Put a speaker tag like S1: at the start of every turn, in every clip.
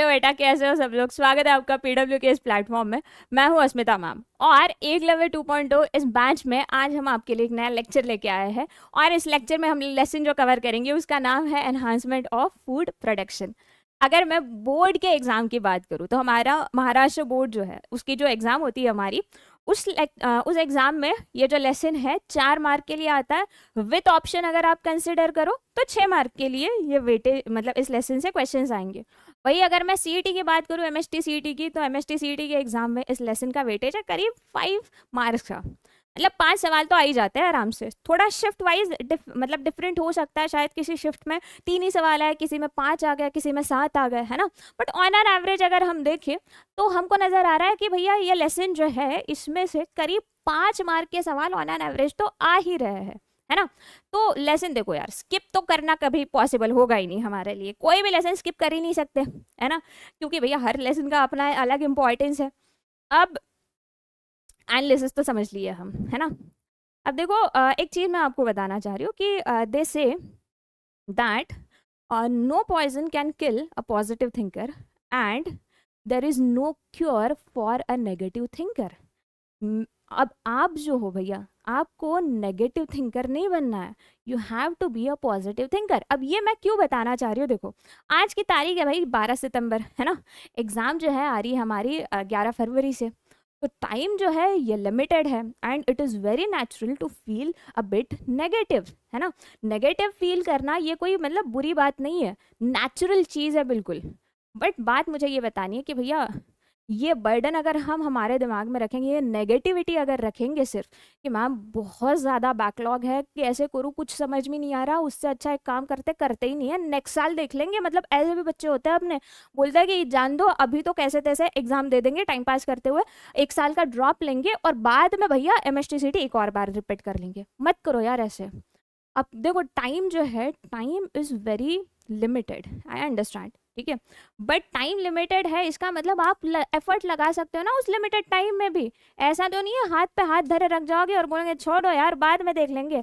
S1: Hello बेटा कैसे हो सब लोग स्वागत है आपका पीडब्ल्यू के इस प्लेटफॉर्म में मैं हूँ अस्मिता मैम और एक लेवल टू oh इस बैच में आज हम आपके लिए एक नया लेक्चर लेके आए हैं और इस लेक्चर में हम लेसन जो कवर करेंगे उसका नाम है एनहांसमेंट ऑफ फूड प्रोडक्शन अगर मैं बोर्ड के एग्ज़ाम की बात करूँ तो हमारा महाराष्ट्र बोर्ड जो है उसकी जो एग्ज़ाम होती है हमारी उस उस एग्ज़ाम में ये जो लेसन है चार मार्क के लिए आता है विथ ऑप्शन अगर आप कंसिडर करो तो छः मार्क के लिए ये वेटे मतलब इस लेसन से क्वेश्चन आएंगे वही अगर मैं सी e की बात करूँ एम एस टी की तो एम एस टी के एग्ज़ाम में इस लेसन का वेटेज है करीब फाइव मार्क्स का मतलब पांच सवाल तो आ ही जाते हैं आराम से थोड़ा शिफ्ट वाइज डिफ, मतलब डिफरेंट हो सकता है शायद किसी शिफ्ट में तीन ही सवाल आए किसी में पाँच आ गया किसी में सात आ गए है ना बट ऑन एन एवरेज अगर हम देखें तो हमको नज़र आ रहा है कि भैया ये लेसन जो है इसमें से करीब पाँच मार्क के सवाल ऑन एन एवरेज तो आ ही रहे हैं है ना तो लेसन देखो यार स्किप तो करना कभी पॉसिबल होगा ही नहीं हमारे लिए कोई भी लेसन स्किप कर ही नहीं सकते है ना क्योंकि भैया हर लेसन का अपना अलग इम्पॉर्टेंस है अब एनालिसिस तो समझ लिए हम है ना अब देखो एक चीज़ मैं आपको बताना चाह रही हूँ कि they say that no poison can kill a positive thinker and there is no cure for a negative thinker अब आप जो हो भैया आपको नेगेटिव थिंकर नहीं बनना है you have to be a positive thinker अब ये मैं क्यों बताना चाह रही हूँ देखो आज की तारीख है भाई 12 सितंबर है ना एग्ज़ाम जो है आ रही है हमारी 11 फरवरी से तो टाइम जो है ये लिमिटेड है and it is very natural to feel a bit negative है ना नेगेटिव फील करना ये कोई मतलब बुरी बात नहीं है नेचुरल चीज़ है बिल्कुल बट बात मुझे ये बतानी है कि भैया ये बर्डन अगर हम हमारे दिमाग में रखेंगे ये नेगेटिविटी अगर रखेंगे सिर्फ कि मैम बहुत ज़्यादा बैकलॉग है कि ऐसे करूँ कुछ समझ में नहीं आ रहा उससे अच्छा एक काम करते करते ही नहीं है नेक्स्ट साल देख लेंगे मतलब ऐसे भी बच्चे होते हैं अपने बोलते हैं कि जान दो अभी तो कैसे तैसे एग्ज़ाम दे देंगे टाइम पास करते हुए एक साल का ड्रॉप लेंगे और बाद में भैया एम एक और बार रिपीट कर लेंगे मत करो यार ऐसे अब देखो टाइम जो है time is very limited I understand ठीक है बट टाइम लिमिटेड है इसका मतलब आप एफर्ट लगा सकते हो ना उस लिमिटेड टाइम में भी ऐसा तो नहीं है हाथ पे हाथ धरे रख जाओगे और बोलेंगे छोड़ो यार बाद में देख लेंगे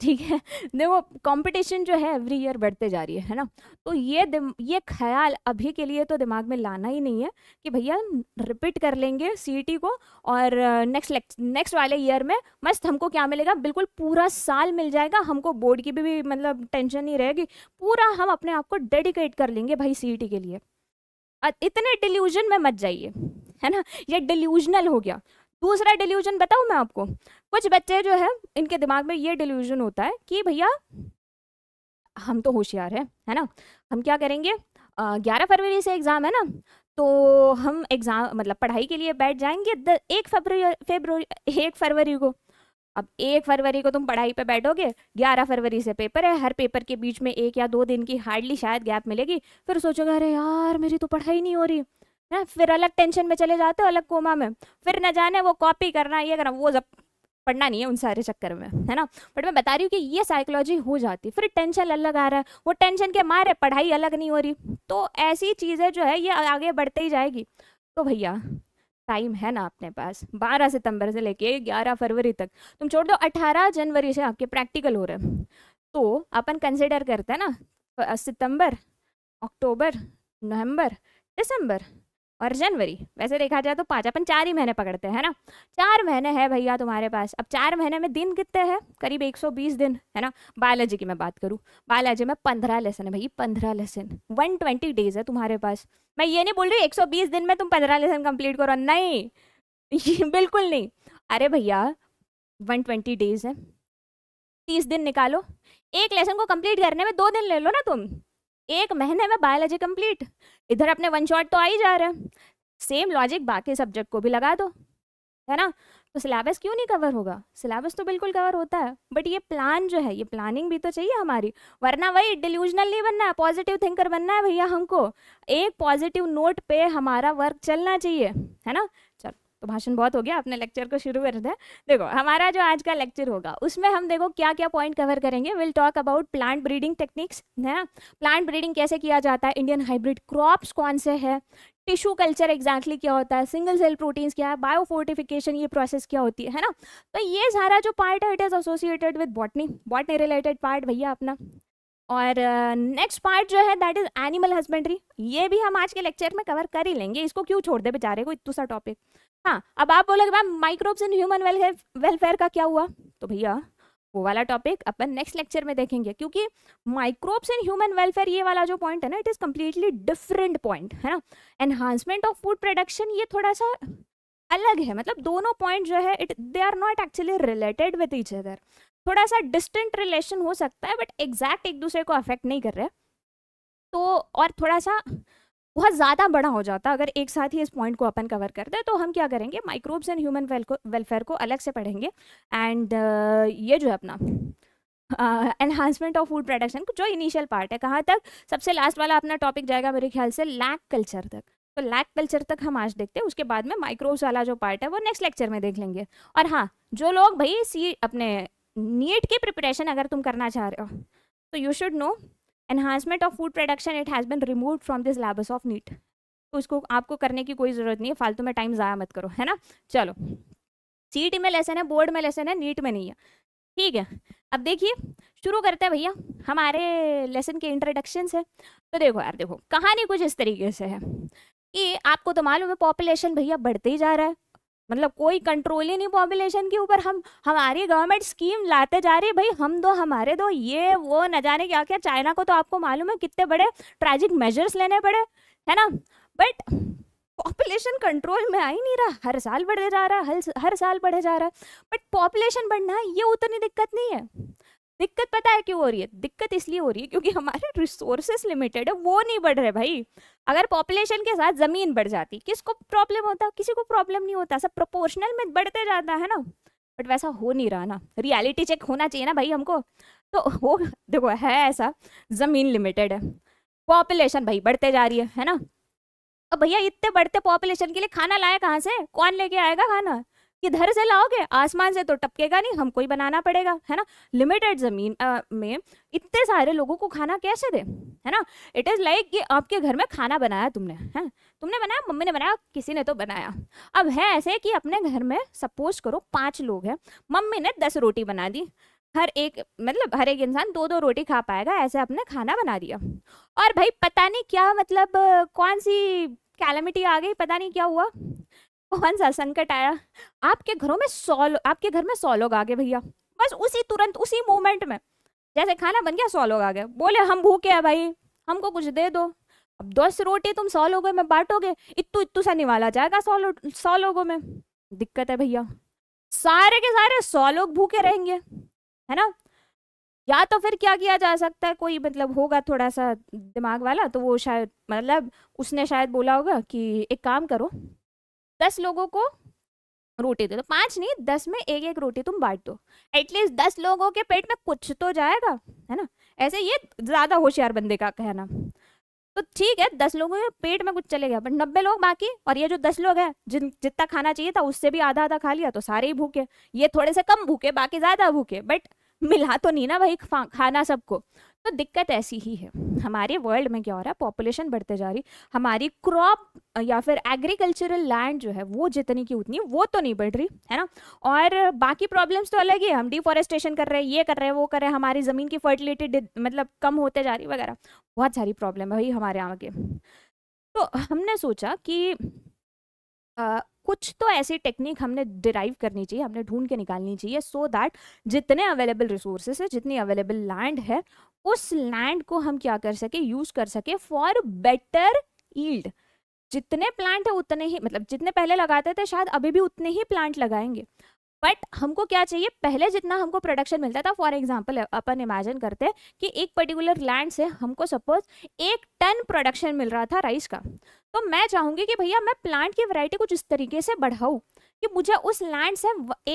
S1: ठीक है देखो कंपटीशन जो है एवरी ईयर बढ़ते जा रही है है ना तो ये ये ख्याल अभी के लिए तो दिमाग में लाना ही नहीं है कि भैया रिपीट कर लेंगे सी e को और नेक्स्ट नेक्स्ट वाले ईयर में मस्त हमको क्या मिलेगा बिल्कुल पूरा साल मिल जाएगा हमको बोर्ड की भी, भी मतलब टेंशन नहीं रहेगी पूरा हम अपने आप को डेडिकेट कर लेंगे भाई सी e के लिए इतने डिल्यूजन में मत जाइए है ना ये डिल्यूजनल हो गया दूसरा डिल्यूजन बताऊँ मैं आपको कुछ बच्चे जो है इनके दिमाग में ये डिल्यूजन होता है कि भैया हम तो होशियार है है ना हम क्या करेंगे ग्यारह फरवरी से एग्ज़ाम है ना तो हम एग्ज़ाम मतलब पढ़ाई के लिए बैठ जाएंगे द एक फरवरी फेब्रवरी एक फरवरी को अब एक फरवरी को तुम पढ़ाई पे बैठोगे ग्यारह फरवरी से पेपर है हर पेपर के बीच में एक या दो दिन की हार्डली शायद गैप मिलेगी फिर सोचोगे अरे यार मेरी तो पढ़ाई नहीं हो रही है फिर अलग टेंशन में चले जाते हो अलग कोमा में फिर न जाने वो कॉपी करना ये करना वो जब पढ़ना नहीं है उन सारे चक्कर में है ना बट मैं बता रही हूँ कि ये साइकोलॉजी हो जाती है फिर टेंशन अलग आ रहा है वो टेंशन के मारे पढ़ाई अलग नहीं हो रही तो ऐसी चीज़ें जो है ये आगे बढ़ते ही जाएगी तो भैया टाइम है ना अपने पास 12 सितंबर से लेके 11 फरवरी तक तुम छोड़ दो 18 जनवरी से आपके प्रैक्टिकल हो रहे हैं तो अपन कंसिडर करते हैं ना सितंबर अक्टूबर नवंबर दिसंबर और जनवरी वैसे देखा जाए तो पाँच अपन चार ही महीने पकड़ते हैं ना चार महीने है भैया तुम्हारे पास अब चार महीने में दिन कितने हैं करीब 120 दिन है ना बायोलॉजी की मैं बात करूँ बायोलॉजी में पंद्रह लेसन है भैया पंद्रह लेसन 120 डेज है तुम्हारे पास मैं ये नहीं बोल रही 120 दिन में तुम पंद्रह लेसन कम्प्लीट करो नहीं बिल्कुल नहीं अरे भैया वन ट्वेंटी डेज है तीस दिन निकालो एक लेसन को कम्प्लीट करने में दो दिन ले लो ना तुम एक महीने में बायोलॉजी कंप्लीट इधर अपने वन शॉट तो आ ही जा रहे हैं सेम लॉजिक बाकी सब्जेक्ट को भी लगा दो है ना तो सिलेबस क्यों नहीं कवर होगा सिलेबस तो बिल्कुल कवर होता है बट ये प्लान जो है ये प्लानिंग भी तो चाहिए हमारी वरना वही डिल्यूजनल नहीं बनना है पॉजिटिव थिंकर बनना है भैया हमको एक पॉजिटिव नोट पे हमारा वर्क चलना चाहिए है ना तो भाषण बहुत हो गया अपने लेक्चर को शुरू कर दें देखो हमारा जो आज का लेक्चर होगा उसमें हम देखो क्या क्या पॉइंट कवर करेंगे will talk about plant breeding techniques है प्लांट ब्रीडिंग कैसे किया जाता है इंडियन हाइब्रिड क्रॉप्स कौन से है टिश्यू कल्चर एग्जैक्टली क्या होता है सिंगल सेल प्रोटीन्स क्या है बायोफोर्टिफिकेशन ये प्रोसेस क्या होती है है ना तो ये सारा जो पार्ट है it is associated with botany botany related part भैया अपना और नेक्स्ट uh, पार्ट जो है दैट इज़ एनिमल हस्बेंड्री ये भी हम आज के लेक्चर में कवर कर ही लेंगे इसको क्यों छोड़ दे बेचारे को इतना सा टॉपिक हाँ अब आप बोलोगे ma'am microbes in human welfare का क्या हुआ तो भैया वो वाला टॉपिक अपन नेक्स्ट लेक्चर में देखेंगे क्योंकि माइक्रोब्स इन ह्यूमन वेलफेयर ये वाला जो पॉइंट है ना it is completely different point है ना एनहांसमेंट ऑफ फूड प्रोडक्शन ये थोड़ा सा अलग है मतलब दोनों पॉइंट जो है it they are not actually related with each other थोड़ा सा डिस्टेंट रिलेशन हो सकता है बट एग्जैक्ट एक दूसरे को अफेक्ट नहीं कर रहे तो और थोड़ा सा बहुत ज़्यादा बड़ा हो जाता अगर एक साथ ही इस पॉइंट को अपन कवर कर दें तो हम क्या करेंगे माइक्रोब्स एंड ह्यूमन वेलफेयर को अलग से पढ़ेंगे एंड uh, ये जो है अपना एनहांसमेंट ऑफ फूड प्रोडक्शन जो इनिशियल पार्ट है कहाँ तक सबसे लास्ट वाला अपना टॉपिक जाएगा मेरे ख्याल से लैक कल्चर तक तो लैक कल्चर तक हम आज देखते हैं उसके बाद में माइक्रोव्स वाला जो पार्ट है वो नेक्स्ट लेक्चर में देख लेंगे और हाँ जो लोग भाई सी अपने नीट की प्रिपरेशन अगर तुम करना चाह रहे हो तो you should know enhancement of food production it has been remove from this syllabus of NEET तो उसको आपको करने की कोई ज़रूरत नहीं है फालतू में टाइम ज़ाया मत करो है ना चलो सीट में लेसन है बोर्ड में लेसन है नीट में नहीं है ठीक है अब देखिए शुरू करते हैं भैया हमारे लेसन के इंट्रोडक्शन है तो देखो यार देखो कहानी कुछ इस तरीके से है कि आपको तो मालूम है पॉपुलेशन भैया बढ़ते ही जा रहा है मतलब कोई कंट्रोल ही नहीं पॉपुलेशन के ऊपर हम हमारी गवर्नमेंट स्कीम लाते जा रही है भाई हम दो हमारे दो ये वो न जाने क्या क्या चाइना को तो आपको मालूम है कितने बड़े ट्रैजिक मेजर्स लेने पड़े है ना बट पॉपुलेशन कंट्रोल में आ ही नहीं रहा हर साल बढ़े जा रहा हर हर साल बढ़े जा रहा है बट पॉपुलेशन बढ़ना ये उतनी दिक्कत नहीं है दिक्कत पता है क्यों हो रही है दिक्कत इसलिए हो रही है क्योंकि हमारे रिसोर्सेस लिमिटेड है वो नहीं बढ़ रहे भाई अगर पॉपुलेशन के साथ ज़मीन बढ़ जाती किसको प्रॉब्लम होता किसी को प्रॉब्लम नहीं होता सब प्रोपोर्शनल में बढ़ते जाता है ना बट वैसा हो नहीं रहा ना रियलिटी चेक होना चाहिए ना भाई हमको तो वो देखो है ऐसा ज़मीन लिमिटेड है पॉपुलेशन भाई बढ़ते जा रही है है ना अब भैया इतने बढ़ते पॉपुलेशन के लिए खाना लाए कहाँ से कौन लेके आएगा खाना किधर से लाओगे आसमान से तो टपकेगा नहीं हमको ही बनाना पड़ेगा है ना लिमिटेड जमीन आ, में इतने सारे लोगों को खाना कैसे दे है ना इट इज़ लाइक कि आपके घर में खाना बनाया तुमने है तुमने बनाया मम्मी ने बनाया किसी ने तो बनाया अब है ऐसे कि अपने घर में सपोज करो पाँच लोग हैं मम्मी ने दस रोटी बना दी हर एक मतलब हर एक इंसान दो दो रोटी खा पाएगा ऐसे अपने खाना बना दिया और भाई पता नहीं क्या मतलब कौन सी कैलमिटी आ गई पता नहीं क्या हुआ कौन सा संकट आया आपके घरों में सौ आपके घर में सौ लोग आ गए भैया बस उसी तुरंत उसी मोमेंट में जैसे खाना बन गया सौ लोग आ गए बोले हम भूखे हैं भाई हमको कुछ दे दो अब दस रोटी तुम सौ लोगों में बांटोगे इतू इतू सा निवाला जाएगा सौ सौ लोगों में दिक्कत है भैया सारे के सारे सौ लोग भूखे रहेंगे है ना या तो फिर क्या किया जा सकता है कोई मतलब होगा थोड़ा सा दिमाग वाला तो वो शायद मतलब उसने शायद बोला होगा कि एक काम करो दस लोगों को रोटी दे दो पांच नहीं दस में एक एक रोटी तुम बांट दो एटलीस्ट दस लोगों के पेट में कुछ तो जाएगा है ना ऐसे ये ज़्यादा होशियार बंदे का कहना तो ठीक है दस लोगों के पेट में कुछ चले गया बट नब्बे लोग बाकी और ये जो दस लोग हैं जिन जितना खाना चाहिए था उससे भी आधा आधा खा लिया तो सारे ही भूखे ये थोड़े से कम भूखे बाकी ज़्यादा भूखे बट मिला तो नहीं ना भाई खाना सबको तो दिक्कत ऐसी ही है हमारे वर्ल्ड में क्या हो रहा है पॉपुलेशन बढ़ते जा रही हमारी क्रॉप या फिर एग्रीकल्चरल लैंड जो है वो जितनी की उतनी वो तो नहीं बढ़ रही है ना और बाकी प्रॉब्लम्स तो अलग ही हम डिफॉरेस्टेशन कर रहे हैं ये कर रहे हैं वो कर रहे हैं हमारी ज़मीन की फर्टिलिटी मतलब कम होते जा रही वगैरह बहुत सारी प्रॉब्लम है भाई हमारे यहाँ के तो हमने सोचा कि कुछ तो ऐसी टेक्निक हमने डिराइव करनी चाहिए हमने ढूंढ के निकालनी चाहिए सो so दैट जितने अवेलेबल रिसोर्सेस है जितनी अवेलेबल लैंड है उस लैंड को हम क्या कर सके यूज कर सके फॉर बेटर ईल्ड जितने प्लांट है उतने ही मतलब जितने पहले लगाते थे शायद अभी भी उतने ही प्लांट लगाएंगे बट हमको क्या चाहिए पहले जितना हमको प्रोडक्शन मिलता था फॉर एग्जाम्पल अपन इमेजिन करते हैं कि एक पर्टिकुलर लैंड से हमको सपोज एक टन प्रोडक्शन मिल रहा था राइस का तो मैं चाहूँगी कि भैया मैं प्लांट की वैरायटी कुछ इस तरीके से बढ़ाऊँ कि मुझे उस लैंड से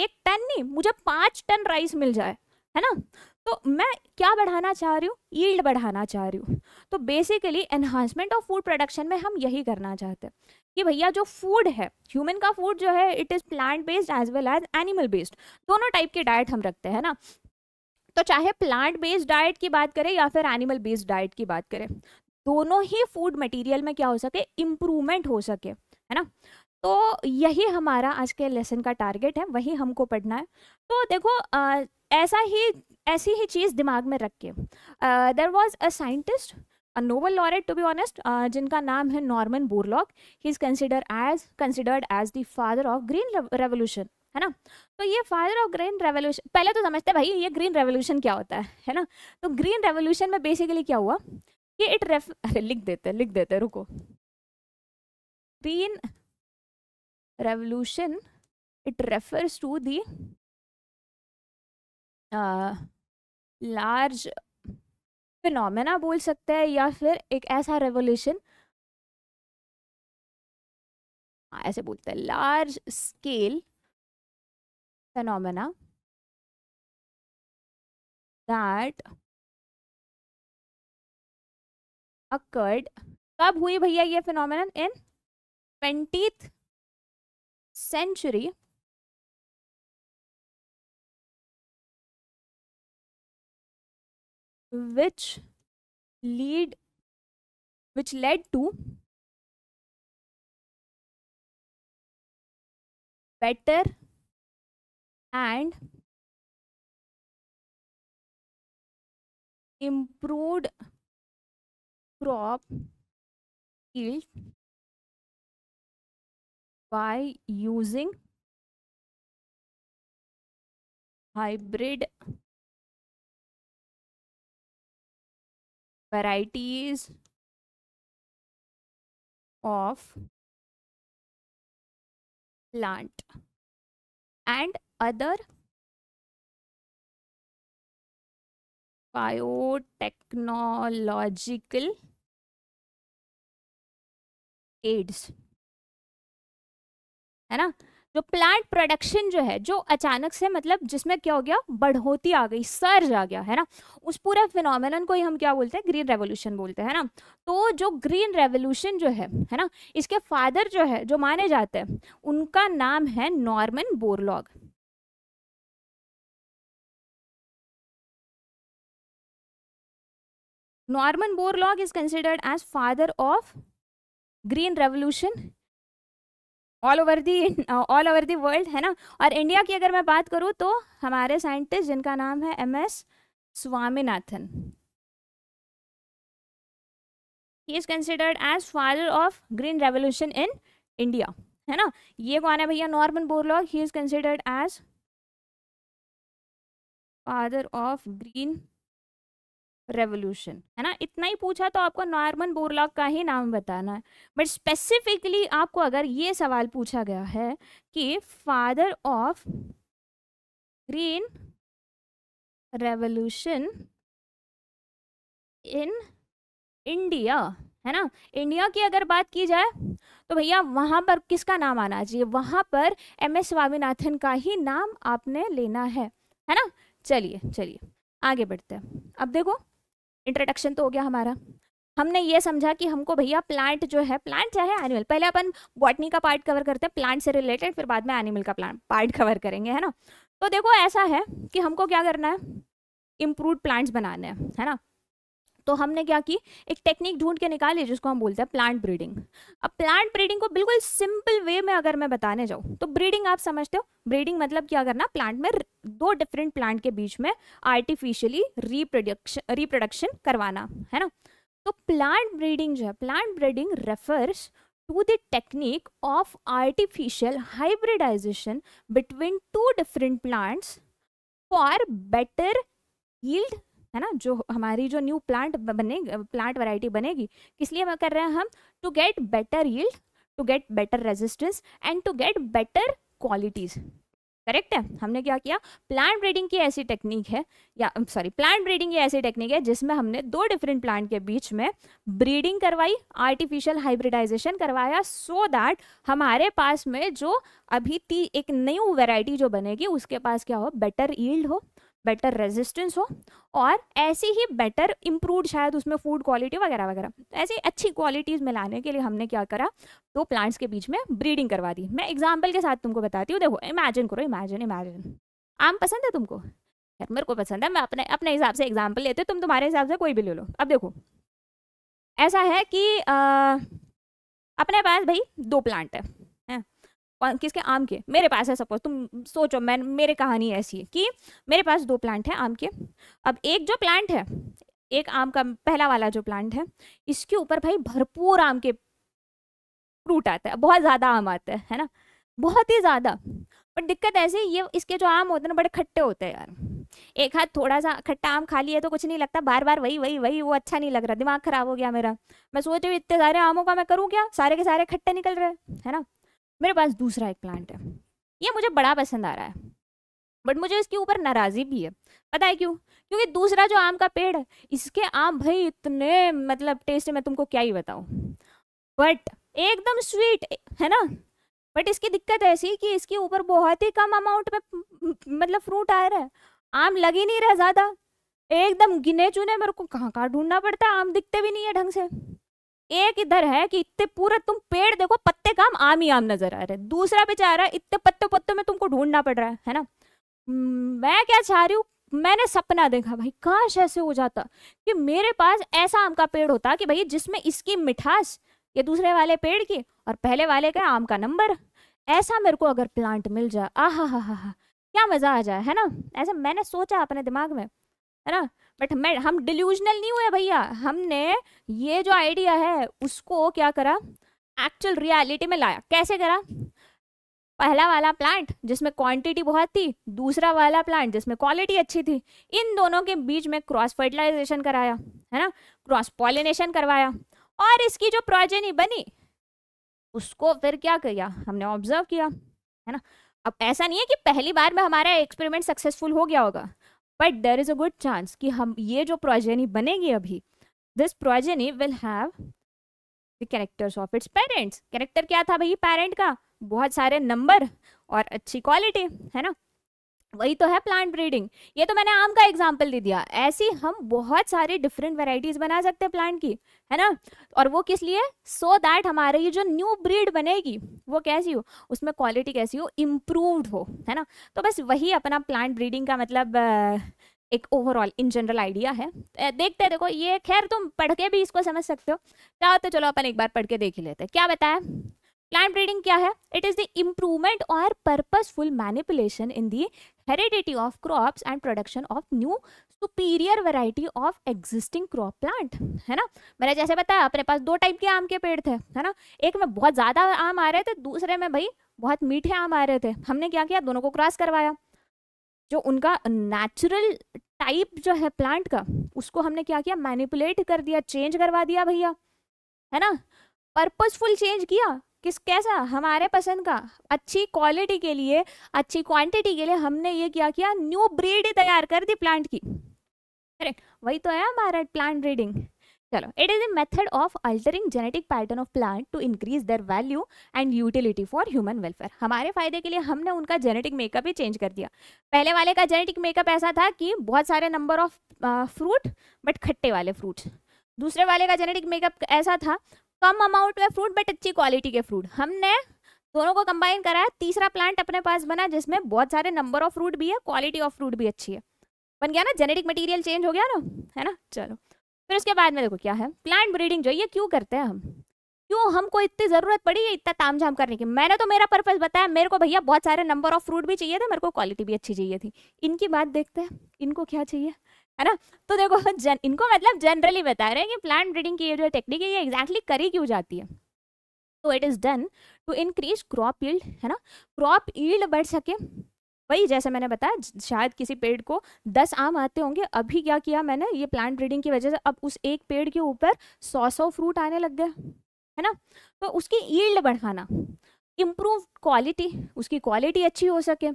S1: एक टन नहीं मुझे पाँच टन राइस मिल जाए है ना तो मैं क्या बढ़ाना चाह रही हूँ ईल्ड बढ़ाना चाह रही हूँ तो basically enhancement of food production में हम यही करना चाहते हैं कि भैया जो फूड है ह्यूमन का फूड जो है it is plant based as well as animal based दोनों टाइप के डाइट हम रखते हैं ना तो चाहे प्लांट बेस्ड डाइट की बात करें या फिर एनिमल बेस्ड डाइट की बात करें दोनों ही फूड मटेरियल में क्या हो सके इम्प्रूवमेंट हो सके है ना तो यही हमारा आज के लेसन का टारगेट है वही हमको पढ़ना है तो देखो आ, ऐसा ही ऐसी ही चीज़ दिमाग में रख के there was a scientist a Nobel to be be uh, जिनका नाम है Norman Borlaug he is consider as considered as the father of green revolution है ना तो ये फादर ऑफ ग्रीन रेवोल्यूशन पहले तो समझते हैं भाई ये ग्रीन रेवोल्यूशन क्या होता है है ना तो ग्रीन रेवोल्यूशन में बेसिकली क्या हुआ कि इट रेफ अरे लिख देते लिख देते रुको
S2: green revolution it refers to
S1: large phenomena बोल सकते हैं या फिर एक ऐसा रेवोल्यूशन
S2: हाँ, ऐसे बोलते हैं large scale phenomena that occurred कब हुई भैया ये phenomena in twenty century which lead which led to better and improved crop yield by using hybrid varieties of plant and other biotechnological aids है ना जो प्लांट
S1: प्रोडक्शन जो है जो अचानक से मतलब जिसमें क्या हो गया बढ़ोती आ गई सर्ज आ गया है ना उस पूरा फिनोमिन को ही हम क्या बोलते हैं ग्रीन रेवोल्यूशन बोलते हैं ना तो जो ग्रीन रेवोल्यूशन जो है है ना इसके फादर जो है जो माने जाते हैं उनका नाम है Norman
S2: Borlaug Norman Borlaug is considered as father of
S1: green revolution all over the all over the world है ना और इंडिया की अगर मैं बात करूँ तो हमारे साइंटिस्ट जिनका नाम है M S Swaminathan he is considered as father of green revolution in India है ना ये कौन है भैया Norman Borlaug he is considered as father of green revolution है ना इतना ही पूछा तो आपको नॉर्मन बोरलॉग का ही नाम बताना है बट स्पेसिफिकली आपको अगर ये सवाल पूछा गया है कि father
S2: of green revolution in India है ना इंडिया की
S1: अगर बात की जाए तो भैया वहाँ पर किसका नाम आना चाहिए वहाँ पर एम एस स्वामीनाथन का ही नाम आपने लेना है है ना चलिए चलिए आगे बढ़ते हैं अब देखो इंट्रोडक्शन तो हो गया हमारा हमने ये समझा कि हमको भैया प्लांट जो है प्लांट चाहे एनिमल पहले अपन बॉटनी का पार्ट कवर करते हैं प्लांट से रिलेटेड फिर बाद में एनिमल का प्लांट पार्ट कवर करेंगे है ना तो देखो ऐसा है कि हमको क्या करना है इम्प्रूव प्लांट्स बनाने हैं है ना तो हमने क्या की एक टेक्निक ढूंढ के निकाली जिसको हम बोलते हैं प्लांट ब्रीडिंग अब प्लांट ब्रीडिंग को बिल्कुल सिंपल वे में अगर मैं बताने जाऊँ तो ब्रीडिंग आप समझते हो ब्रीडिंग मतलब क्या करना प्लांट में दो डिफरेंट प्लांट के बीच में आर्टिफिशियली रिप्रोडक्शन रिप्रोडक्शन करवाना है ना तो प्लांट ब्रीडिंग जो है plant breeding refers to the technique of artificial hybridization between two different plants for better yield है ना जो हमारी जो न्यू प्लांट बने प्लांट वैरायटी बनेगी किस लिए कर रहे हैं हम to get better yield to get better resistance and to get better qualities correct है हमने क्या किया प्लांट ब्रीडिंग की ऐसी टेक्निक है या सॉरी प्लांट ब्रीडिंग की ऐसी टेक्निक है जिसमें हमने दो डिफरेंट प्लांट के बीच में ब्रीडिंग करवाई आर्टिफिशियल हाइब्रिडाइजेशन करवाया सो so दैट हमारे पास में जो अभी ती एक न्यू वैरायटी जो बनेगी उसके पास क्या हो बेटर ईल्ड हो बेटर रेजिस्टेंस हो और ऐसी ही बेटर इम्प्रूवड शायद उसमें फूड क्वालिटी वगैरह वगैरह तो ऐसी अच्छी क्वालिटीज़ में लाने के लिए हमने क्या करा दो प्लांट्स के बीच में ब्रीडिंग करवा दी मैं एग्जाम्पल के साथ तुमको बताती हूँ देखो इमेजिन करो इमेजिन इमेजिन आम पसंद है तुमको यार मेरे को पसंद है मैं अपने अपने हिसाब से एग्जाम्पल लेते तुम तुम्हारे हिसाब से कोई भी ले लो अब देखो ऐसा है कि आ, अपने पास भाई दो प्लांट है किसके आम के मेरे पास है सपोज तुम सोचो मैं मेरे कहानी ऐसी है कि मेरे पास दो प्लांट है आम के अब एक जो प्लांट है एक आम का पहला वाला जो प्लांट है इसके ऊपर भाई भरपूर आम के फ्रूट आता है बहुत ज़्यादा आम आता है है ना बहुत ही ज़्यादा पर दिक्कत ऐसे ये इसके जो आम होते हैं ना बड़े खट्टे होते हैं यार एक हाथ थोड़ा सा खट्टा आम खा लिया तो कुछ नहीं लगता बार बार वही वही वही वो अच्छा नहीं लग रहा दिमाग खराब हो गया मेरा मैं सोच रही हूँ इतने सारे आमों का मैं करूँ क्या सारे के सारे खट्टे निकल रहे हैं ना मेरे पास दूसरा एक प्लांट है ये मुझे बड़ा पसंद आ रहा है बट मुझे इसके ऊपर नाराज़ी भी है पता है क्यों क्योंकि दूसरा जो आम का पेड़ है इसके आम भाई इतने मतलब टेस्ट मैं तुमको क्या ही बताऊँ बट एकदम स्वीट है ना बट इसकी दिक्कत ऐसी कि इसके ऊपर बहुत ही कम अमाउंट में मतलब फ्रूट आ रहा है आम लग ही नहीं रहा ज़्यादा एकदम गिने चुने मेरे को कहाँ कहाँ ढूंढना पड़ता है आम दिखते भी नहीं है ढंग से एक इधर है कि इतने पूरे तुम पेड़ देखो पत्ते काम आम ही आम नजर आ रहे दूसरा बेचारा इतने पत्ते पत्तों में तुमको ढूंढना पड़ रहा है है ना हम्म, मैं क्या चाह रही हूँ मैंने सपना देखा भाई काश ऐसे हो जाता कि मेरे पास ऐसा आम का पेड़ होता कि भाई जिसमें इसकी मिठास ये दूसरे वाले पेड़ की और पहले वाले का आम का नंबर ऐसा मेरे को अगर प्लांट मिल जाए आह हा हा हा क्या मज़ा आ जाए है ना ऐसे मैंने सोचा अपने दिमाग में है ना बट मैं हम डिल्यूजनल नहीं हुए भैया हमने ये जो आइडिया है उसको क्या करा एक्चुअल रियलिटी में लाया कैसे करा पहला वाला प्लांट जिसमें क्वांटिटी बहुत थी दूसरा वाला प्लांट जिसमें क्वालिटी अच्छी थी इन दोनों के बीच में क्रॉस फर्टिलाइजेशन कराया है ना क्रॉस पॉलिनेशन करवाया और इसकी जो प्रोजेनी बनी उसको फिर क्या किया हमने ऑब्जर्व किया है ना अब ऐसा नहीं है कि पहली बार में हमारा एक्सपेरिमेंट सक्सेसफुल हो गया होगा but there is a good chance कि हम ये जो प्रोजेनी बनेगी अभी this progeny will have the characters of its parents character क्या था भाई पेरेंट का बहुत सारे नंबर और अच्छी क्वालिटी है ना वही तो है प्लांट ब्रीडिंग ये तो मैंने आम का एग्जाम्पल दे दिया ऐसी हम बहुत सारे डिफरेंट वेराइटीज बना सकते हैं प्लांट की है ना और वो किस लिए सो so दैट हमारे ये जो न्यू ब्रीड बनेगी वो कैसी हो उसमें क्वालिटी कैसी हो इम्प्रूव्ड हो है ना तो बस वही अपना प्लांट ब्रीडिंग का मतलब एक ओवरऑल इन जनरल आइडिया है देखते देखो ये खैर तुम पढ़ के भी इसको समझ सकते हो चाहो तो चलो अपन एक बार पढ़ के देख ही लेते हैं क्या बताया प्लांट ब्रीडिंग क्या है इट इज़ द इम्प्रूवमेंट और purposeful manipulation in the heredity of crops and production of new superior variety of existing crop plant है ना मैंने जैसे बताया अपने पास दो टाइप के आम के पेड़ थे है ना एक में बहुत ज़्यादा आम आ रहे थे दूसरे में भाई बहुत मीठे आम आ रहे थे हमने क्या किया दोनों को क्रॉस करवाया जो उनका नेचुरल टाइप जो है प्लांट का उसको हमने क्या किया मैनिपुलेट कर दिया चेंज करवा दिया भैया है ना पर्पजफुल चेंज किया किस कैसा हमारे पसंद का अच्छी क्वालिटी के लिए अच्छी क्वांटिटी के लिए हमने ये क्या किया न्यू ब्रीड तैयार कर दी प्लांट की करेक्ट वही तो है हमारा प्लांट ब्रीडिंग चलो it is a method of altering genetic pattern of plant to increase their value and utility for human welfare हमारे फायदे के लिए हमने उनका जेनेटिक मेकअप ही चेंज कर दिया पहले वाले का जेनेटिक मेकअप ऐसा था कि बहुत सारे नंबर ऑफ फ्रूट बट खट्टे वाले फ्रूट दूसरे वाले का जेनेटिक मेकअप ऐसा था कम अमाउंट में फ्रूट बट अच्छी क्वालिटी के फ्रूट हमने दोनों को कंबाइन करा है तीसरा प्लांट अपने पास बना जिसमें बहुत सारे नंबर ऑफ फ्रूट भी है क्वालिटी ऑफ फ्रूट भी अच्छी है बन गया ना जेनेटिक मटेरियल चेंज हो गया ना है ना चलो फिर उसके बाद में देखो क्या है प्लांट ब्रीडिंग जो ये क्यों करते हैं हम क्यों हमको इतनी ज़रूरत पड़ी है इतना ताम झाम करने की मैंने तो मेरा पर्पज़ बताया मेरे को भैया बहुत सारे नंबर ऑफ फ्रूट भी चाहिए थे मेरे को क्वालिटी भी अच्छी चाहिए थी इनकी बात देखते हैं इनको क्या चाहिए है ना तो देखो जन, इनको मतलब जनरली बता रहे हैं कि प्लांट ब्रीडिंग की ये जो टेक्निक है ये एग्जैक्टली exactly करी क्यों जाती है तो it is done to increase crop yield है ना क्रॉप ईल्ड बढ़ सके वही जैसे मैंने बताया शायद किसी पेड़ को दस आम आते होंगे अभी क्या किया मैंने ये प्लांट ब्रीडिंग की वजह से अब उस एक पेड़ के ऊपर सौ सौ फ्रूट आने लग गए है ना तो उसकी ईल्ड बढ़ाना इम्प्रूव क्वालिटी उसकी क्वालिटी अच्छी हो सके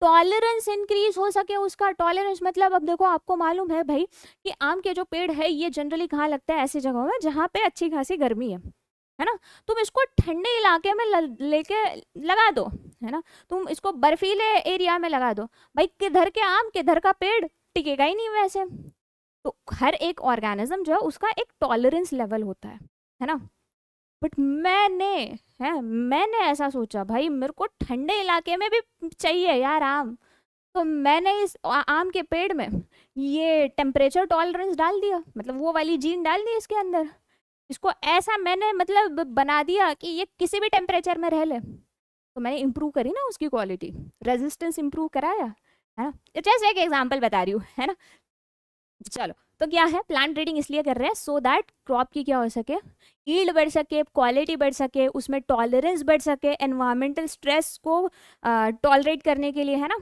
S1: टॉलरेंस इंक्रीज हो सके उसका टॉलरेंस मतलब अब देखो आपको मालूम है भाई कि आम के जो पेड़ है ये जनरली कहाँ लगता है ऐसी जगहों में जहाँ पे अच्छी खासी गर्मी है है ना तुम इसको ठंडे इलाके में लेके लगा दो है ना तुम इसको बर्फीले एरिया में लगा दो भाई किधर के आम किधर का पेड़ टिकेगा ही नहीं वैसे तो हर एक ऑर्गेनिज्म जो है उसका एक टॉलरेंस लेवल होता है है ना बट मैंने है मैंने ऐसा सोचा भाई मेरे को ठंडे इलाके में भी चाहिए यार आम तो मैंने इस आम के पेड़ में ये टेम्परेचर टॉलरेंस डाल दिया मतलब वो वाली जीन डाल दी इसके अंदर इसको ऐसा मैंने मतलब बना दिया कि ये किसी भी टेम्परेचर में रह ले तो मैंने इम्प्रूव करी ना उसकी क्वालिटी रेजिस्टेंस इम्प्रूव कराया है ना जैसे एक एग्जाम्पल बता रही हूँ है ना चलो तो क्या है प्लांट ब्रीडिंग इसलिए कर रहे हैं सो दैट क्रॉप की क्या हो सके ईल्ड बढ़ सके क्वालिटी बढ़ सके उसमें टॉलरेंस बढ़ सके एनवायरमेंटल स्ट्रेस को टॉलरेट uh, करने के लिए है ना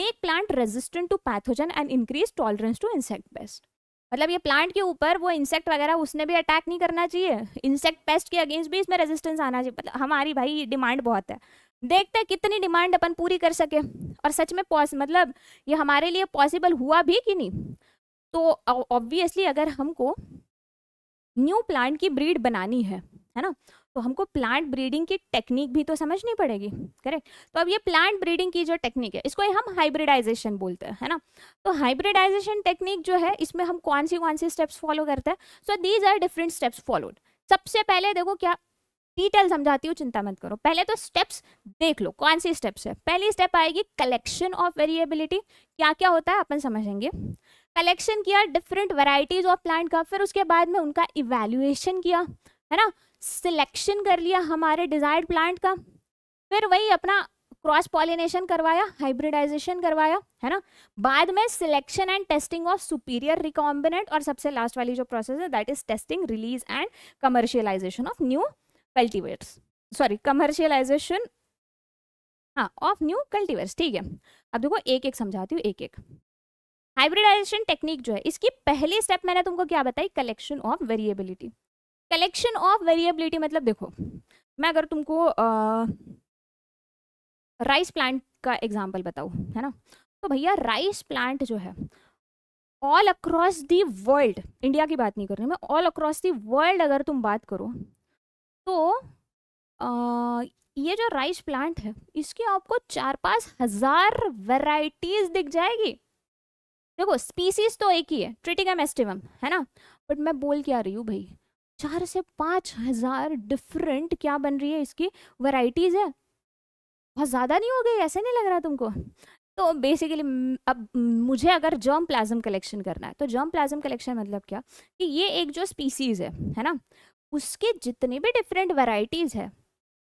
S1: make plant resistant to pathogen and increase tolerance to insect pest मतलब ये प्लांट के ऊपर वो इंसेक्ट वगैरह उसने भी अटैक नहीं करना चाहिए इंसेक्ट पेस्ट के अगेंस्ट भी इसमें रेजिस्टेंस आना चाहिए मतलब हमारी भाई डिमांड बहुत है देखते हैं कितनी डिमांड अपन पूरी कर सके और सच में पॉस मतलब ये हमारे लिए पॉसिबल हुआ भी कि नहीं तो ऑब्वियसली अगर हमको न्यू प्लांट की ब्रीड बनानी है है ना तो हमको प्लांट ब्रीडिंग की टेक्निक भी तो समझनी पड़ेगी करेक्ट तो अब ये प्लांट ब्रीडिंग की जो टेक्निक है इसको हम हाइब्रिडाइजेशन बोलते हैं है ना तो हाइब्रिडाइजेशन टेक्निक जो है इसमें हम कौन सी कौन सी स्टेप्स फॉलो करते हैं so these are different steps followed सबसे पहले देखो क्या डिटेल समझाती हूँ चिंता मत करो पहले तो स्टेप्स देख लो कौन सी स्टेप्स है पहली स्टेप आएगी कलेक्शन ऑफ वेरिएबिलिटी क्या क्या होता है अपन समझेंगे कलेक्शन किया डिफरेंट वेराइटीज ऑफ प्लांट का फिर उसके बाद में उनका इवेल्युएशन किया है ना सिलेक्शन कर लिया हमारे डिजायर्ड प्लांट का फिर वही अपना क्रॉस पॉलिनेशन करवाया हाइब्रिडाइजेशन करवाया है ना बाद में selection and testing of superior recombinant और सबसे लास्ट वाली जो प्रोसेस है that is testing release and commercialization of new cultivates sorry commercialization हाँ ऑफ न्यू कल्टीवर्स ठीक है अब देखो एक एक समझाती हूँ एक एक हाइब्रिडाइजेशन टेक्निक जो है इसकी पहली स्टेप मैंने तुमको क्या बताई collection of variability collection of variability मतलब देखो मैं अगर तुमको राइस प्लांट का एग्जाम्पल बताऊँ है ना तो भैया राइस प्लांट जो है all across the world India की बात नहीं कर रही मैं ऑल अक्रॉस दी वर्ल्ड अगर तुम बात करो तो आ, ये जो राइस प्लांट है इसकी आपको चार पाँच हज़ार वेराइटीज़ दिख जाएगी देखो स्पीसीज तो एक ही है ट्रिटिकम एस्टिवम है ना बट मैं बोल क्या रही हूँ भाई चार से पाँच हज़ार डिफरेंट क्या बन रही है इसकी वराइटीज़ है बहुत ज़्यादा नहीं हो गई ऐसे नहीं लग रहा तुमको तो बेसिकली अब मुझे अगर जर्म प्लाज्म कलेक्शन करना है तो जर्म प्लाज्म कलेक्शन मतलब क्या कि ये एक जो स्पीसीज़ है है ना उसके जितने भी डिफरेंट वराइटीज़ है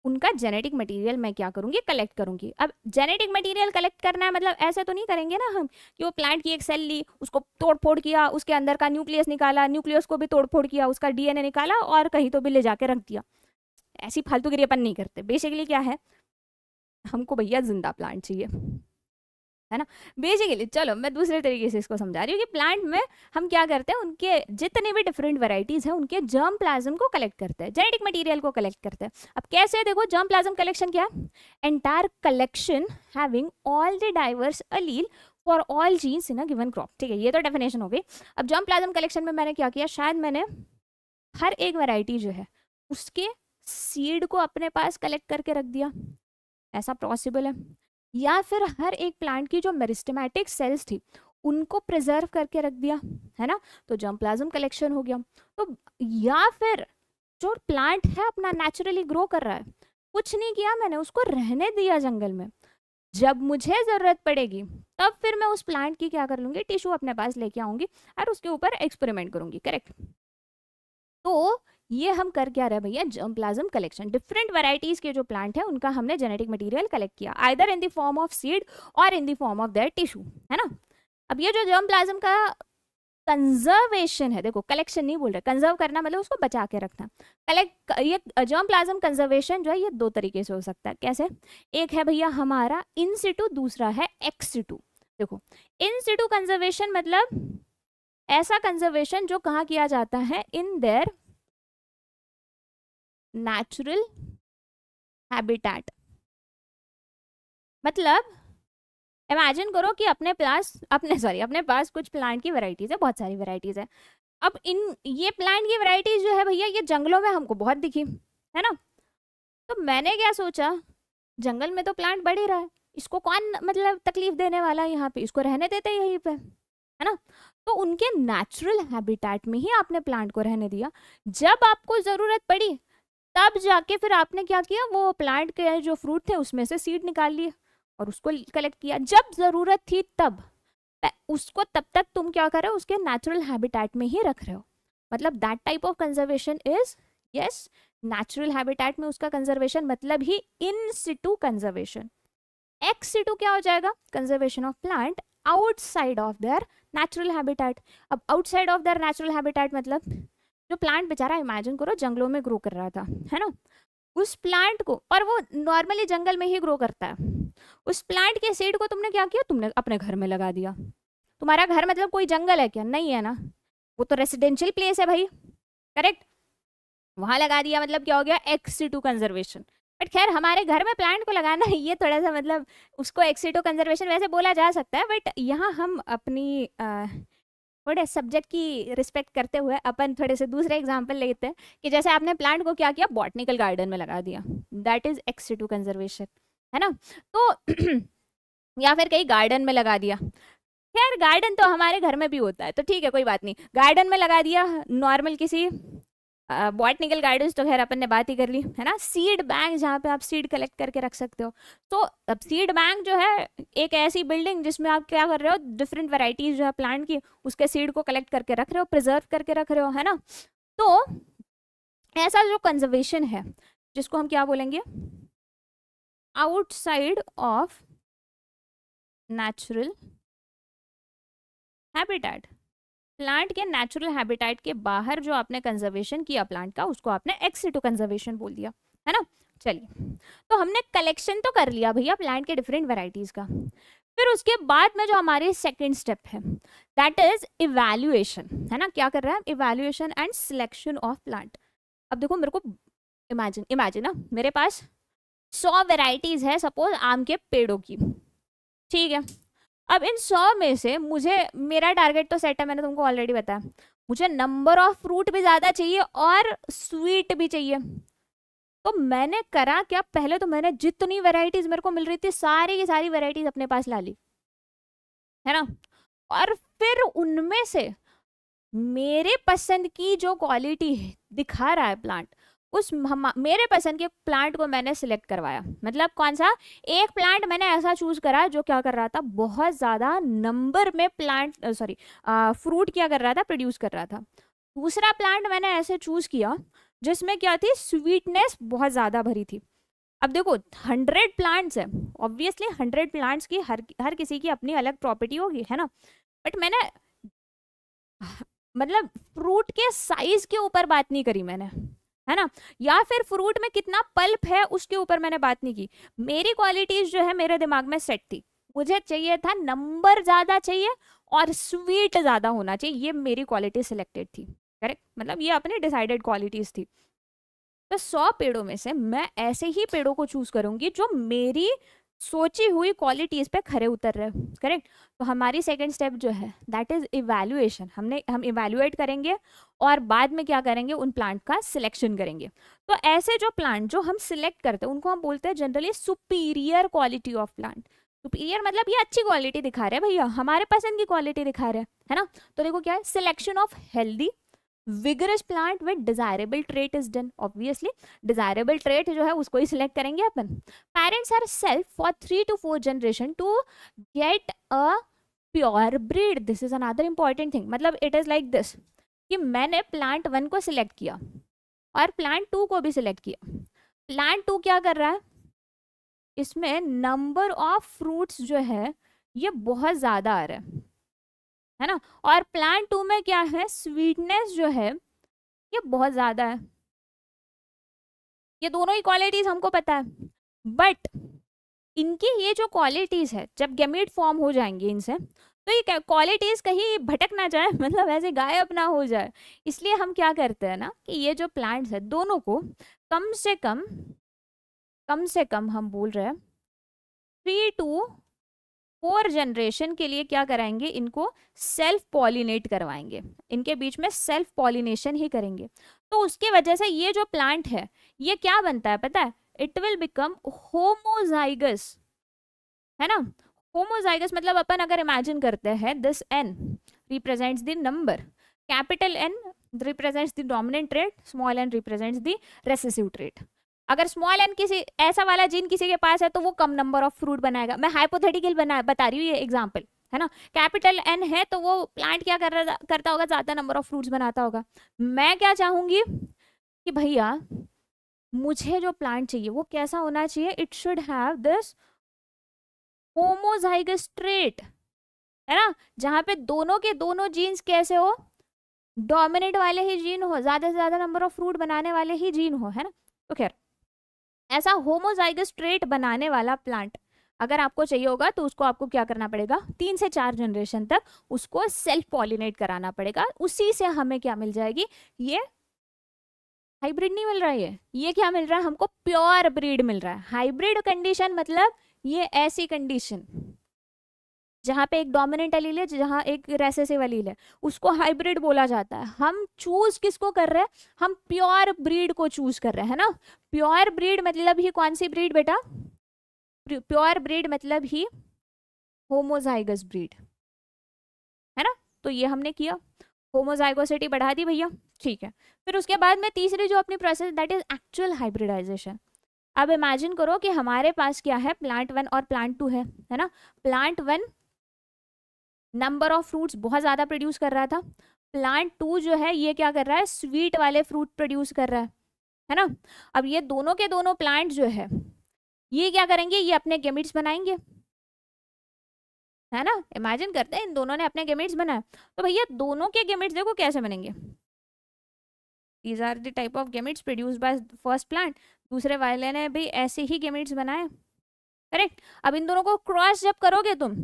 S1: उनका जेनेटिक मटेरियल मैं क्या करूँगी कलेक्ट करूँगी अब जेनेटिक मटेरियल कलेक्ट करना है मतलब ऐसे तो नहीं करेंगे ना हम कि वो प्लांट की एक सेल ली उसको तोड़ फोड़ किया उसके अंदर का न्यूक्लियस निकाला न्यूक्लियस को भी तोड़ फोड़ किया उसका डीएनए निकाला और कहीं तो भी ले जाकर रख दिया ऐसी फालतूगिरी अपन नहीं करते बेसिकली क्या है हमको भैया जिंदा प्लांट चाहिए है ना बेसिकली चलो मैं दूसरे तरीके से इसको समझा रही हूँ कि प्लांट में हम क्या करते हैं उनके जितने भी डिफरेंट वेराइटीज़ हैं उनके जर्म प्लाज्म को कलेक्ट करते हैं जेनेटिक मटीरियल को कलेक्ट करते हैं अब कैसे है देखो जर्म प्लाज्म कलेक्शन क्या है entire collection having all the diverse allele for all genes in a given crop ठीक है ये तो डेफिनेशन हो गई अब जर्म प्लाज्म कलेक्शन में मैंने क्या किया शायद मैंने हर एक वैरायटी जो है उसके सीड को अपने पास कलेक्ट करके रख दिया ऐसा पॉसिबल है या फिर हर एक प्लांट की जो मेरिस्टमेटिक सेल्स थी उनको प्रिजर्व करके रख दिया है ना तो जर्म प्लाज्म कलेक्शन हो गया तो या फिर जो प्लांट है अपना नेचुरली ग्रो कर रहा है कुछ नहीं किया मैंने उसको रहने दिया जंगल में जब मुझे ज़रूरत पड़ेगी तब फिर मैं उस प्लांट की क्या कर लूँगी टिश्यू अपने पास लेके आऊँगी और उसके ऊपर एक्सपेरिमेंट करूँगी करेक्ट तो ये हम कर क्या रहे भैया जर्मप्लाज्म कलेक्शन डिफरेंट वराइटीज के जो प्लांट है उनका हमने जेनेटिक मटीरियल कलेक्ट किया either in the form of seed और in the form of their tissue है ना अब ये जो जर्म प्लाज्म का कंजर्वेशन है देखो कलेक्शन नहीं बोल रहे कंजर्व करना मतलब उसको बचा के रखना कलेक्ट ये जर्म प्लाज्म कंजर्वेशन जो है ये दो तरीके से हो सकता है कैसे एक है भैया हमारा इन सिटू दूसरा है एक्स सिटू देखो इन सिटू कंजर्वेशन मतलब ऐसा
S2: कंजर्वेशन जो कहाँ किया जाता है इन देयर नेचुरल हैबिटेट मतलब
S1: इमेजिन करो कि अपने पास अपने सॉरी अपने पास कुछ प्लांट की वैरायटीज़ है बहुत सारी वैरायटीज़ है अब इन ये प्लांट की वैरायटीज़ जो है भैया ये जंगलों में हमको बहुत दिखी है ना तो मैंने क्या सोचा जंगल में तो प्लांट बढ़ ही रहा है इसको कौन मतलब तकलीफ देने वाला है यहाँ पे इसको रहने देते हैं यहीं पे है ना तो उनके नेचुरल हैबिटेट में ही आपने प्लांट को रहने दिया जब आपको ज़रूरत पड़ी तब जाके फिर आपने क्या किया वो प्लांट के जो फ्रूट थे उसमें से सीड निकाल लिए और उसको कलेक्ट किया जब ज़रूरत थी तब उसको तब तक तुम क्या कर रहे हो उसके नेचुरल हैबिटेट में ही रख रहे हो मतलब that type of conservation is yes natural habitat में उसका कंजर्वेशन मतलब ही इन सिटू कंजर्वेशन एक्स सिटू क्या हो जाएगा conservation of plant outside of their natural habitat अब outside of their natural habitat मतलब जो प्लांट बेचारा इमेजिन करो जंगलों में ग्रो कर रहा था है ना उस प्लांट को पर वो नॉर्मली जंगल में ही ग्रो करता है उस प्लांट के सीड को तुमने क्या किया तुमने अपने घर में लगा दिया तुम्हारा घर मतलब कोई जंगल है क्या नहीं है ना वो तो रेसिडेंशियल प्लेस है भाई करेक्ट वहाँ लगा दिया मतलब क्या हो गया एक्सीटू कंजर्वेशन बट खैर हमारे घर में प्लांट को लगाना है ये थोड़ा सा मतलब उसको एक्सीटो कंजर्वेशन वैसे बोला जा सकता है बट यहाँ हम अपनी थोड़े सब्जेक्ट की रिस्पेक्ट करते हुए अपन थोड़े से दूसरे एग्जाम्पल लेते हैं कि जैसे आपने प्लांट को क्या किया बॉटनिकल गार्डन में लगा दिया दैट इज एक्सीटू कंजर्वेशन है ना तो या फिर कहीं गार्डन में लगा दिया खैर गार्डन तो हमारे घर में भी होता है तो ठीक है कोई बात नहीं गार्डन में लगा दिया नॉर्मल किसी बॉटनिकल गार्डन्स तो खैर अपन ने बात ही कर ली है ना सीड बैंक जहाँ पे आप सीड कलेक्ट करके रख सकते हो तो अब सीड बैंक जो है एक ऐसी बिल्डिंग जिसमें आप क्या कर रहे हो डिफरेंट वेराइटीज़ जो है प्लांट की उसके सीड को कलेक्ट करके रख रहे हो प्रिजर्व करके रख रहे हो है ना तो ऐसा जो कंजर्वेशन है
S2: जिसको हम क्या बोलेंगे outside of natural habitat plant के
S1: नेचुरल हैबिटाइट के बाहर जो आपने कंजर्वेशन किया प्लांट का उसको आपने एक्सिटो कंजर्वेशन बोल दिया है ना चलिए तो हमने कलेक्शन तो कर लिया भैया प्लांट के डिफरेंट वेराइटीज़ का फिर उसके बाद में जो हमारे सेकेंड स्टेप है दैट इज इवेल्युएशन है ना क्या कर रहा है evaluation and selection of plant अब देखो मेरे को इमेजिन इमेजिन ना मेरे पास सौ वेराइटीज़ है सपोज आम के पेड़ों की ठीक है अब इन सौ में से मुझे मेरा टारगेट तो सेट है मैंने तुमको ऑलरेडी बताया मुझे नंबर ऑफ फ्रूट भी ज़्यादा चाहिए और स्वीट भी चाहिए तो मैंने करा क्या पहले तो मैंने जितनी वेराइटीज़ मेरे को मिल रही थी सारी की सारी वेराइटीज़ अपने पास ला ली है ना और फिर उनमें से मेरे पसंद की जो क्वालिटी दिखा रहा है प्लांट उस मेरे पसंद के प्लांट को मैंने सिलेक्ट करवाया मतलब कौन सा एक प्लांट मैंने ऐसा चूज करा जो क्या कर रहा था बहुत ज़्यादा नंबर में प्लांट सॉरी फ्रूट क्या कर रहा था प्रोड्यूस कर रहा था दूसरा प्लांट मैंने ऐसे चूज़ किया जिसमें क्या थी स्वीटनेस बहुत ज़्यादा भरी थी अब देखो हंड्रेड प्लांट्स है ऑब्वियसली हंड्रेड प्लांट्स की हर हर किसी की अपनी अलग प्रॉपर्टी होगी है ना बट मैंने मतलब फ्रूट के साइज के ऊपर बात नहीं करी मैंने है ना या फिर फ्रूट में कितना पल्प है उसके ऊपर मैंने बात नहीं की मेरी क्वालिटीज जो है मेरे दिमाग में सेट थी मुझे चाहिए था नंबर ज़्यादा चाहिए और स्वीट ज़्यादा होना चाहिए ये मेरी क्वालिटी सिलेक्टेड थी करेक्ट मतलब ये अपने डिसाइडेड क्वालिटीज़ थी तो सौ पेड़ों में से मैं ऐसे ही पेड़ों को चूज़ करूंगी जो मेरी सोची हुई क्वालिटीज़ पे खरे उतर रहे करेक्ट तो हमारी सेकेंड स्टेप जो है दैट इज़ इवेल्युएशन हमने हम इवेल्युएट करेंगे और बाद में क्या करेंगे उन प्लांट का सिलेक्शन करेंगे तो ऐसे जो प्लांट जो हम सिलेक्ट करते हैं उनको हम बोलते हैं generally superior quality of plant superior मतलब ये अच्छी क्वालिटी दिखा रहे हैं भैया हमारे पसंद की क्वालिटी दिखा रहे हैं है ना तो देखो क्या है selection of healthy vigorous plant with desirable trait is done obviously desirable trait जो है उसको ही सिलेक्ट करेंगे अपन parents are self for three to four generation to get a pure breed this is another important thing मतलब it is like this कि मैंने plant one को सिलेक्ट किया और प्लांट टू को भी सिलेक्ट किया प्लांट टू क्या कर रहा है इसमें नंबर ऑफ फ्रूट्स जो है ये बहुत ज़्यादा आ रहा है है ना और प्लान टू में क्या है स्वीटनेस जो है ये बहुत ज़्यादा है ये दोनों ही क्वालिटीज़ हमको पता है बट इनकी ये जो क्वालिटीज़ है जब गेमिट फॉर्म हो जाएंगे इनसे तो ये क्वालिटीज़ कहीं भटक ना जाए मतलब ऐसे गायब ना हो जाए इसलिए हम क्या करते हैं ना कि ये जो प्लांट्स है दोनों को कम से कम कम से कम हम बोल रहे हैं थ्री टू फोर जनरेशन के लिए क्या कराएंगे इनको सेल्फ पॉलिनेट करवाएंगे इनके बीच में सेल्फ पॉलिनेशन ही करेंगे तो उसके वजह से ये जो प्लांट है ये क्या बनता है पता है इट विल बिकम होमोजाइगस है ना होमोजाइगस मतलब अपन अगर इमेजिन करते हैं this N represents the number capital N represents the dominant trait small N represents the recessive trait अगर स्मॉल एन किसी ऐसा वाला जीन किसी के पास है तो वो कम नंबर ऑफ फ्रूट बनाएगा मैं हाइपोथेटिकल बना बता रही हूँ ये एग्जाम्पल है ना कैपिटल एन है तो वो प्लांट क्या कर रहा करता होगा ज़्यादा नंबर ऑफ फ्रूट्स बनाता होगा मैं क्या चाहूंगी कि भैया मुझे जो प्लांट चाहिए वो कैसा होना चाहिए it should have this homozygous trait है ना जहाँ पे दोनों के दोनों जीन्स कैसे हो डोमिनेट वाले ही जीन हो ज़्यादा से ज़्यादा नंबर ऑफ फ्रूट बनाने वाले ही जीन हो है ना तो खैर ऐसा होमोजाइगस ट्रेट बनाने वाला प्लांट अगर आपको चाहिए होगा तो उसको आपको क्या करना पड़ेगा तीन से चार जनरेशन तक उसको सेल्फ पॉलिनेट कराना पड़ेगा उसी से हमें क्या मिल जाएगी ये हाइब्रिड नहीं मिल रहा है ये क्या मिल रहा है हमको प्योर ब्रीड मिल रहा है हाइब्रिड कंडीशन मतलब ये ऐसी कंडीशन जहाँ पे एक डोमिनेंट अलील है जहाँ एक रेसेसिव अलील है उसको हाइब्रिड बोला जाता है हम चूज किसको कर रहे हैं हम प्योर ब्रीड को चूज कर रहे हैं है ना प्योर ब्रीड मतलब ही कौन सी ब्रीड बेटा प्योर ब्रीड मतलब ही होमोजाइगस ब्रीड है ना तो ये हमने किया होमोजाइगोसिटी बढ़ा दी भैया ठीक है फिर उसके बाद में तीसरी जो अपनी process that is actual hybridization अब इमेजिन करो कि हमारे पास क्या है प्लांट वन और प्लांट टू है है ना plant one number of fruits बहुत ज़्यादा प्रोड्यूस कर रहा था प्लांट टू जो है ये क्या कर रहा है स्वीट वाले फ्रूट प्रोड्यूस कर रहा है है ना अब ये दोनों के दोनों प्लांट जो है ये क्या करेंगे ये अपने गेमिट्स बनाएंगे है ना इमेजिन करते हैं इन दोनों ने अपने गेमिट्स बनाए तो भैया दोनों के गेमिट्स देखो कैसे बनेंगे these are the type of gametes produce by first plant दूसरे वाले ने भी ऐसे ही गेमिट्स बनाए करेक्ट अब इन दोनों को क्रॉस जब करोगे तुम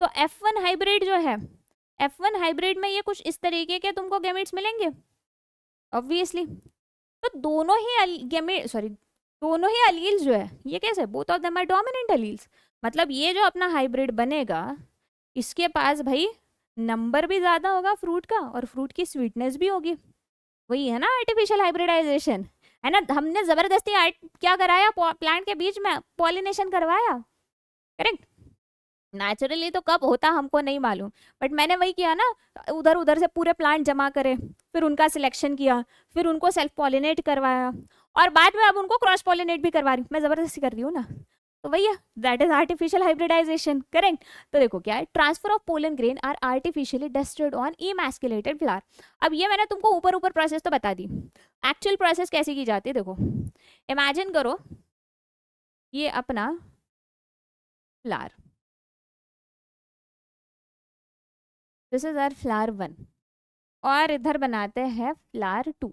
S1: तो एफ वन हाइब्रिड जो है एफ वन हाइब्रिड में ये कुछ इस तरीके के तुमको गेमिट्स मिलेंगे ऑब्वियसली तो दोनों ही गेमिट सॉरी दोनों ही अलील्स जो है ये कैसे both of them are dominant alleles मतलब ये जो अपना हाइब्रिड बनेगा इसके पास भाई नंबर भी ज़्यादा होगा फ्रूट का और फ्रूट की स्वीटनेस भी होगी वही है ना आर्टिफिशियल हाइब्रिडाइजेशन है ना हमने ज़बरदस्ती क्या कराया प्लांट के बीच में पॉलिनेशन करवाया करेक्ट नेचुरली तो कब होता हमको नहीं मालूम बट मैंने वही किया ना उधर उधर से पूरे प्लांट जमा करे फिर उनका सिलेक्शन किया फिर उनको सेल्फ पॉलिनेट करवाया और बाद में अब उनको क्रॉस पॉलिनेट भी करवा रही मैं ज़बरदस्ती कर रही हूँ ना तो भैया that is artificial hybridization correct तो देखो क्या है transfer of pollen grain are artificially dusted on emasculated flower अब ये मैंने तुमको ऊपर ऊपर प्रोसेस तो बता दी एक्चुअल प्रोसेस कैसे की जाती है देखो इमेजिन
S2: करो ये अपना flower this is our flower one और इधर बनाते हैं फ्लार टू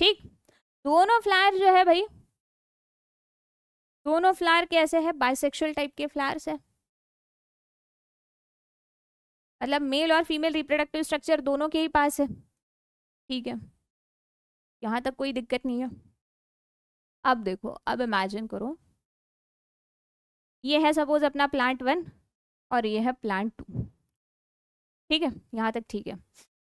S2: ठीक दोनों फ्लावर जो है भाई दोनों फ्लावर कैसे है बाइसेक्सुअल टाइप के फ्लावर्स है
S1: मतलब मेल और फीमेल रिप्रोडक्टिव स्ट्रक्चर दोनों के ही पास है ठीक है यहाँ तक कोई दिक्कत नहीं है अब देखो अब इमेजिन करो ये है सपोज अपना प्लांट वन और ये है प्लांट टू ठीक है यहाँ तक ठीक है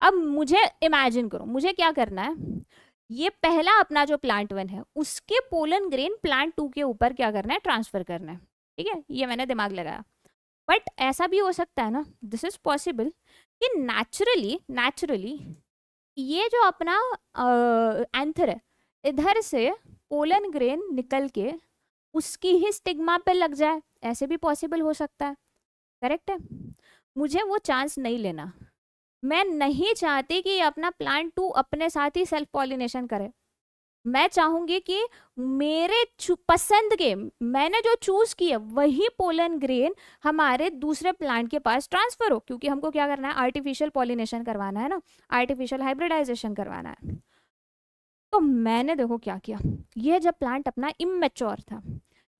S1: अब मुझे इमेजिन करो मुझे क्या करना है ये पहला अपना जो प्लांट वन है उसके पोलन ग्रेन प्लांट टू के ऊपर क्या करना है ट्रांसफर करना है ठीक है ये मैंने दिमाग लगाया बट ऐसा भी हो सकता है ना दिस इज पॉसिबल कि नेचुरली नेचुरली ये जो अपना एंथर है इधर से पोलन ग्रेन निकल के उसकी ही स्टिग्मा पे लग जाए ऐसे भी पॉसिबल हो सकता है करेक्ट है मुझे वो चांस नहीं लेना मैं नहीं चाहती कि अपना प्लांट टू अपने साथ ही सेल्फ पॉलिनेशन करे मैं चाहूंगी कि मेरे पसंद के मैंने जो चूज किया वही पोलन ग्रेन हमारे दूसरे प्लांट के पास ट्रांसफर हो क्योंकि हमको क्या करना है आर्टिफिशियल पॉलिनेशन करवाना है ना आर्टिफिशियल हाइब्रिडाइजेशन करवाना है तो मैंने देखो क्या किया ये जब प्लांट अपना इमेच्योर था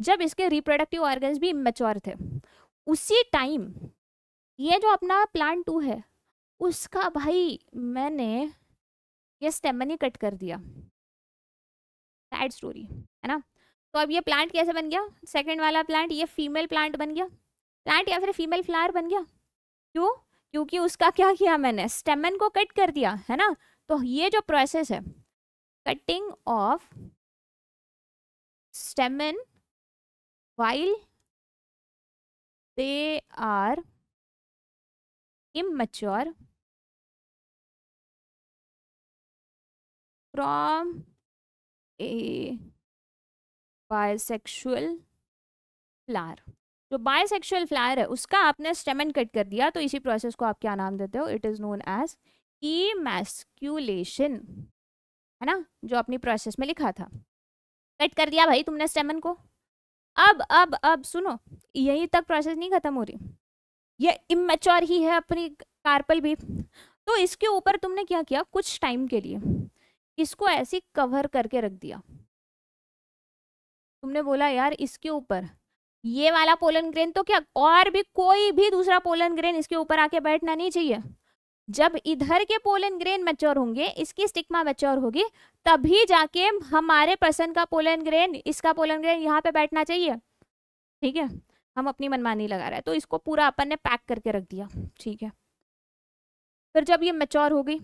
S1: जब इसके रिप्रोडक्टिव ऑर्गन्स भी इमेच्योर थे उसी टाइम ये जो अपना प्लांट टू है उसका भाई मैंने ये स्टेमनी कट कर दिया सैड स्टोरी है ना तो अब ये प्लांट कैसे बन गया सेकंड वाला प्लांट ये फीमेल प्लांट बन गया प्लांट या फिर फीमेल फ्लावर बन गया क्यों क्योंकि उसका क्या किया मैंने स्टेमन को कट कर दिया है ना तो ये जो प्रोसेस है
S2: cutting of stamen while they are immature from a bisexual
S1: flower जो बायसेक्शुअल फ्लावर है उसका आपने स्टेमन कट कर दिया तो इसी प्रोसेस को आप क्या नाम देते हो it is known as emasculation है ना जो अपनी प्रोसेस में लिखा था कट कर दिया भाई तुमने स्टेमन को अब अब अब सुनो यहीं तक प्रोसेस नहीं खत्म हो रही ये इमेच्योर ही है अपनी कार्पल भी तो इसके ऊपर तुमने क्या किया कुछ टाइम के लिए इसको ऐसे कवर करके रख दिया तुमने बोला यार इसके ऊपर ये वाला पोलन ग्रेन तो क्या और भी कोई भी दूसरा पोलन ग्रेन इसके ऊपर आके बैठना नहीं चाहिए जब इधर के पोलन ग्रेन मेच्योर होंगे इसकी स्टिकमा मेच्योर होगी तभी जाके हमारे पर्सन का पोलन ग्रेन इसका पोलन ग्रेन यहाँ पे बैठना चाहिए ठीक है हम अपनी मनमानी लगा रहे हैं तो इसको पूरा अपन ने पैक करके रख दिया ठीक है फिर जब ये मेच्योर हो गई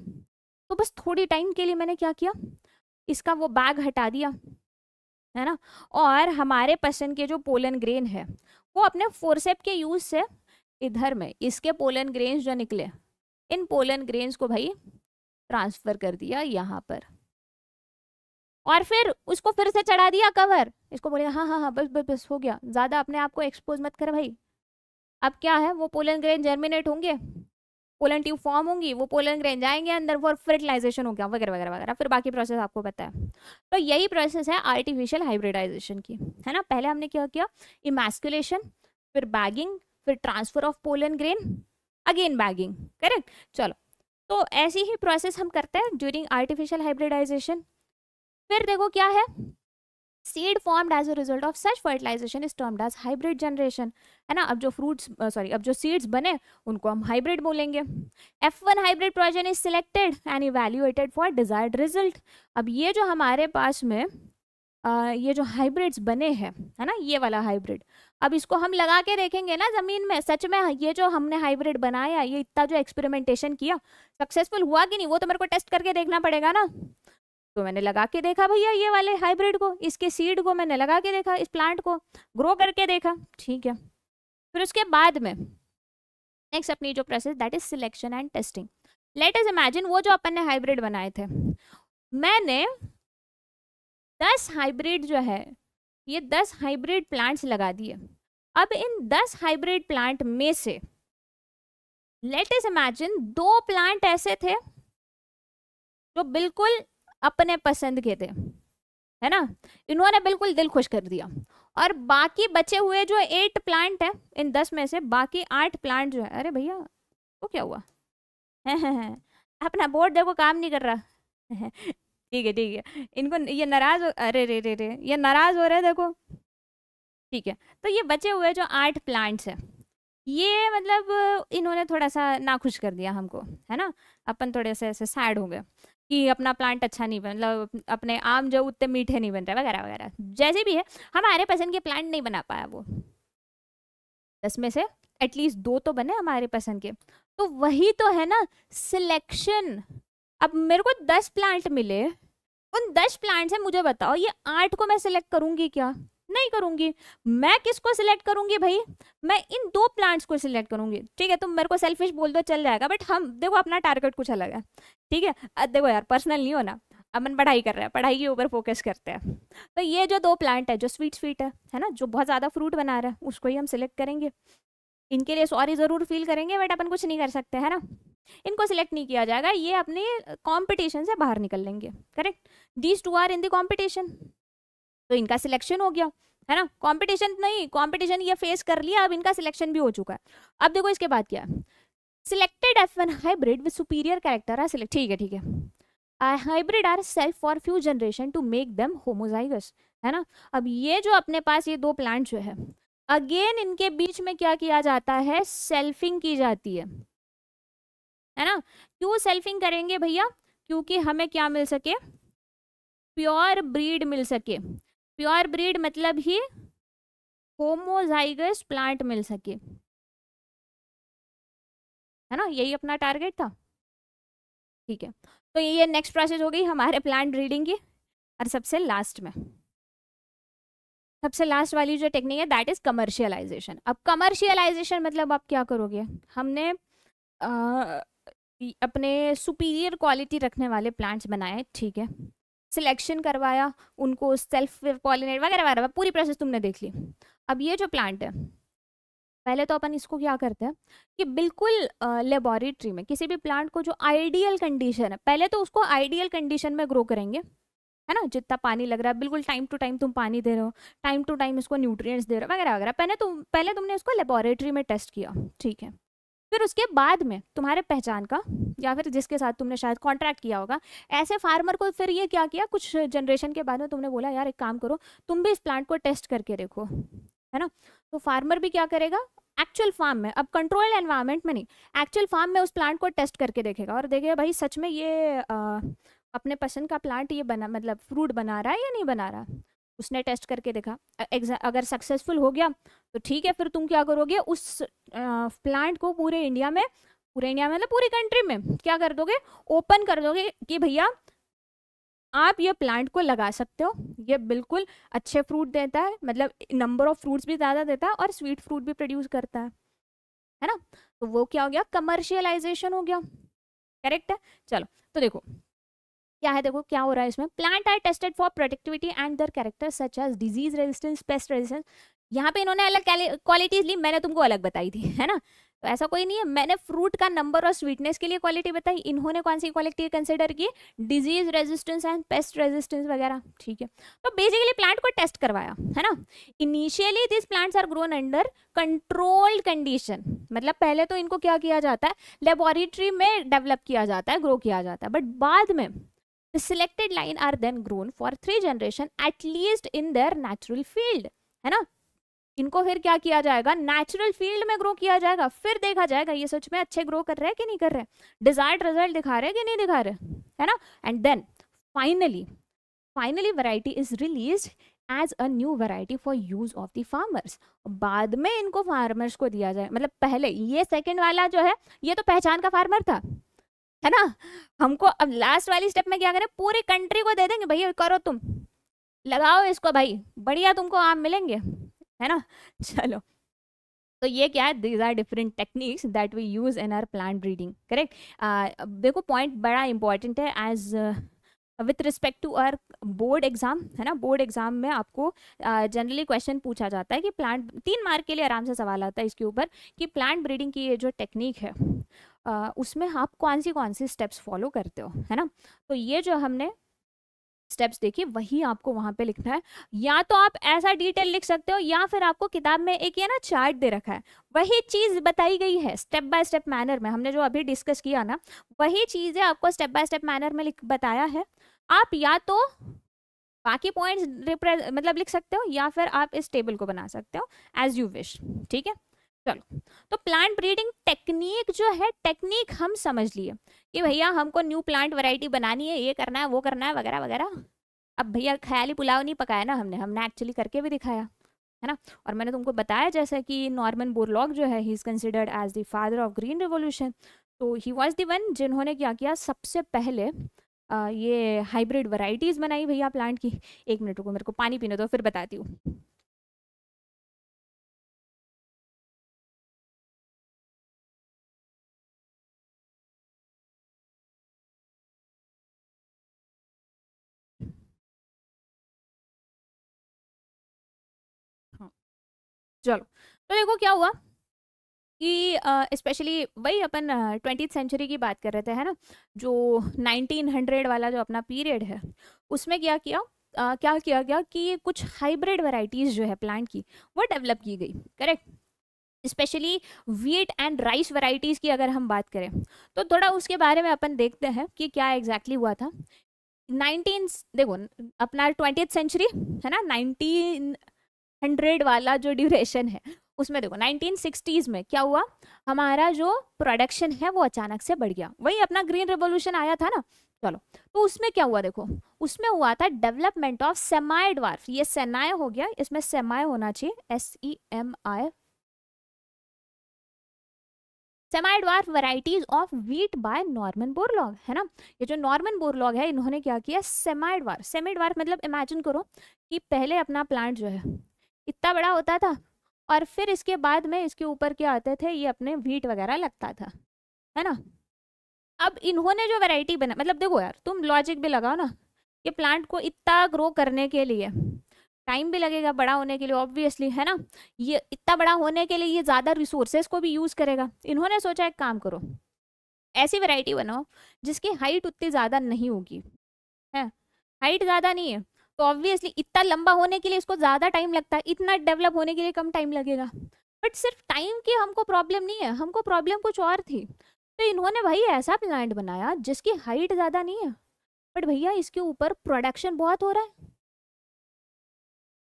S1: तो बस थोड़ी टाइम के लिए मैंने क्या किया इसका वो बैग हटा दिया है ना और हमारे पर्सन के जो पोलन ग्रेन है वो अपने फोरसेप के यूज़ से इधर में इसके पोलन ग्रेन जो निकले इन पोलन ग्रेन्स को भाई ट्रांसफर कर दिया यहाँ पर और फिर उसको फिर से चढ़ा दिया कवर इसको बोले हाँ हाँ हाँ बस बस बस हो गया ज़्यादा अपने आप को एक्सपोज मत कर भाई अब क्या है वो पोलन ग्रेन जर्मिनेट होंगे पोलन ट्यूब फॉर्म होंगी वो पोलन ग्रेन जाएंगे अंदर वो फर्टिलाइजेशन हो गया वगैरह वगैरह वगैरह फिर बाकी प्रोसेस आपको पता है तो यही प्रोसेस है आर्टिफिशियल हाइब्रिडाइजेशन की है ना पहले हमने क्या किया इमेस्कुलेशन फिर बैगिंग फिर transfer of pollen grain again bagging correct चलो तो ऐसी ही प्रोसेस हम करते हैं ड्यूरिंग आर्टिफिशियल हाइब्रिडाइजेशन फिर देखो क्या है seed formed as a result of such fertilization is termed as hybrid generation है ना अब जो फ्रूट्स सॉरी अब जो सीड्स बने उनको हम हाइब्रिड बोलेंगे F one hybrid progeny is selected and evaluated for desired result अब ये जो हमारे पास में आ, ये जो हाइब्रिड्स बने हैं है ना ये वाला हाइब्रिड अब इसको हम लगा के देखेंगे ना ज़मीन में सच में हाँ, ये जो हमने हाइब्रिड बनाया ये इतना जो एक्सपेरिमेंटेशन किया सक्सेसफुल हुआ कि नहीं वो तो मेरे को टेस्ट करके देखना पड़ेगा ना तो मैंने लगा के देखा भैया ये वाले हाइब्रिड को इसके सीड को मैंने लगा के देखा इस प्लांट को ग्रो करके देखा ठीक है फिर उसके बाद में नेक्स्ट अपनी जो process that is selection and testing let's imagine वो जो अपन ने हाइब्रिड बनाए थे मैंने दस हाइब्रिड जो है ये दस हाइब्रिड प्लांट्स लगा दिए अब इन दस हाइब्रिड प्लांट में से लेट इज इमेजिन दो प्लांट ऐसे थे जो बिल्कुल अपने पसंद के थे है ना इन्होंने बिल्कुल दिल खुश कर दिया और बाकी बचे हुए जो एट प्लांट है इन दस में से बाकी आठ प्लांट जो है अरे भैया वो तो क्या हुआ है, अपना बोर्ड देखो काम नहीं कर रहा ठीक है ठीक है इनको ये नाराज़ हो अरे रे रे रे ये नाराज़ हो रहे हैं देखो ठीक है तो ये बचे हुए जो आठ प्लांट्स हैं ये मतलब इन्होंने थोड़ा सा नाखुश कर दिया हमको है ना अपन थोड़े से ऐसे सैड हो गए कि अपना प्लांट अच्छा नहीं बन मतलब अपने आम जो उतने मीठे नहीं बन रहे वगैरह वगैरह जैसे भी है हमारे पसंद के प्लांट नहीं बना पाया वो दस में से एटलीस्ट दो तो बने हमारे पसंद के तो वही तो है ना सिलेक्शन अब मेरे को दस प्लांट मिले उन दस प्लांट से मुझे बताओ ये आठ को मैं सिलेक्ट करूंगी क्या नहीं करूंगी मैं किसको सिलेक्ट करूंगी भाई मैं इन दो प्लांट्स को सिलेक्ट करूंगी ठीक है तुम मेरे को सेल्फिश बोल दो चल जाएगा बट हम देखो अपना टारगेट कुछ अलग है ठीक है देखो यार पर्सनल नहीं होना अमन पढ़ाई कर रहे हैं पढ़ाई के ऊपर फोकस करते हैं तो ये जो दो प्लांट है जो स्वीट स्वीट है है ना जो बहुत ज़्यादा फ्रूट बना रहा है उसको ही हम सिलेक्ट करेंगे इनके लिए सॉरी ज़रूर फील करेंगे बट अपन कुछ नहीं कर सकते है ना इनको सिलेक्ट नहीं किया जाएगा ये अपने कॉम्पिटिशन से बाहर निकल लेंगे correct these two are in the competition तो इनका सिलेक्शन हो गया है ना कंपटीशन नहीं कंपटीशन ये फेस कर लिया अब इनका सिलेक्शन भी हो चुका है अब देखो इसके बाद क्या selected F one hybrid with superior character are select ठीक है ठीक है hybrid are self for few generation to make them homozygous है ना अब ये जो अपने पास ये दो प्लांट जो है अगेन इनके बीच में क्या किया जाता है सेल्फिंग की जाती है है ना क्यों सेल्फिंग करेंगे भैया क्योंकि हमें क्या मिल सके प्योर ब्रीड मिल सके प्योर ब्रीड मतलब ही होमोजाइगस प्लांट मिल सके है ना यही अपना टारगेट था ठीक है तो ये नेक्स्ट प्रोसेस हो गई हमारे प्लांट ब्रीडिंग की और सबसे लास्ट में सबसे लास्ट वाली जो टेक्निक है दैट इज़ कमर्शियलाइजेशन अब कमर्शियलाइजेशन मतलब आप क्या करोगे हमने आ, अपने सुपीरियर क्वालिटी रखने वाले प्लांट्स बनाए ठीक है सिलेक्शन करवाया उनको सेल्फ पॉलिनेट वगैरह वगैरह पूरी प्रोसेस तुमने देख ली अब ये जो प्लांट है पहले तो अपन इसको क्या करते हैं कि बिल्कुल लेबॉरेटरी में किसी भी प्लांट को जो आइडियल कंडीशन है पहले तो उसको आइडियल कंडीशन में ग्रो करेंगे है ना जितना पानी लग रहा है बिल्कुल टाइम टू टाइम तुम पानी दे रहे हो टाइम टू टाइम इसको न्यूट्रिएंट्स दे रहे हो वगैरह वगैरह पहले तुम पहले तुमने इसको लेबॉरेटरी में टेस्ट किया ठीक है फिर उसके बाद में तुम्हारे पहचान का या फिर जिसके साथ तुमने शायद कॉन्ट्रैक्ट किया होगा ऐसे फार्मर को फिर ये क्या किया कुछ जनरेशन के बाद में तुमने बोला यार एक काम करो तुम भी इस प्लांट को टेस्ट करके देखो है ना तो फार्मर भी क्या करेगा एक्चुअल फार्म में अब कंट्रोल्ड एनवायरमेंट में नहीं एक्चुअल फार्म में उस प्लांट को टेस्ट करके देखेगा और देखेगा भाई सच में ये आ, अपने पसंद का प्लांट ये बना मतलब फ्रूट बना रहा है या नहीं बना रहा उसने टेस्ट करके देखा अगर सक्सेसफुल हो गया तो ठीक है फिर तुम क्या करोगे उस प्लांट को पूरे इंडिया में पूरे इंडिया में मतलब पूरी कंट्री में क्या कर दोगे ओपन कर दोगे कि भैया आप ये प्लांट को लगा सकते हो ये बिल्कुल अच्छे फ्रूट देता है मतलब नंबर ऑफ फ्रूट्स भी ज़्यादा देता है और स्वीट फ्रूट भी प्रोड्यूस करता है है ना तो वो क्या हो गया कमर्शियलाइजेशन हो गया करेक्ट है चलो तो देखो क्या है देखो क्या हो रहा है इसमें plant are tested for productivity and other character such as disease resistance pest resistance यहाँ पे इन्होंने अलग क्वालिटीज ली मैंने तुमको अलग बताई थी है ना तो ऐसा कोई नहीं है मैंने फ्रूट का नंबर और स्वीटनेस के लिए क्वालिटी बताई इन्होंने कौन सी क्वालिटी कंसिडर की disease resistance and pest resistance वगैरह ठीक है तो बेसिकली प्लांट को टेस्ट करवाया है ना initially this plants are grown under controlled condition मतलब पहले तो इनको क्या किया जाता है लेबोरेटरी में डेवलप किया जाता है ग्रो किया जाता है बट बाद में The selected line are then grown for three generation at least in their natural field, है ना इनको फिर क्या किया जाएगा नेचुरल फील्ड में ग्रो किया जाएगा फिर देखा जाएगा ये सच में अच्छे ग्रो कर रहे हैं कि नहीं कर रहे डिजायर्ड रिजल्ट दिखा रहे हैं कि नहीं दिखा रहे है ना and then finally finally variety is release as a new variety for use of the farmers बाद में इनको फार्मर्स को दिया जाए मतलब पहले ये सेकेंड वाला जो है ये तो पहचान का फार्मर था है ना हमको अब लास्ट वाली स्टेप में क्या करें पूरी कंट्री को दे देंगे भैया करो तुम लगाओ इसको भाई बढ़िया तुमको आम मिलेंगे है ना चलो तो ये क्या है these are different techniques that we use in our plant breeding correct देखो पॉइंट बड़ा इंपॉर्टेंट है as with respect to our board exam है ना बोर्ड एग्जाम में आपको जनरली uh, क्वेश्चन पूछा जाता है कि प्लांट तीन मार्क के लिए आराम से सवाल आता है इसके ऊपर कि प्लांट ब्रीडिंग की ये जो टेक्निक है उसमें आप कौन सी कौन सी स्टेप्स फॉलो करते हो है ना तो ये जो हमने स्टेप्स देखिए वही आपको वहाँ पे लिखना है या तो आप ऐसा डिटेल लिख सकते हो या फिर आपको किताब में एक ये ना चार्ट दे रखा है वही चीज़ बताई गई है स्टेप बाय स्टेप मैनर में हमने जो अभी डिस्कस किया ना वही चीज़ें आपको स्टेप बाय स्टेप मैनर में लिख बताया है आप या तो बाकी पॉइंट्स मतलब लिख सकते हो या फिर आप इस टेबल को बना सकते हो एज यू विश ठीक है चलो तो प्लांट ब्रीडिंग टेक्निक जो है टेक्निक हम समझ लिए कि भैया हमको न्यू प्लांट वैरायटी बनानी है ये करना है वो करना है वगैरह वगैरह अब भैया ख्याली पुलाव नहीं पकाया ना हमने हमने एक्चुअली करके भी दिखाया है ना और मैंने तुमको बताया जैसा कि नॉर्मन बोरलॉग जो है he is considered as the father of green revolution तो ही वॉज दी वन जिन्होंने क्या किया सबसे पहले आ, ये हाइब्रिड
S2: वराइटीज़ बनाई भैया प्लांट की एक मिनट रुको मेरे को पानी पीने दो फिर बताती हूँ चलो तो देखो क्या हुआ कि स्पेशली uh, वही अपन
S1: ट्वेंटी सेंचुरी की बात कर रहे थे है ना जो 1900 वाला जो अपना पीरियड है उसमें क्या किया uh, क्या किया गया कि कुछ हाइब्रिड वैरायटीज़ जो है प्लांट की वो डेवलप की गई correct specially wheat and rice varieties की अगर हम बात करें तो थोड़ा उसके बारे में अपन देखते हैं कि क्या एग्जैक्टली exactly हुआ था नाइनटीन देखो अपना ट्वेंटी सेंचुरी है ना नाइनटीन हंड्रेड वाला जो ड्यूरेशन है उसमें देखो 1960s में क्या हुआ हमारा जो प्रोडक्शन है वो अचानक से बढ़ गया वही अपना ग्रीन रेवोल्यूशन आया था ना चलो तो उसमें क्या हुआ देखो उसमें हुआ था डेवलपमेंट ऑफ सेमाई डॉर्फ ये सेनाय हो गया इसमें सेमाय होना चाहिए S E e M I semi dwarf varieties of wheat by Norman Borlaug है ना ये जो नॉर्मन बोरलॉग है इन्होंने क्या किया सेमाई ड्वार्फ सेमी ड्वार्फ मतलब इमेजिन करो कि पहले अपना प्लांट जो है इतना बड़ा होता था और फिर इसके बाद में इसके ऊपर क्या आते थे ये अपने वीट वगैरह लगता था है ना अब इन्होंने जो वैरायटी बना मतलब देखो यार तुम लॉजिक भी लगाओ ना ये प्लांट को इतना ग्रो करने के लिए टाइम भी लगेगा बड़ा होने के लिए ऑब्वियसली है ना ये इतना बड़ा होने के लिए ये ज़्यादा रिसोर्सेज को भी यूज़ करेगा इन्होंने सोचा एक काम करो ऐसी वैरायटी बनाओ जिसकी हाइट उतनी ज़्यादा नहीं होगी है हाइट ज़्यादा नहीं है तो ऑब्वियसली इतना लंबा होने के लिए इसको ज़्यादा टाइम लगता है इतना डेवलप होने के लिए कम टाइम लगेगा बट सिर्फ टाइम की हमको प्रॉब्लम नहीं है हमको प्रॉब्लम कुछ और थी तो इन्होंने भाई ऐसा प्लांट बनाया जिसकी हाइट ज़्यादा नहीं है बट भैया इसके ऊपर प्रोडक्शन बहुत हो रहा है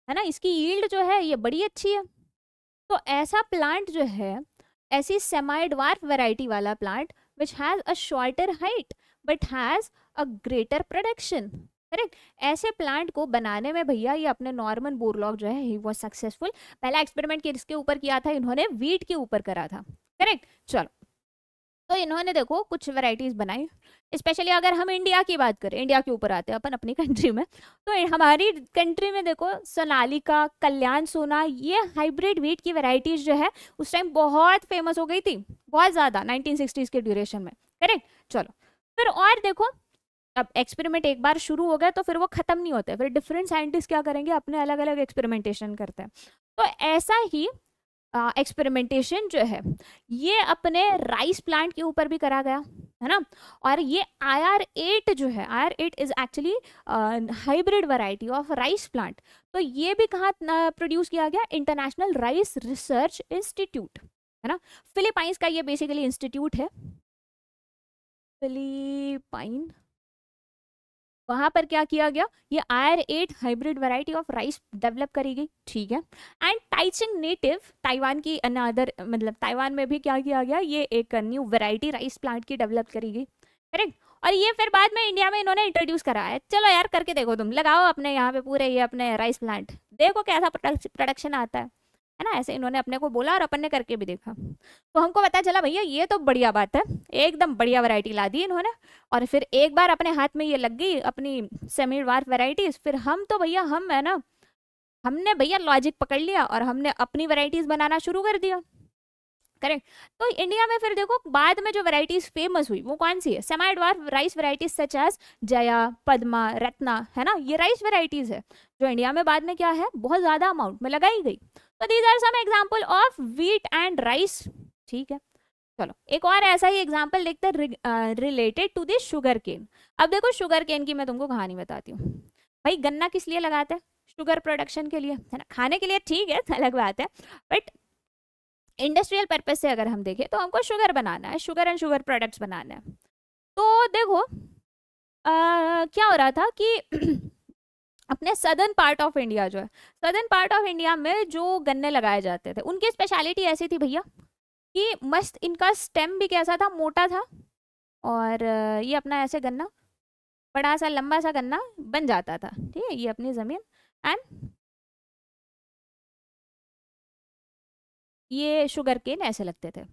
S1: है ना इसकी यील्ड जो है ये बड़ी अच्छी है तो ऐसा प्लांट जो है ऐसी सेमाइडवार वैरायटी वाला plant which has a shorter height but has a greater production correct ऐसे प्लांट को बनाने में भैया ये अपने नॉर्मन बोरलॉग जो है ही वॉज सक्सेसफुल पहला एक्सपेरिमेंट किसके ऊपर किया था इन्होंने वीट के ऊपर करा था करेक्ट चलो तो इन्होंने देखो कुछ वैरायटीज बनाई स्पेशली अगर हम इंडिया की बात करें इंडिया के ऊपर आते हैं अपन अपनी कंट्री में तो हमारी कंट्री में देखो सोनालिका कल्याण सोना ये हाइब्रिड वीट की वैरायटीज जो है उस टाइम बहुत फेमस हो गई थी बहुत ज़्यादा नाइनटीन के ड्यूरेशन में करेक्ट चलो फिर और देखो अब एक्सपेरिमेंट एक बार शुरू हो गया तो फिर वो ख़त्म नहीं होते फिर डिफरेंट साइंटिस्ट क्या करेंगे अपने अलग अलग एक्सपेरिमेंटेशन करते हैं तो ऐसा ही एक्सपेरिमेंटेशन जो है ये अपने राइस प्लांट के ऊपर भी करा गया है ना और ये आई आर एट जो है I R eight is actually hybrid variety of rice plant तो ये भी कहाँ प्रोड्यूस किया गया इंटरनेशनल राइस रिसर्च इंस्टीट्यूट है ना फिलीपाइंस का ये बेसिकली इंस्टीट्यूट है फिलीपाइन वहां पर क्या किया गया ये IR eight hybrid variety of rice develop करी गई ठीक है एंड टाइचिंग नेटिव ताइवान की अनादर मतलब ताइवान में भी क्या किया गया ये एक न्यू वैरायटी राइस प्लांट की डेवलप करी गई करेक्ट और ये फिर बाद में इंडिया में इन्होंने इंट्रोड्यूस करा है चलो यार करके देखो तुम लगाओ अपने यहाँ पे पूरे ये अपने राइस प्लांट देखो कैसा प्रोडक्शन आता है है ना ऐसे इन्होंने अपने को बोला और अपन ने करके भी देखा तो हमको पता चला भैया ये तो बढ़िया बात है एकदम बढ़िया वैरायटी ला दी इन्होंने और फिर एक बार अपने हाथ में ये लग गई अपनी सेमी वार्फ वेराइटीज़ फिर हम तो भैया हम है ना हमने भैया लॉजिक पकड़ लिया और हमने अपनी वेराइटीज़ बनाना शुरू कर दिया करेक्ट तो इंडिया में फिर देखो बाद में जो वेराइटीज फेमस हुई वो कौन सी है semi dwarf rice varieties such as Jaya Padma Ratna है ना ये राइस वैरायटीज है जो इंडिया में बाद में क्या है बहुत ज़्यादा अमाउंट में लगाई गई तो these are some example of wheat and rice ठीक है चलो एक और ऐसा ही एग्जाम्पल देखते हैं related to this sugarcane अब देखो शुगर केन की मैं तुमको कहानी बताती हूँ भाई गन्ना किस लिए लगाते हैं शुगर प्रोडक्शन के लिए है ना खाने के लिए ठीक है अलग बात है बट इंडस्ट्रियल पर्पज से अगर हम देखें तो हमको शुगर बनाना है शुगर एंड शुगर प्रोडक्ट्स बनाना है तो देखो आ, क्या हो रहा था कि अपने सदर्न पार्ट ऑफ इंडिया जो है सदर्न पार्ट ऑफ इंडिया में जो गन्ने लगाए जाते थे उनकी स्पेशलिटी ऐसी थी भैया कि मस्त इनका स्टेम भी कैसा था मोटा था और ये अपना ऐसे गन्ना बड़ा सा लंबा सा गन्ना
S2: बन जाता था ठीक है ये अपनी ज़मीन एंड ये शुगर केन ऐसे लगते थे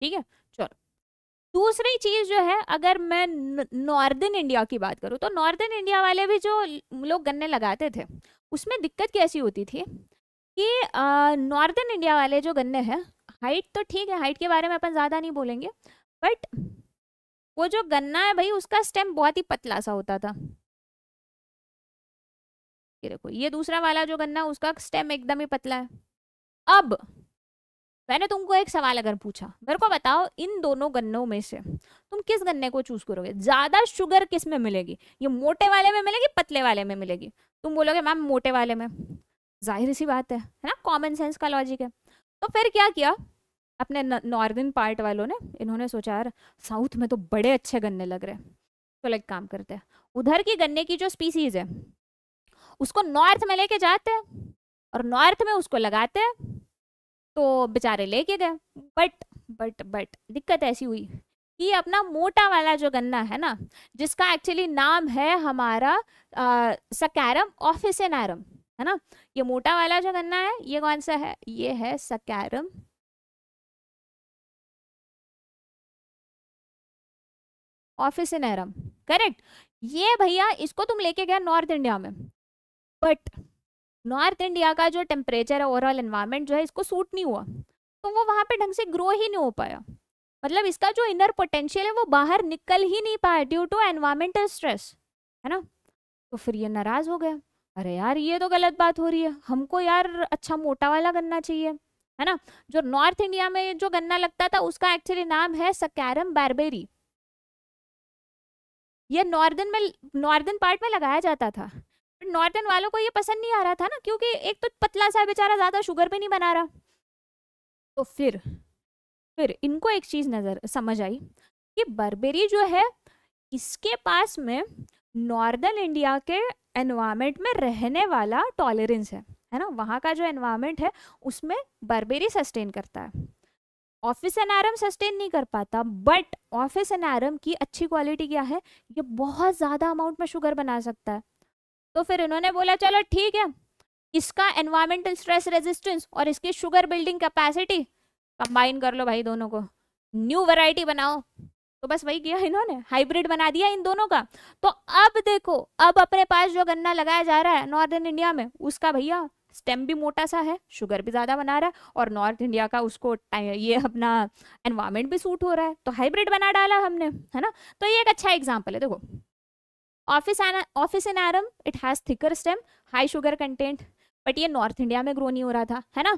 S2: ठीक है चलो
S1: दूसरी चीज़ जो है अगर मैं नॉर्दर्न इंडिया की बात करूँ तो नॉर्दर्न इंडिया वाले भी जो लोग गन्ने लगाते थे उसमें दिक्कत कैसी होती थी कि नॉर्दर्न इंडिया वाले जो गन्ने हैं हाइट तो ठीक है हाइट के बारे में अपन ज़्यादा नहीं बोलेंगे बट वो जो गन्ना है भाई उसका स्टेम बहुत ही पतला सा होता था ये देखो ये दूसरा वाला जो गन्ना उसका स्टेम एकदम ही पतला है अब मैंने तुमको एक सवाल अगर पूछा मेरे को बताओ इन दोनों गन्नों में से तुम किस गन्ने को चूज करोगे ज्यादा शुगर किस में मिलेगी ये मोटे वाले में मिलेगी पतले वाले में मिलेगी तुम बोलोगे मैम मोटे वाले में जाहिर सी बात है है ना कॉमन सेंस का लॉजिक है तो फिर क्या किया अपने नॉर्दर्न पार्ट वालों ने इन्होंने सोचा यार साउथ में तो बड़े अच्छे गन्ने लग रहे हैं तो लाइक काम करते हैं उधर की गन्ने की जो स्पीसीज है उसको नॉर्थ में लेके जाते हैं और नॉर्थ में उसको लगाते हैं तो बेचारे लेके गए बट बट बट दिक्कत ऐसी हुई कि अपना मोटा वाला जो गन्ना है ना जिसका एक्चुअली नाम है हमारा सकैरम ऑफिसनैरम है ना ये मोटा वाला जो गन्ना है ये कौन सा है
S2: ये है सकैरम ऑफिसनैरम करेक्ट ये भैया इसको तुम लेके गया
S1: नॉर्थ इंडिया में बट नॉर्थ इंडिया का जो टेम्परेचर है ओवरऑल इन्वायरमेंट जो है इसको सूट नहीं हुआ तो वो वहाँ पे ढंग से ग्रो ही नहीं हो पाया मतलब इसका जो इनर पोटेंशियल है वो बाहर निकल ही नहीं पाया ड्यू टू एनवायरमेंटल स्ट्रेस है ना तो फिर ये नाराज़ हो गया अरे यार ये तो गलत बात हो रही है हमको यार अच्छा मोटा वाला गन्ना चाहिए है ना जो नॉर्थ इंडिया में जो गन्ना लगता था उसका एक्चुअली नाम है सकैरम बारबेरी ये नॉर्दर्न में नॉर्दर्न पार्ट में लगाया जाता था नॉर्थन वालों को ये पसंद नहीं आ रहा था ना क्योंकि एक तो पतला सा बेचारा ज़्यादा शुगर भी नहीं बना रहा तो फिर फिर इनको एक चीज़ नज़र समझ आई कि बर्बेरी जो है इसके पास में नॉर्दर्न इंडिया के एनवायरमेंट में रहने वाला टॉलरेंस है है ना वहाँ का जो एनवायरमेंट है उसमें बर्बेरी सस्टेन करता है ऑफिस आरम सस्टेन नहीं कर पाता बट ऑफिस आरम की अच्छी क्वालिटी क्या है ये बहुत ज़्यादा अमाउंट में शुगर बना सकता है तो फिर इन्होंने बोला चलो ठीक है इसका एनवायरमेंटल स्ट्रेस रेजिस्टेंस और इसकी शुगर बिल्डिंग कैपेसिटी कंबाइन कर लो भाई दोनों को न्यू वैरायटी बनाओ तो बस वही किया इन्होंने हाइब्रिड बना दिया इन दोनों का तो अब देखो अब अपने पास जो गन्ना लगाया जा रहा है नॉर्दर्न इंडिया में उसका भैया स्टेम भी मोटा सा है शुगर भी ज़्यादा बना रहा है और नॉर्थ इंडिया का उसको ये अपना एनवायरमेंट भी सूट हो रहा है तो हाइब्रिड बना डाला हमने है ना तो ये एक अच्छा एग्जाम्पल है देखो office officinarum it has thicker stem high sugar content but ये नॉर्थ इंडिया में ग्रो नहीं हो रहा था है ना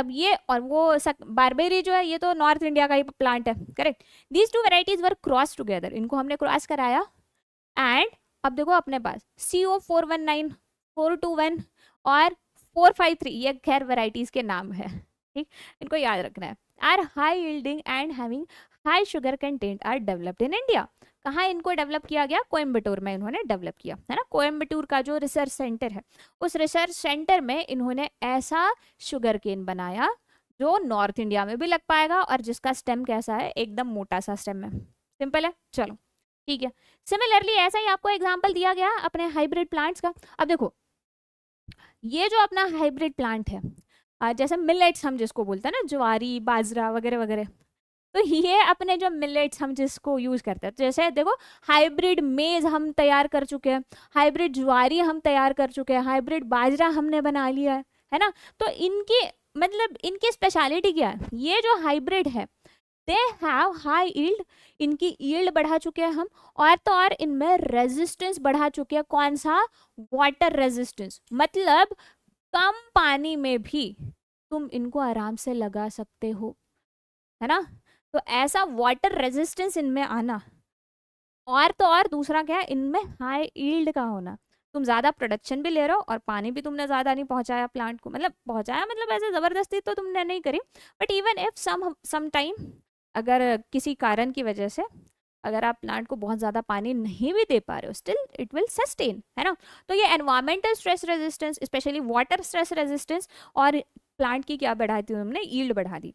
S1: अब ये और वो सक, बारबेरी जो है ये तो नॉर्थ इंडिया का ही प्लांट है correct these two varieties were cross together इनको हमने क्रॉस कराया एंड अब देखो अपने पास C O four one nine four two one और फोर फाइव थ्री ये खैर वेराइटीज़ के नाम है ठीक इनको याद रखना है are high yielding and having high sugar content are developed in India कहाँ इनको डेवलप किया गया कोयम्बटूर में इन्होंने डेवलप किया है ना कोयम्बटूर का जो रिसर्च सेंटर है उस रिसर्च सेंटर में इन्होंने ऐसा शुगर केन बनाया जो नॉर्थ इंडिया में भी लग पाएगा और जिसका स्टेम कैसा है एकदम मोटा सा स्टेम है सिंपल है चलो ठीक है सिमिलरली ऐसा ही आपको एग्जाम्पल दिया गया अपने हाइब्रिड प्लांट्स का अब देखो ये जो अपना हाइब्रिड प्लांट है जैसे मिलेट्स हम जिसको बोलते हैं ना ज्वारी बाजरा वगैरह वगैरह तो ये अपने जो मिलेट्स हम जिसको यूज़ करते हैं तो जैसे देखो हाइब्रिड मेज़ हम तैयार कर चुके हैं हाइब्रिड ज्वारी हम तैयार कर चुके हैं हाइब्रिड बाजरा हमने बना लिया है है ना तो इनकी मतलब इनकी स्पेशलिटी क्या है ये जो हाइब्रिड है दे हैव हाई ईल्ड इनकी ईल्ड बढ़ा चुके हैं हम और तो और इनमें रेजिस्टेंस बढ़ा चुके हैं कौन सा वाटर रेजिस्टेंस मतलब कम पानी में भी तुम इनको आराम से लगा सकते हो है ना तो ऐसा वाटर रेजिस्टेंस इनमें आना और तो और दूसरा क्या है इनमें हाई ईल्ड का होना तुम ज़्यादा प्रोडक्शन भी ले रहे हो और पानी भी तुमने ज़्यादा नहीं पहुंचाया प्लांट को मतलब पहुंचाया मतलब ऐसे ज़बरदस्ती तो तुमने नहीं करी but even if some some time अगर किसी कारण की वजह से अगर आप प्लांट को बहुत ज़्यादा पानी नहीं भी दे पा रहे हो स्टिल इट विल सस्टेन है ना तो ये environmental stress resistance specially water stress resistance और प्लांट की क्या बढ़ाती हूँ हमने ईल्ड बढ़ा दी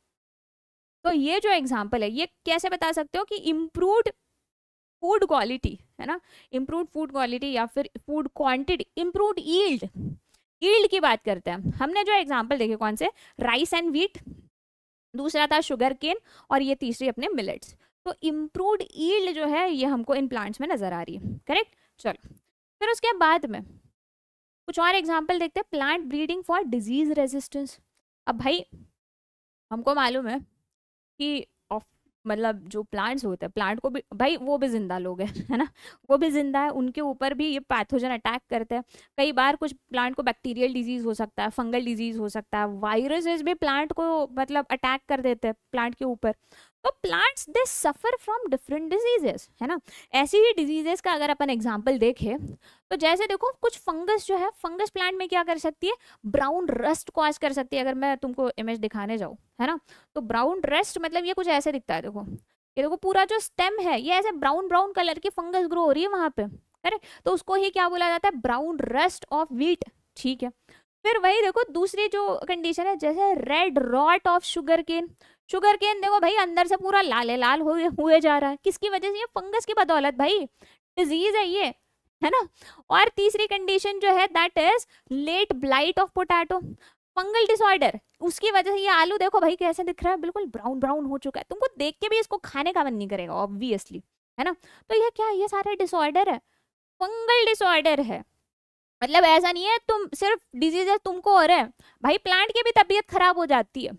S1: तो ये जो एग्जाम्पल है ये कैसे बता सकते हो कि इम्प्रूवड फूड क्वालिटी है ना इम्प्रूवड फूड क्वालिटी या फिर food quantity improved yield yield की बात करते हैं हमने जो एग्जाम्पल देखे कौन से राइस एंड व्हीट दूसरा था शुगर केन और ये तीसरी अपने मिलेट्स तो इम्प्रूवड ईल्ड जो है ये हमको इन प्लांट्स में नज़र आ रही है करेक्ट चलो फिर उसके बाद में कुछ और एग्जाम्पल देखते हैं plant breeding for disease resistance अब भाई हमको मालूम है कि ऑफ मतलब जो प्लांट्स होते हैं प्लांट को भी भाई वो भी जिंदा लोग हैं है ना वो भी जिंदा है उनके ऊपर भी ये पैथोजन अटैक करते हैं कई बार कुछ प्लांट को बैक्टीरियल डिजीज हो सकता है फंगल डिजीज हो सकता है वायरसेस भी प्लांट को मतलब अटैक कर देते हैं प्लांट के ऊपर तो plants they suffer from different diseases है ना ऐसी ही डिजीजेस का अगर अपन एग्जांपल देखें तो जैसे देखो कुछ फंगस जो है फंगस प्लांट में क्या कर सकती है ब्राउन रस्ट कॉज कर सकती है अगर मैं तुमको इमेज दिखाने जाऊँ है ना तो ब्राउन रस्ट मतलब ये कुछ ऐसे दिखता है देखो ये देखो पूरा जो स्टेम है ये ऐसे ब्राउन ब्राउन कलर की फंगस ग्रो हो रही है वहाँ पे करेक्ट तो उसको ही क्या बोला जाता है ब्राउन रस्ट ऑफ व्हीट ठीक है फिर वही देखो दूसरी जो कंडीशन है जैसे red rot of sugarcane sugarcane देखो भाई अंदर से पूरा लाले लाल हुए हुए जा रहा है किसकी वजह से ये फंगस की बदौलत भाई डिजीज है ये है ना और तीसरी कंडीशन जो है that is late blight of potato fungal disorder उसकी वजह से ये आलू देखो भाई कैसे दिख रहा है बिल्कुल ब्राउन ब्राउन हो चुका है तुमको देख के भी इसको खाने का मन नहीं करेगा ऑब्वियसली है ना तो ये क्या ये सारे डिसऑर्डर है फंगल डिसऑर्डर है मतलब ऐसा नहीं है तुम सिर्फ डिजीज तुमको हो रहे हैं भाई प्लांट की भी तबीयत खराब हो जाती है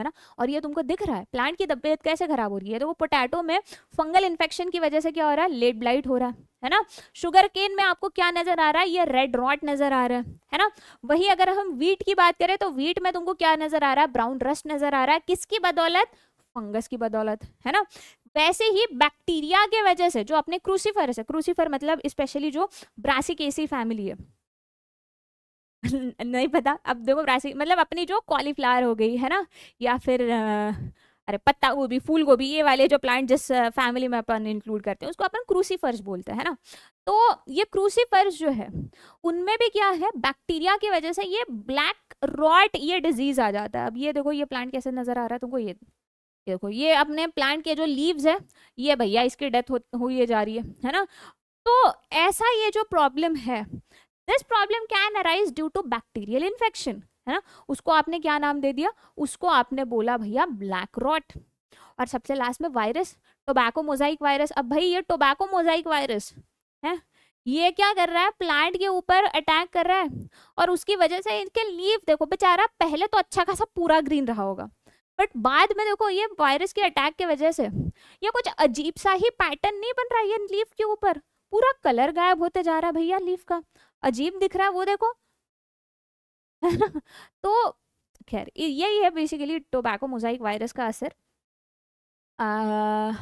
S1: है ना और ये तुमको दिख रहा है प्लांट की तबियत कैसे खराब हो रही है तो वो पोटैटो में फंगल इन्फेक्शन की वजह से क्या हो रहा है लेट ब्लाइट हो रहा है ना शुगर केन में आपको क्या नजर आ रहा है ये रेड रॉट नजर आ रहा है ना वही अगर हम वीट की बात करें तो वीट में तुमको क्या नजर आ रहा है ब्राउन रस्ट नजर आ रहा है किसकी बदौलत फंगस की बदौलत है ना वैसे ही बैक्टीरिया के वजह से जो अपने क्रूसीफर है क्रूसीफर मतलब स्पेशली जो ब्रासिकेसी फैमिली है नहीं पता अब देखो ब्रासिक मतलब अपनी जो कॉलीफ्लावर हो गई है ना या फिर अरे पत्ता गोभी फूल गोभी ये वाले जो प्लांट जिस फैमिली में अपन इंक्लूड करते हैं उसको अपन क्रूसीफर्स बोलते हैं ना तो ये क्रूसीफर्स जो है उनमें भी क्या है बैक्टीरिया की वजह से ये ब्लैक रॉट ये डिजीज आ जाता है अब ये देखो ये प्लांट कैसे नजर आ रहा है तुमको ये देखो ये अपने प्लांट के जो लीव्स है ये भैया इसकी डेथ हो, हुई जा रही है है ना तो ऐसा ये जो प्रॉब्लम है this problem can arise due to bacterial infection है ना उसको आपने क्या नाम दे दिया उसको आपने बोला भैया ब्लैक रॉट और सबसे लास्ट में वायरस टोबैको मोजाइक वायरस अब भाई ये टोबैको मोजाइक वायरस है ये क्या कर रहा है प्लांट के ऊपर अटैक कर रहा है और उसकी वजह से इनके लीव देखो बेचारा पहले तो अच्छा खासा पूरा ग्रीन रहा होगा बट बाद में देखो ये वायरस के अटैक के वजह से ये कुछ अजीब सा ही पैटर्न नहीं बन रहा है ये लीव के ऊपर पूरा कलर गायब होते जा रहा है भैया लीफ का अजीब दिख रहा है वो देखो तो खैर यही है बेसिकली टोबैको मोजाइक वायरस का असर आ,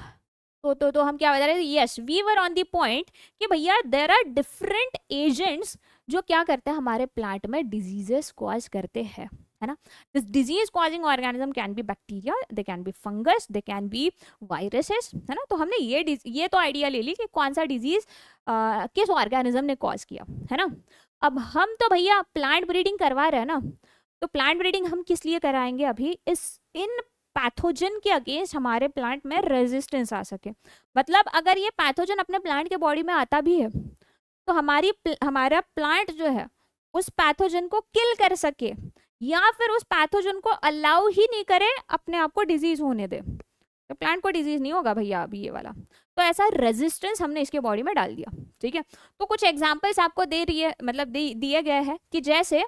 S1: तो तो तो हम क्या बता रहे थे yes we were on the point कि भैया देर आर डिफरेंट एजेंट्स जो क्या करते हैं हमारे प्लांट में डिजीजेस कॉज करते हैं है ना this disease causing organism can be bacteria they can be fungus they can be viruses है ना तो हमने ये ये तो आइडिया ले ली कि कौन सा डिजीज किस ऑर्गेनिज्म ने कॉज किया है ना अब हम तो भैया प्लांट ब्रीडिंग करवा रहे हैं ना तो प्लांट ब्रीडिंग हम किस लिए कराएंगे अभी इस इन पैथोजन के अगेंस्ट हमारे प्लांट में रेजिस्टेंस आ सके मतलब अगर ये पैथोजन अपने प्लांट के बॉडी में आता भी है तो हमारी हमारा प्लांट जो है उस पैथोजन को किल कर सके या फिर उस पैथोजन को अलाउ ही नहीं करे अपने आप को डिजीज होने दे तो प्लांट को डिजीज नहीं होगा भैया अभी ये वाला तो ऐसा रेजिस्टेंस हमने इसके बॉडी में डाल दिया ठीक है तो कुछ एग्जाम्पल्स आपको दे रही है मतलब दिए गए हैं कि जैसे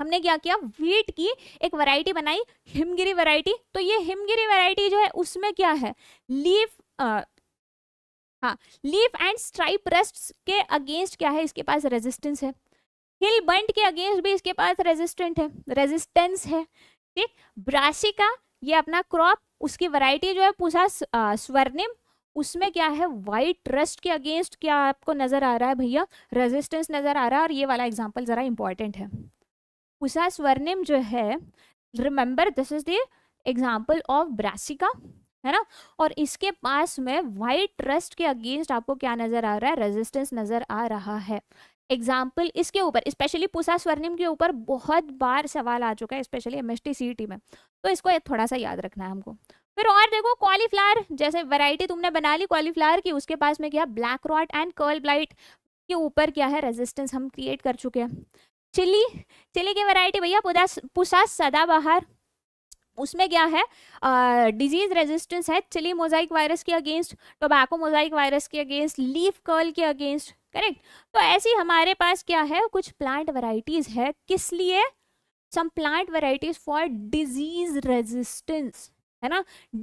S1: हमने क्या किया व्हीट की एक वैरायटी बनाई हिमगिरी वैरायटी तो ये हिमगिरी वैरायटी जो है उसमें क्या है लीफ हाँ लीफ एंड स्ट्राइप रस्ट के अगेंस्ट क्या है इसके पास रेजिस्टेंस है हिल बंट के अगेंस्ट भी इसके पास रेजिस्टेंट है रेजिस्टेंस है ठीक ब्रासिका ये अपना क्रॉप उसकी वैरायटी जो है पूछा स्वर्णिम उसमें क्या है वाइट रस्ट के अगेंस्ट क्या आपको नजर आ रहा है भैया रेजिस्टेंस नजर आ रहा है और ये वाला एग्जाम्पल जरा इंपॉर्टेंट है पूछा स्वर्णिम जो है remember this is the example of Brassica है ना और इसके पास में वाइट रस्ट के अगेंस्ट आपको क्या नजर आ रहा है रेजिस्टेंस नजर आ रहा है एग्जाम्पल इसके ऊपर स्पेशली पुसा स्वर्णिम के ऊपर बहुत बार सवाल आ चुका है स्पेशली एम एस में तो इसको थोड़ा सा याद रखना है हमको फिर और देखो कॉलीफ्लावर जैसे वैरायटी तुमने बना ली कॉलीफ्लावर की उसके पास में क्या black rot and curl blight के ऊपर क्या है रेजिस्टेंस हम क्रिएट कर चुके हैं चिली चिली की वैरायटी भैया पुसा सदाबहार उसमें क्या है डिजीज रेजिस्टेंस है चिली मोजाइक वायरस के अगेंस्ट टोबैको मोजाइक वायरस के अगेंस्ट लीफ कर्ल के अगेंस्ट करेक्ट तो ऐसी हमारे पास क्या है कुछ प्लांट वराइटीज़ है किस लिए some plant varieties for disease resistance है ना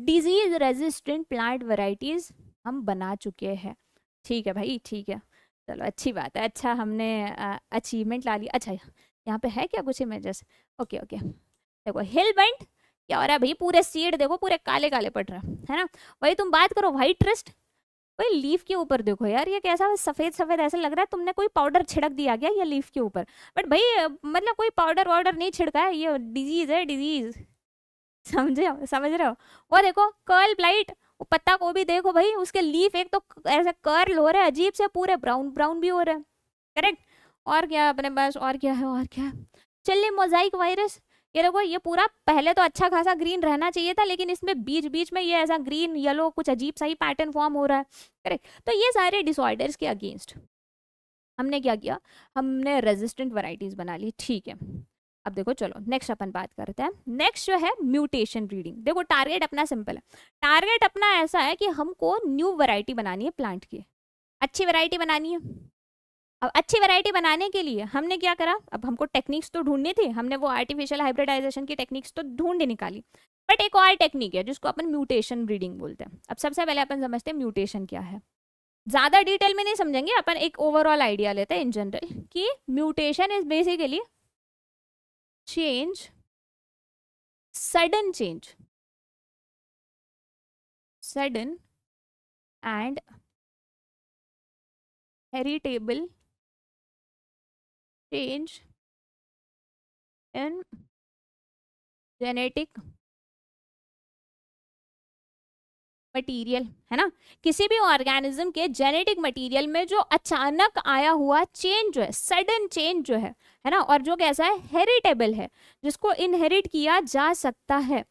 S1: डिजीज़ रेजिस्टेंट प्लांट वराइटीज़ हम बना चुके हैं ठीक है भाई ठीक है चलो अच्छी बात है अच्छा हमने अचीवमेंट ला लिया अच्छा यहाँ पे है क्या कुछ इमेजेस ओके ओके देखो हिल बेंट क्या हो रहा है भाई पूरे सीड देखो पूरे काले काले पड़ रहे हैं है ना वही तुम बात करो वाइट ट्रस्ट भाई लीफ के ऊपर देखो यार ये कैसा सफ़ेद सफ़ेद ऐसा लग रहा है तुमने कोई पाउडर छिड़क दिया गया ये लीफ के ऊपर बट भाई मतलब कोई पाउडर वाउडर नहीं छिड़का है ये डिजीज़ है डिजीज़ समझे हो समझ रहे हो वो देखो कर्ल ब्लाइट वो पत्ता को भी देखो भाई उसके लीफ एक तो ऐसे कर्ल हो रहे हैं अजीब से पूरे ब्राउन ब्राउन भी हो रहे हैं करेक्ट और क्या अपने पास और क्या है और क्या है चलिए मोजाइक वायरस ये देखो ये पूरा पहले तो अच्छा खासा ग्रीन रहना चाहिए था लेकिन इसमें बीच बीच में ये ऐसा ग्रीन येलो कुछ अजीब सा ही पैटर्न फॉर्म हो रहा है करेक्ट तो ये सारे डिसऑर्डर्स के अगेंस्ट हमने क्या किया हमने रेजिस्टेंट वराइटीज़ बना ली ठीक है अब देखो चलो नेक्स्ट अपन बात करते हैं नेक्स्ट जो है म्यूटेशन ब्रीडिंग देखो टारगेट अपना सिंपल है टारगेट अपना ऐसा है कि हमको न्यू वैरायटी बनानी है प्लांट की अच्छी वैरायटी बनानी है अब अच्छी वैरायटी बनाने के लिए हमने क्या करा अब हमको टेक्निक्स तो ढूंढनी थी हमने वो आर्टिफिशियल हाइब्रिडाइजेशन की टेक्निक्स तो ढूंढ निकाली बट एक और टेक्निक है जिसको अपन म्यूटेशन ब्रीडिंग बोलते हैं अब सबसे पहले अपन समझते हैं म्यूटेशन क्या है ज़्यादा डिटेल में नहीं समझेंगे अपन एक ओवरऑल आइडिया लेते हैं इन जनरल कि
S2: mutation is basically change sudden change sudden and heritable change in genetic material है ना
S1: किसी भी ऑर्गेनिज्म के जेनेटिक मटेरियल में जो अचानक आया हुआ चेंज जो है सडन चेंज जो है है ना और जो कैसा है हेरिटेबल है जिसको इनहेरिट किया जा सकता है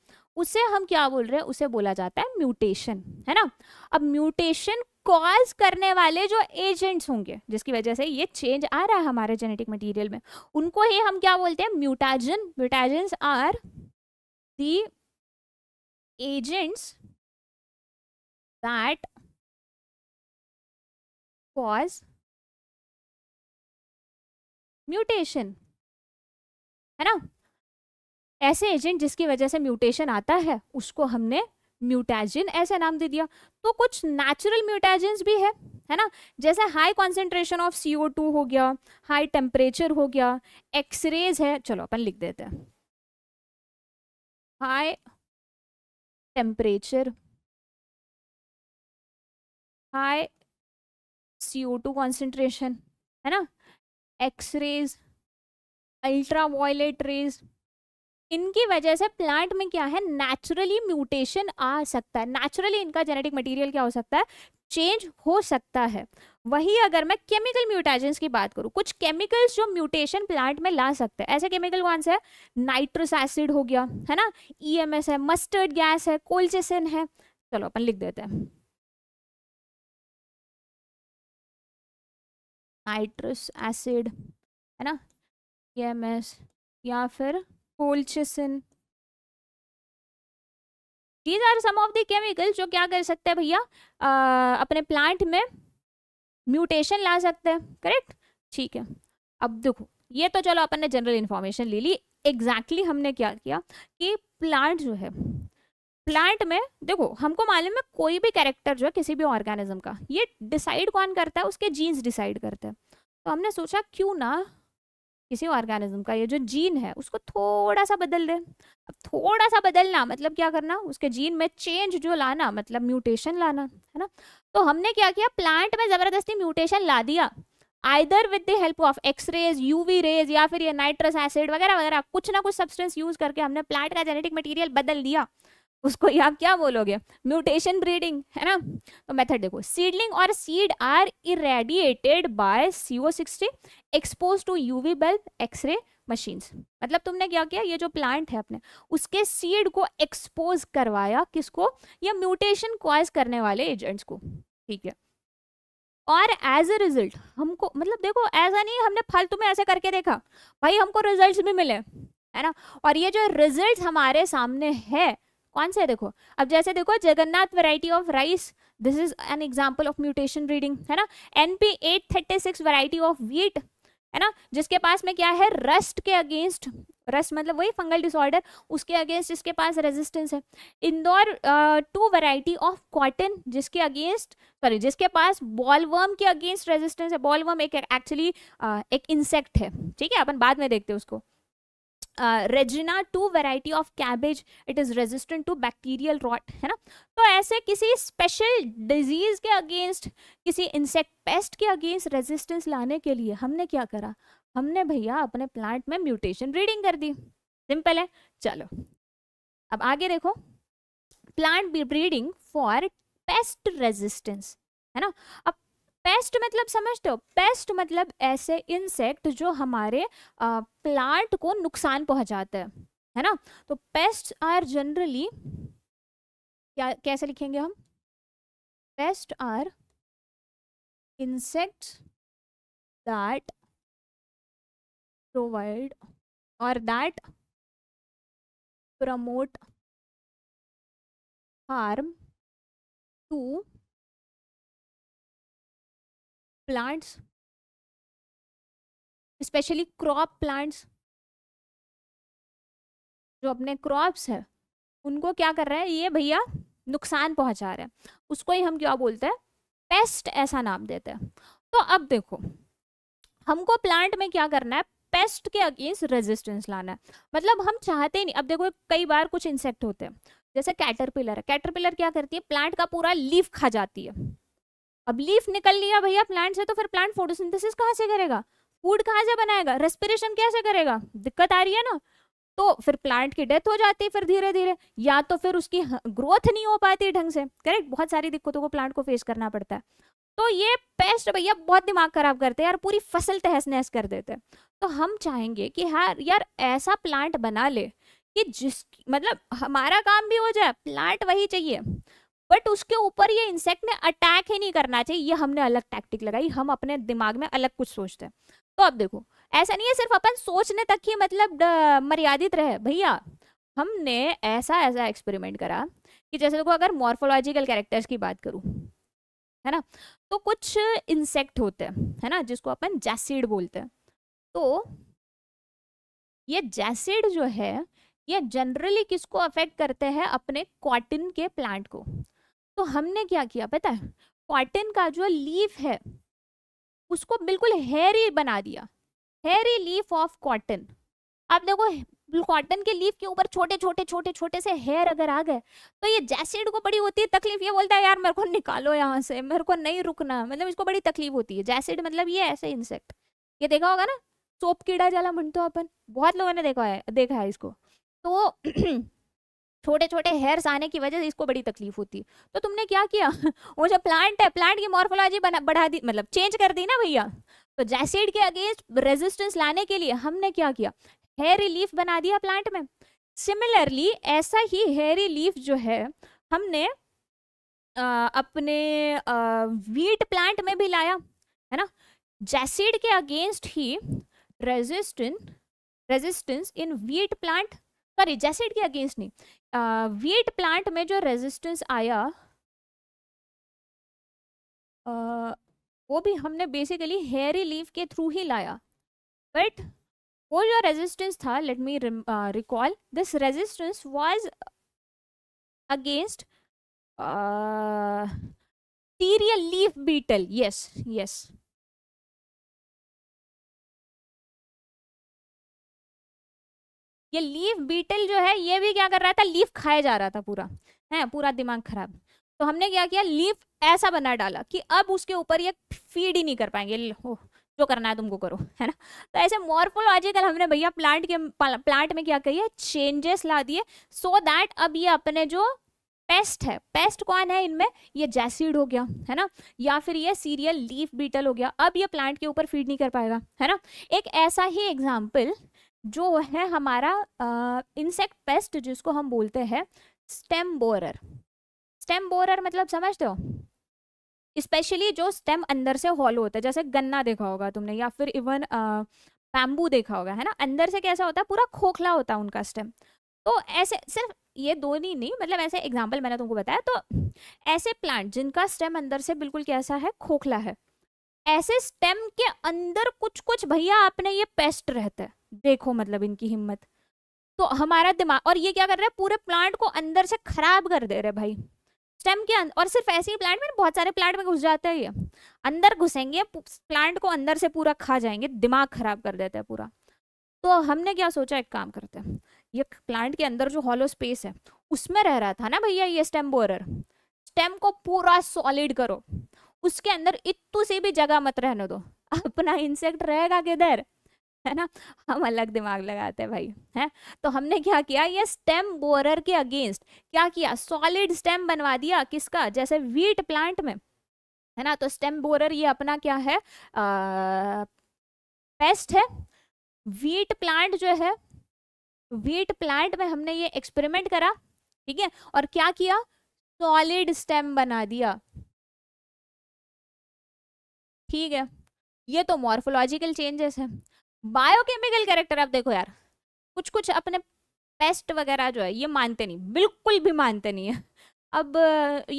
S1: उसे हम क्या बोल रहे हैं उसे बोला जाता है म्यूटेशन है ना अब म्यूटेशन कॉज करने वाले जो एजेंट्स होंगे जिसकी वजह से ये चेंज आ रहा है हमारे जेनेटिक मटेरियल में उनको ही हम क्या बोलते हैं mutagen mutagen are
S2: the agents that cause mutation है ना ऐसे एजेंट जिसकी
S1: वजह से म्यूटेशन आता है उसको हमने म्यूटेजन ऐसा नाम दे दिया तो कुछ नेचुरल म्यूटाजिन भी है है ना जैसे high concentration of C two हो गया हाई
S2: टेम्परेचर हो गया एक्सरेज है चलो अपन लिख देते हैं high temperature high C O two concentration है ना
S1: एक्सरेज अल्ट्रा वायलेट रेज इनकी वजह से प्लांट में क्या है नेचुरली म्यूटेशन आ सकता है नेचुरली इनका जेनेटिक मटेरियल क्या हो सकता है चेंज हो सकता है वही अगर मैं केमिकल म्यूटाजेंस की बात करूँ कुछ केमिकल्स जो म्यूटेशन प्लांट में ला सकते हैं ऐसे केमिकल कौन से है नाइट्रोस एसिड हो गया है ना
S2: ईएमएस e है मस्टर्ड गैस है कोल्चेसिन है चलो अपन लिख देते हैं नाइट्रस एसिड है ना ईएमएस e या फिर colchicine these are some of the chemical जो क्या कर सकते हैं भैया
S1: अपने प्लांट में म्यूटेशन ला सकते हैं करेक्ट ठीक है अब देखो ये तो चलो अपन ने जनरल इन्फॉर्मेशन ले ली एग्जैक्टली exactly हमने क्या किया कि प्लांट जो है प्लांट में देखो हमको मालूम है कोई भी कैरेक्टर जो है किसी भी ऑर्गेनिज्म का ये डिसाइड कौन करता है उसके जीन्स डिसाइड करते हैं तो हमने सोचा क्यों ना किसी ऑर्गेनिज्म का ये जो जीन है उसको थोड़ा सा बदल दे अब थोड़ा सा बदलना मतलब क्या करना उसके जीन में चेंज जो लाना मतलब म्यूटेशन लाना है ना तो हमने क्या किया प्लांट में ज़बरदस्ती म्यूटेशन ला दिया either with the help of X X rays UV rays या फिर ये नाइट्रस एसिड वगैरह वगैरह कुछ ना कुछ सब्सटेंस यूज करके हमने प्लांट का जेनेटिक मटीरियल बदल दिया उसको ही आप क्या बोलोगे म्यूटेशन ब्रीडिंग है ना तो मेथड देखो सीडलिंग और seed are irradiated by CO sixty expose to UV bulb X ray machines मतलब तुमने क्या किया ये जो प्लांट है अपने उसके सीड को एक्सपोज करवाया किसको या म्यूटेशन क्वाइज करने वाले एजेंट्स को ठीक है और एज अ रिजल्ट हमको मतलब देखो ऐसा नहीं हमने फालतू में ऐसे करके देखा भाई हमको रिजल्ट्स भी मिले है ना और ये जो रिजल्ट्स हमारे सामने है कौन से देखो अब जैसे देखो Jagannath variety of rice this is an example of mutation breeding है ना NP eight thirty six variety of wheat है ना जिसके पास में क्या है रस्ट के अगेंस्ट रस्ट मतलब वही फंगल डिसऑर्डर उसके अगेंस्ट जिसके पास रेजिस्टेंस है Indore two variety of cotton जिसके अगेंस्ट सॉरी जिसके पास बॉलवर्म के अगेंस्ट रेजिस्टेंस है बॉलवर्म एक एक्चुअली uh, एक इंसेक्ट है ठीक है अपन बाद में देखते हैं उसको Regina two variety of cabbage it is resistant to bacterial rot है ना तो ऐसे किसी स्पेशल डिजीज़ के अगेंस्ट किसी इंसेक्ट पेस्ट के अगेंस्ट रेजिस्टेंस लाने के लिए हमने क्या करा हमने भैया अपने प्लांट में म्यूटेशन ब्रीडिंग कर दी सिंपल है चलो अब आगे देखो plant breeding for pest resistance है ना अब पेस्ट मतलब समझते हो पेस्ट मतलब ऐसे इंसेक्ट जो हमारे प्लांट को नुकसान पहुंचाते हैं है ना तो पेस्ट
S2: आर जनरली क्या कैसे लिखेंगे हम pest are insect that provide और that promote harm to plants specially crop plants जो अपने क्रॉप्स
S1: है उनको क्या कर रहे हैं ये भैया नुकसान पहुंचा रहे हैं उसको ही हम क्या बोलते हैं पेस्ट ऐसा नाम देते हैं तो अब देखो हमको प्लांट में क्या करना है पेस्ट के अगेंस्ट रेजिस्टेंस लाना है मतलब हम चाहते ही नहीं अब देखो कई बार कुछ इंसेक्ट होते हैं जैसे कैटरपिलर है कैटरपिलर क्या करती है प्लांट का पूरा लीफ खा जाती है अब लीफ निकल लिया भैया प्लांट से तो फिर प्लांट फोटोसिंथेसिस कहाँ से करेगा फूड कहाँ से बनाएगा रेस्पिरेशन कैसे करेगा दिक्कत आ रही है ना तो फिर प्लांट की डेथ हो जाती है फिर धीरे धीरे या तो फिर उसकी ग्रोथ नहीं हो पाती ढंग से करेक्ट बहुत सारी दिक्कतों को प्लांट को फेस करना पड़ता है तो ये पेस्ट भैया बहुत दिमाग खराब करते हैं यार पूरी फसल तहस नहस कर देते हैं तो हम चाहेंगे कि यार यार ऐसा प्लांट बना ले कि जिस मतलब हमारा काम भी हो जाए प्लांट वही चाहिए बट उसके ऊपर ये इंसेक्ट ने अटैक ही नहीं करना चाहिए ये हमने अलग टैक्टिक लगाई हम अपने दिमाग में अलग कुछ सोचते हैं तो अब देखो ऐसा नहीं है सिर्फ अपन सोचने तक ही मतलब मर्यादित रहे भैया हमने ऐसा ऐसा एक्सपेरिमेंट करा कि जैसे देखो अगर मॉर्फोलॉजिकल कैरेक्टर्स की बात करूँ है ना तो कुछ इंसेक्ट होते हैं है ना जिसको अपन जैसिड बोलते हैं तो ये जैसिड जो है ये जनरली किसको अफेक्ट करते हैं अपने कॉटन के प्लांट को तो हमने क्या किया पता है कॉटन का जो लीफ है उसको बिल्कुल हेरी बना दिया हेरी लीफ ऑफ कॉटन आप देखो कॉटन के लीफ के ऊपर छोटे छोटे छोटे छोटे से हेयर अगर आ गए तो ये जैसेड को बड़ी होती है तकलीफ ये बोलता है यार मेरे को निकालो यहाँ से मेरे को नहीं रुकना मतलब इसको बड़ी तकलीफ होती है जैसेड मतलब ये ऐसे इंसेक्ट ये देखा होगा ना सोप कीड़ा जला मनते हो अपन बहुत लोगों ने देखा है देखा है इसको तो छोटे छोटे हेयर्स आने की वजह से इसको बड़ी तकलीफ होती तो तुमने क्या किया वो जो प्लांट है प्लांट की मॉर्फोलॉजी बढ़ा दी मतलब चेंज कर दी ना भैया तो जैसेड के अगेंस्ट रेजिस्टेंस लाने के लिए हमने क्या किया हेयर रिलीफ बना दिया प्लांट में सिमिलरली ऐसा ही हेयर रिलीफ जो है हमने आ, अपने आ, वीट प्लांट में भी लाया है ना जैसेड के अगेंस्ट ही resistance resistance in wheat plant sorry jassid के अगेंस्ट नहीं वीट uh, प्लांट में जो रेजिस्टेंस आया आ, uh, वो भी हमने बेसिकली हेयरी लीफ के थ्रू ही लाया बट वो जो रेजिस्टेंस था let me recall this resistance was
S2: against cereal leaf beetle yes yes ये लीफ बीटल जो है ये भी क्या कर रहा
S1: था लीफ खाया जा रहा था पूरा है पूरा दिमाग खराब तो हमने क्या किया लीफ ऐसा बना डाला कि अब उसके ऊपर ये फीड ही नहीं कर पाएंगे जो करना है तुमको करो है ना तो ऐसे मॉर्फोलॉजिकल हमने भैया प्लांट के प्लांट में क्या करिए चेंजेस ला दिए सो दैट अब ये अपने जो पेस्ट है पेस्ट कौन है इनमें ये जैसीड हो गया है ना या फिर ये सीरियल लीफ बीटल हो गया अब ये प्लांट के ऊपर फीड नहीं कर पाएगा है ना एक ऐसा ही एग्जाम्पल जो है हमारा इंसेक्ट पेस्ट जिसको हम बोलते हैं स्टेम बोरर स्टेम बोरर मतलब समझते हो स्पेशली जो स्टेम अंदर से हॉलो होता है जैसे गन्ना देखा होगा तुमने या फिर इवन बैम्बू देखा होगा है ना अंदर से कैसा होता है पूरा खोखला होता है उनका स्टेम तो ऐसे सिर्फ ये दो नहीं नहीं मतलब ऐसे एग्जाम्पल मैंने तुमको बताया तो ऐसे प्लांट जिनका स्टेम अंदर से बिल्कुल कैसा है खोखला है ऐसे स्टेम के अंदर कुछ कुछ भैया आपने ये पेस्ट रहता है देखो मतलब इनकी हिम्मत तो हमारा दिमाग और ये क्या कर रहा है पूरे प्लांट को अंदर से खराब कर दे रहे भाई स्टेम के अंदर और सिर्फ ऐसे ही प्लांट में बहुत सारे प्लांट में घुस जाते हैं ये अंदर घुसेंगे प्लांट को अंदर से पूरा खा जाएंगे दिमाग खराब कर देते हैं पूरा तो हमने क्या सोचा एक काम करते हैं ये प्लांट के अंदर जो हॉलो स्पेस है उसमें रह रहा था ना भैया ये स्टेम बोरर स्टेम को पूरा सॉलिड करो उसके अंदर इतू सी भी जगह मत रहने दो अपना इंसेक्ट रहेगा किधर है ना हम अलग दिमाग लगाते हैं भाई है तो हमने क्या किया ये स्टेम बोरर के अगेंस्ट क्या किया सॉलिड स्टेम बनवा दिया किसका जैसे वीट प्लांट में है ना तो स्टेम बोरर ये अपना क्या है आ, पेस्ट है वीट प्लांट जो है वीट प्लांट में हमने ये एक्सपेरिमेंट करा ठीक है और क्या किया सॉलिड स्टेम बना दिया ठीक है ये तो मॉर्फोलॉजिकल चेंजेस है बायोकेमिकल कैरेक्टर आप देखो यार कुछ कुछ अपने पेस्ट वगैरह जो है ये मानते नहीं बिल्कुल भी मानते नहीं है अब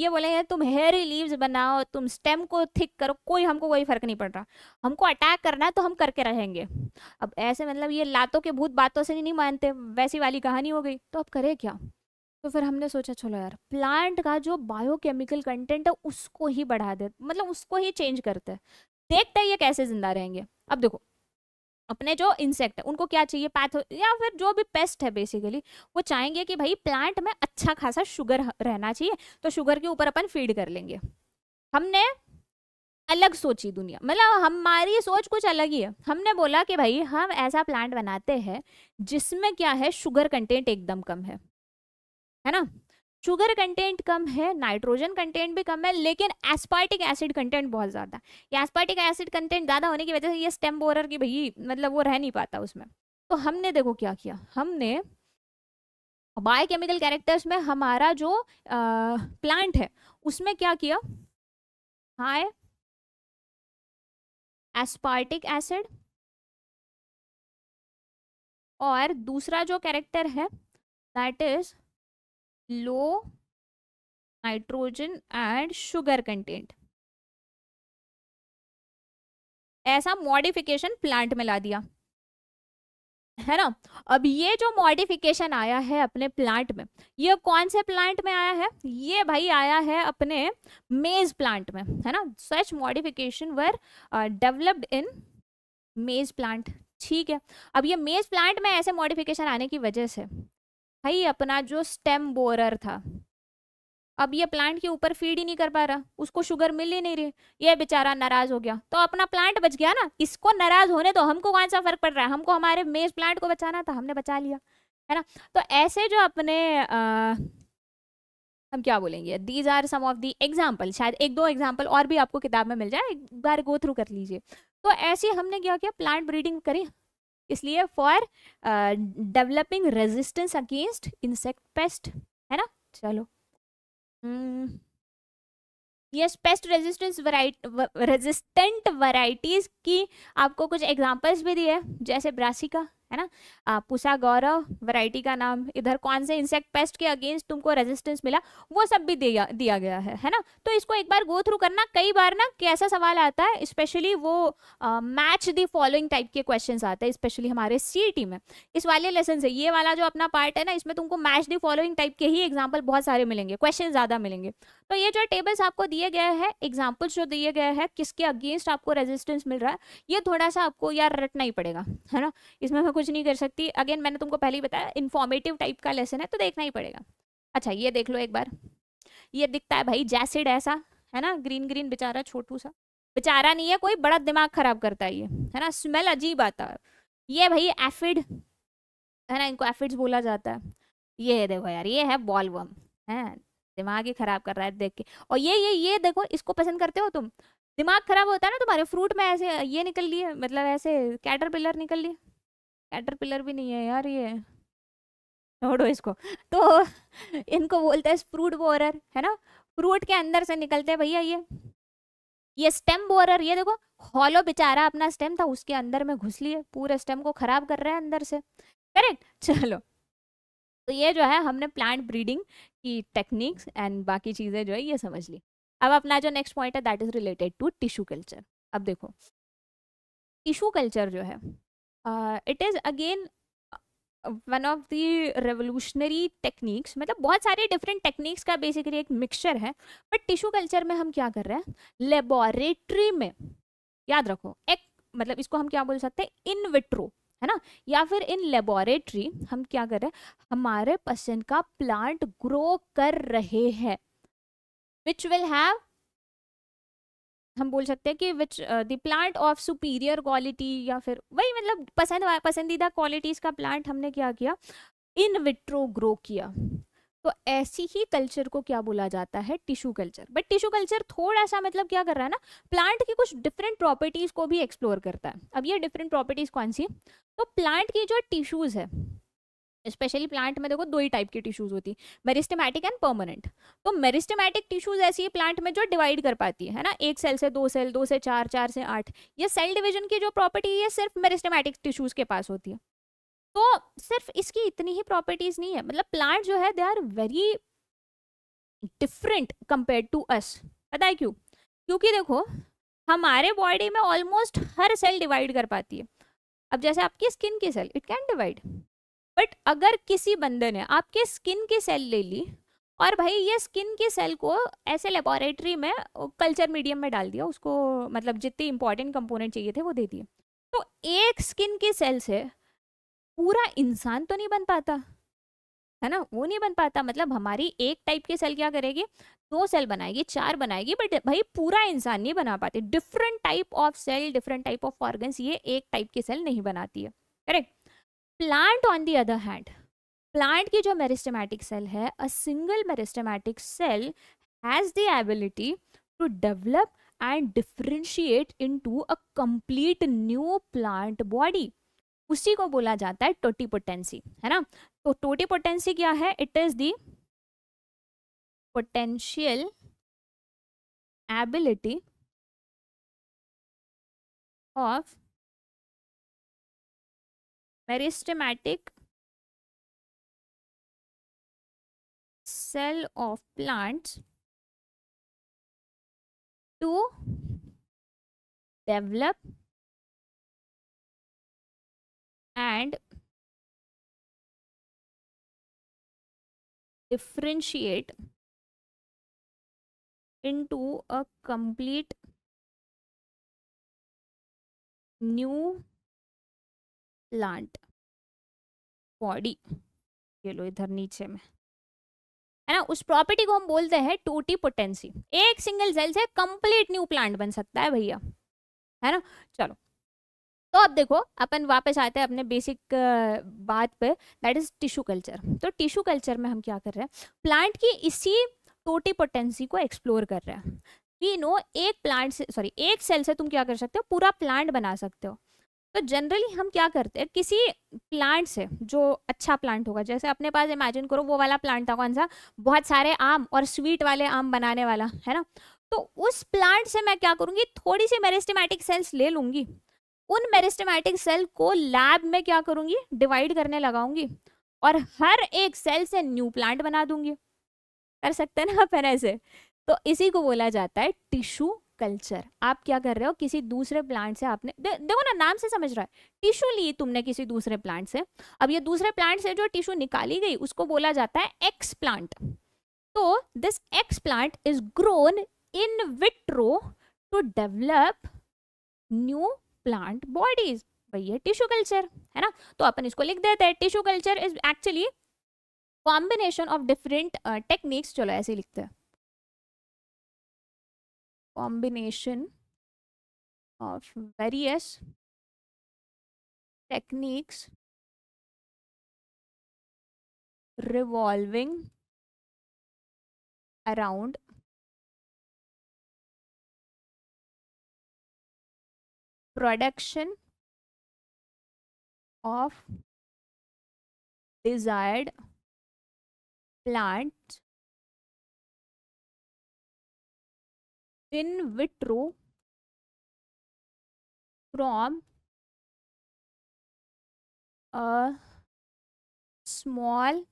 S1: ये बोले हैं तुम हेयरी लीव्स बनाओ तुम स्टेम को थिक करो कोई हमको कोई फर्क नहीं पड़ रहा हमको अटैक करना है तो हम करके रहेंगे अब ऐसे मतलब ये लातों के भूत बातों से नहीं मानते वैसी वाली कहानी हो गई तो अब करें क्या तो फिर हमने सोचा चलो यार प्लांट का जो बायोकेमिकल कंटेंट है उसको ही बढ़ा दे मतलब उसको ही चेंज करते हैं देखते हैं ये कैसे जिंदा रहेंगे अब देखो अपने जो इंसेक्ट है उनको क्या चाहिए पैथो या फिर जो भी पेस्ट है बेसिकली वो चाहेंगे कि भाई प्लांट में अच्छा खासा शुगर रहना चाहिए तो शुगर के ऊपर अपन फीड कर लेंगे हमने अलग सोची दुनिया मतलब हमारी सोच कुछ अलग ही है हमने बोला कि भाई हम ऐसा प्लांट बनाते हैं जिसमें क्या है शुगर कंटेंट एकदम कम है है ना शुगर कंटेंट कम है नाइट्रोजन कंटेंट भी कम है लेकिन एस्पार्टिक एसिड कंटेंट बहुत ज़्यादा है एस्पार्टिक एसिड कंटेंट ज़्यादा होने की वजह से ये स्टेम बोरर की भाई मतलब वो रह नहीं पाता उसमें तो हमने देखो क्या किया हमने बायोकेमिकल कैरेक्टर्स में हमारा जो आ, प्लांट है उसमें क्या किया
S2: हाय एस्पार्टिक एसिड और दूसरा जो कैरेक्टर है that is low nitrogen and sugar content ऐसा मॉडिफिकेशन प्लांट में ला दिया
S1: है ना अब ये जो मॉडिफिकेशन आया है अपने प्लांट में ये कौन से प्लांट में आया है ये भाई आया है अपने मेज प्लांट में है ना सच मॉडिफिकेशन वर डेवलप्ड इन मेज प्लांट ठीक है अब ये मेज प्लांट में ऐसे मॉडिफिकेशन आने की वजह से भाई अपना जो स्टेम बोरर था अब ये प्लांट के ऊपर फीड ही नहीं कर पा रहा उसको शुगर मिल ही नहीं रही ये बेचारा नाराज हो गया तो अपना प्लांट बच गया ना इसको नाराज होने तो हमको कौन सा फर्क पड़ रहा है हमको हमारे मेज प्लांट को बचाना था हमने बचा लिया है ना तो ऐसे जो अपने आ, हम क्या बोलेंगे these are some of the example शायद एक दो एग्जाम्पल और भी आपको किताब में मिल जाए एक बार गो थ्रू कर लीजिए तो ऐसे हमने क्या किया प्लांट ब्रीडिंग करी इसलिए for developing resistance against insect pest है ना चलो yes pest resistance resistant varieties की आपको कुछ एग्जांपल्स भी दिए जैसे ब्रासिका है ना पुसा गौरव वैरायटी का नाम इधर कौन से इंसेक्ट पेस्ट के अगेंस्ट तुमको रेजिस्टेंस मिला वो सब भी दिया दिया गया है है ना तो इसको एक बार गो थ्रू करना कई बार ना कैसा सवाल आता है स्पेशली वो मैच दी फॉलोइंग टाइप के क्वेश्चन आते हैं स्पेशली हमारे सी e में इस वाले लेसन से ये वाला जो अपना पार्ट है ना इसमें तुमको मैच दी फॉलोइंग टाइप के ही एग्जाम्पल बहुत सारे मिलेंगे क्वेश्चन ज़्यादा मिलेंगे तो ये जो टेबल्स आपको दिए गए हैं एग्जाम्पल्स जो दिए गए हैं किसके अगेंस्ट आपको रेजिस्टेंस मिल रहा है ये थोड़ा सा आपको यार रटना ही पड़ेगा है ना इसमें मैं कुछ नहीं कर सकती अगेन मैंने तुमको पहले ही बताया इन्फॉर्मेटिव टाइप का लेसन है तो देखना ही पड़ेगा अच्छा ये देख लो एक बार ये दिखता है भाई जैसिड ऐसा है ना ग्रीन ग्रीन बेचारा छोटू सा बेचारा नहीं है कोई बड़ा दिमाग खराब करता है ये है ना स्मेल अजीब आता है ये भाई एफिड है ना इनको एफिड्स बोला जाता है ये देखो यार ये है बॉलवम है दिमाग ही खराब कर रहा है देख के और ये ये ये देखो इसको पसंद करते हो तुम दिमाग खराब होता है ना तुम्हारे फ्रूट में ऐसे ये निकल लिए मतलब ऐसे कैटर निकल लिए कैटरपिलर भी नहीं है यार ये छोड़ो इसको तो इनको बोलते हैं फ्रूट बोरर है ना फ्रूट के अंदर से निकलते हैं भैया ये ये स्टेम बोरर ये देखो हॉलो बेचारा अपना स्टेम था उसके अंदर में घुस लिए पूरे स्टेम को खराब कर रहे हैं अंदर से करेक्ट चलो तो ये जो है हमने प्लांट ब्रीडिंग की टेक्निक्स एंड बाकी चीज़ें जो है ये समझ ली अब अपना जो नेक्स्ट पॉइंट है that is related to tissue culture अब देखो टिश्यू कल्चर जो है it is again one of the revolutionary techniques मतलब बहुत सारे डिफरेंट टेक्निक्स का बेसिकली एक मिक्सचर है बट टिश्यू कल्चर में हम क्या कर रहे हैं लेबोरेटरी में याद रखो एक मतलब इसको हम क्या बोल सकते हैं इन विट्रो है ना या फिर इन लेबोरेटरी हम क्या कर रहे हैं हमारे पसंद का प्लांट ग्रो कर रहे हैं विच विल हैव हम बोल सकते हैं कि which the plant of superior quality या फिर वही मतलब पसंद पसंदीदा क्वालिटीज़ का प्लांट हमने क्या किया इन विट्रो ग्रो किया तो ऐसी ही कल्चर को क्या बोला जाता है tissue culture but tissue culture थोड़ा सा मतलब क्या कर रहा है ना प्लांट की कुछ डिफरेंट प्रॉपर्टीज़ को भी एक्सप्लोर करता है अब ये डिफरेंट प्रॉपर्टीज़ कौन सी तो प्लांट की जो टिश्यूज़ है स्पेशली प्लांट में देखो दो ही टाइप की टिश्यूज होती है मेरिस्टमैटिक एंड परमानेंट तो मेरिस्टमैटिक टिश्यूज ऐसी प्लांट में जो डिवाइड कर पाती है ना एक सेल से दो सेल दो से चार चार से आठ ये सेल डिवीजन की जो प्रॉपर्टी है ये सिर्फ मेरिस्टमैटिक टिश्यूज के पास होती है तो सिर्फ इसकी इतनी ही प्रॉपर्टीज नहीं है मतलब प्लांट जो है they are very different compare to us पता है क्यों क्योंकि देखो हमारे बॉडी में ऑलमोस्ट हर सेल डिवाइड कर पाती है अब जैसे आपकी स्किन की cell it can divide but अगर किसी बंदे ने आपके स्किन की सेल ले ली और भाई ये स्किन की सेल को ऐसे लेबोरेटरी में कल्चर मीडियम में डाल दिया उसको मतलब जितने इंपॉर्टेंट कंपोनेंट चाहिए थे वो दे दिए तो एक स्किन की सेल से पूरा इंसान तो नहीं बन पाता है ना वो नहीं बन पाता मतलब हमारी एक टाइप की सेल क्या करेगी दो सेल बनाएगी चार बनाएगी बट भाई पूरा इंसान नहीं बना पाती different type of cell different type of organs ये एक टाइप की सेल नहीं बनाती है correct plant on the other hand plant की जो मेरिस्टमैटिक सेल है a single meristematic cell has the ability to develop and differentiate into a complete new plant body उसी को बोला जाता है टोटीपोटेंसी है ना तो टोटीपोटेंसी क्या है it is the
S2: potential ability of Meristematic cell of plants to develop and differentiate into a complete new plant body ये लो इधर नीचे में
S1: है ना उस प्रॉपर्टी को हम बोलते हैं टूटी पोटेंसी एक सिंगल सेल से कंप्लीट न्यू प्लांट बन सकता है भैया है ना चलो तो अब देखो अपन वापस आते हैं अपने बेसिक बात पे दैट इज टिश्यू कल्चर तो टिश्यू कल्चर में हम क्या कर रहे हैं प्लांट की इसी टोटी पोटेंसी को एक्सप्लोर कर रहे हैं वी नो एक प्लांट से सॉरी एक सेल से तुम क्या कर सकते हो पूरा प्लांट बना सकते हो तो जनरली हम क्या करते हैं किसी प्लांट से जो अच्छा प्लांट होगा जैसे अपने पास इमेजिन करो वो वाला प्लांट था कौन सा बहुत सारे आम और स्वीट वाले आम बनाने वाला है ना तो उस प्लांट से मैं क्या करूँगी थोड़ी सी मेरेस्टमेटिक सेल्स ले लूँगी उन मेरेस्टमेटिक सेल को लैब में क्या करूँगी डिवाइड करने लगाऊंगी और हर एक सेल से न्यू प्लांट बना दूंगी कर सकते हैं ना आप ऐसे तो इसी को बोला जाता है टिश्यू कल्चर आप क्या कर रहे हो किसी दूसरे प्लांट से आपने दे, देखो ना नाम से समझ रहा है टिश्यू ली तुमने किसी दूसरे प्लांट से अब ये दूसरे प्लांट से जो टिश्यू निकाली गई उसको बोला जाता है एक्स प्लांट तो this explant is grown in vitro to develop new plant bodies वही है टिश्यू कल्चर है ना तो अपन इसको लिख देते हैं tissue culture is actually combination of
S2: different techniques चलो ऐसे लिखते हैं combination of various techniques revolving around production of desired plants in vitro from a small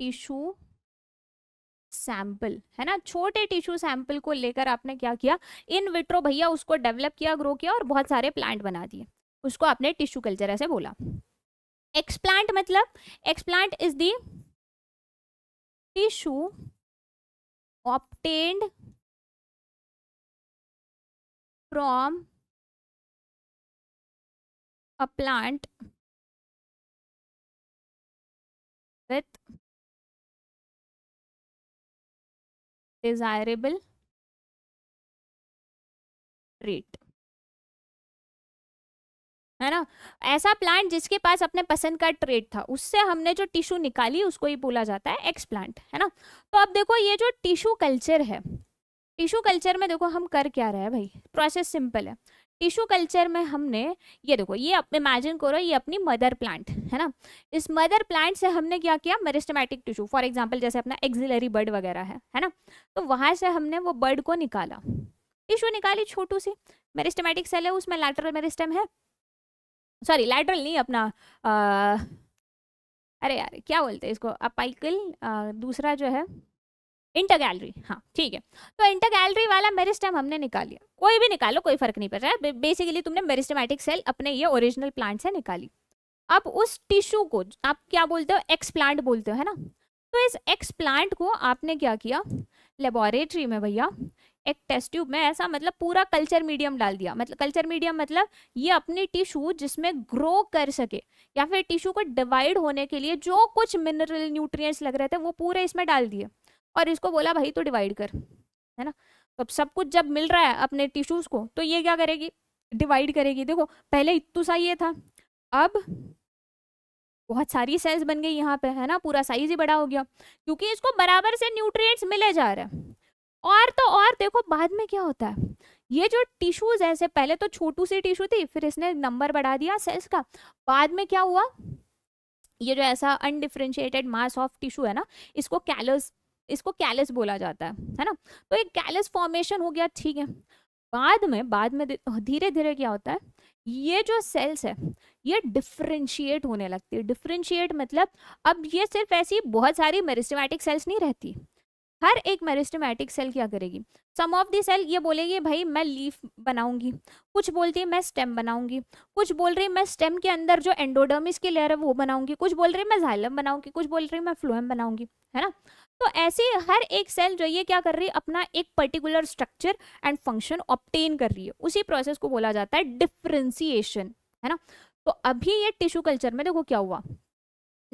S2: tissue sample है ना
S1: छोटे टिश्यू सैंपल को लेकर आपने क्या किया इन विट्रो भैया उसको डेवलप किया ग्रो किया और बहुत सारे प्लांट बना दिए उसको आपने टिश्यू कल्चर ऐसे बोला एक्सप्लांट मतलब
S2: explant is the tissue obtained from a plant with desirable trait. है ना ऐसा प्लांट जिसके पास अपने पसंद का ट्रेड था उससे
S1: हमने जो टिश्यू निकाली उसको ही बोला जाता है एक्स प्लांट है ना तो अब देखो ये जो टिश्यू कल्चर है टिश्यू कल्चर में देखो हम कर क्या रहे हैं भाई प्रोसेस सिंपल है टिश्यू कल्चर में हमने ये देखो ये इमेजिन करो ये अपनी मदर प्लांट है ना इस मदर प्लांट से हमने क्या किया मेरिस्टमेटिक टिश्यू फॉर एग्जांपल जैसे अपना एक्जिलरी बर्ड वगैरह है है ना तो वहाँ से हमने वो बर्ड को निकाला टिश्यू निकाली छोटू सी मेरिस्टमेटिक सेल है उसमें लैटरल मेरिस्टम है सॉरी लैटरल नहीं अपना आ, अरे यार क्या बोलते हैं इसको अपाइकल दूसरा जो है इंटर गैलरी हाँ ठीक है तो इंटर गैलरी वाला मेरिस्टम हमने निकाल लिया कोई भी निकालो कोई फर्क नहीं पड़ रहा है बेसिकली तुमने मेरिस्टमेटिक सेल अपने ये ओरिजिनल प्लांट से निकाली अब उस टिश्यू को आप क्या बोलते हो एक्स प्लांट बोलते हो है ना तो इस एक्स प्लांट को आपने क्या किया लेबोरेटरी में भैया एक टेस्ट ट्यूब में ऐसा मतलब पूरा कल्चर मीडियम डाल दिया मतलब कल्चर मीडियम मतलब ये अपनी टिश्यू जिसमें ग्रो कर सके या फिर टिश्यू को डिवाइड होने के लिए जो कुछ मिनरल न्यूट्रिएंट्स लग रहे थे वो पूरे इसमें डाल दिए और इसको बोला भाई तो डिवाइड कर है ना तो अब सब कुछ जब मिल रहा है अपने टिश्यूज को तो ये क्या करेगी डिवाइड करेगी देखो पहले इतू सा ये था अब बहुत सारी सेल्स बन गई यहाँ पे है ना पूरा साइज ही बड़ा हो गया क्योंकि इसको बराबर से न्यूट्रिएंट्स मिले जा रहे हैं और तो और देखो बाद में क्या होता है ये जो टिश्यूज ऐसे पहले तो छोटू सी टिश्यू थी फिर इसने नंबर बढ़ा दिया सेल्स का बाद में क्या हुआ ये जो ऐसा अनडिफ्रेंशिएटेड मास ऑफ टिश्यू है ना इसको कैलस इसको कैलस बोला जाता है है ना तो एक कैलस फॉर्मेशन हो गया ठीक है बाद में बाद में धीरे धीरे क्या होता है ये जो सेल्स है ये डिफ्रेंशिएट होने लगती है डिफ्रेंशिएट मतलब अब ये सिर्फ ऐसी बहुत सारी मेरिस्टमेटिक सेल्स नहीं रहती हर एक मेरिस्टमेटिक सेल क्या करेगी सम ऑफ दी सेल ये बोलेगी भाई मैं लीफ बनाऊंगी कुछ बोलती है मैं स्टेम बनाऊंगी कुछ बोल रही मैं स्टेम के अंदर जो एंडोडर्मिस की लेयर है वो बनाऊंगी कुछ बोल रही मैं जाइलम बनाऊंगी कुछ बोल रही मैं फ्लोएम बनाऊंगी है ना तो ऐसे हर एक सेल जो ये क्या कर रही है अपना एक particular structure and function obtain कर रही है उसी प्रोसेस को बोला जाता है डिफ्रेंसिएशन है ना तो अभी ये टिश्यू कल्चर में देखो क्या हुआ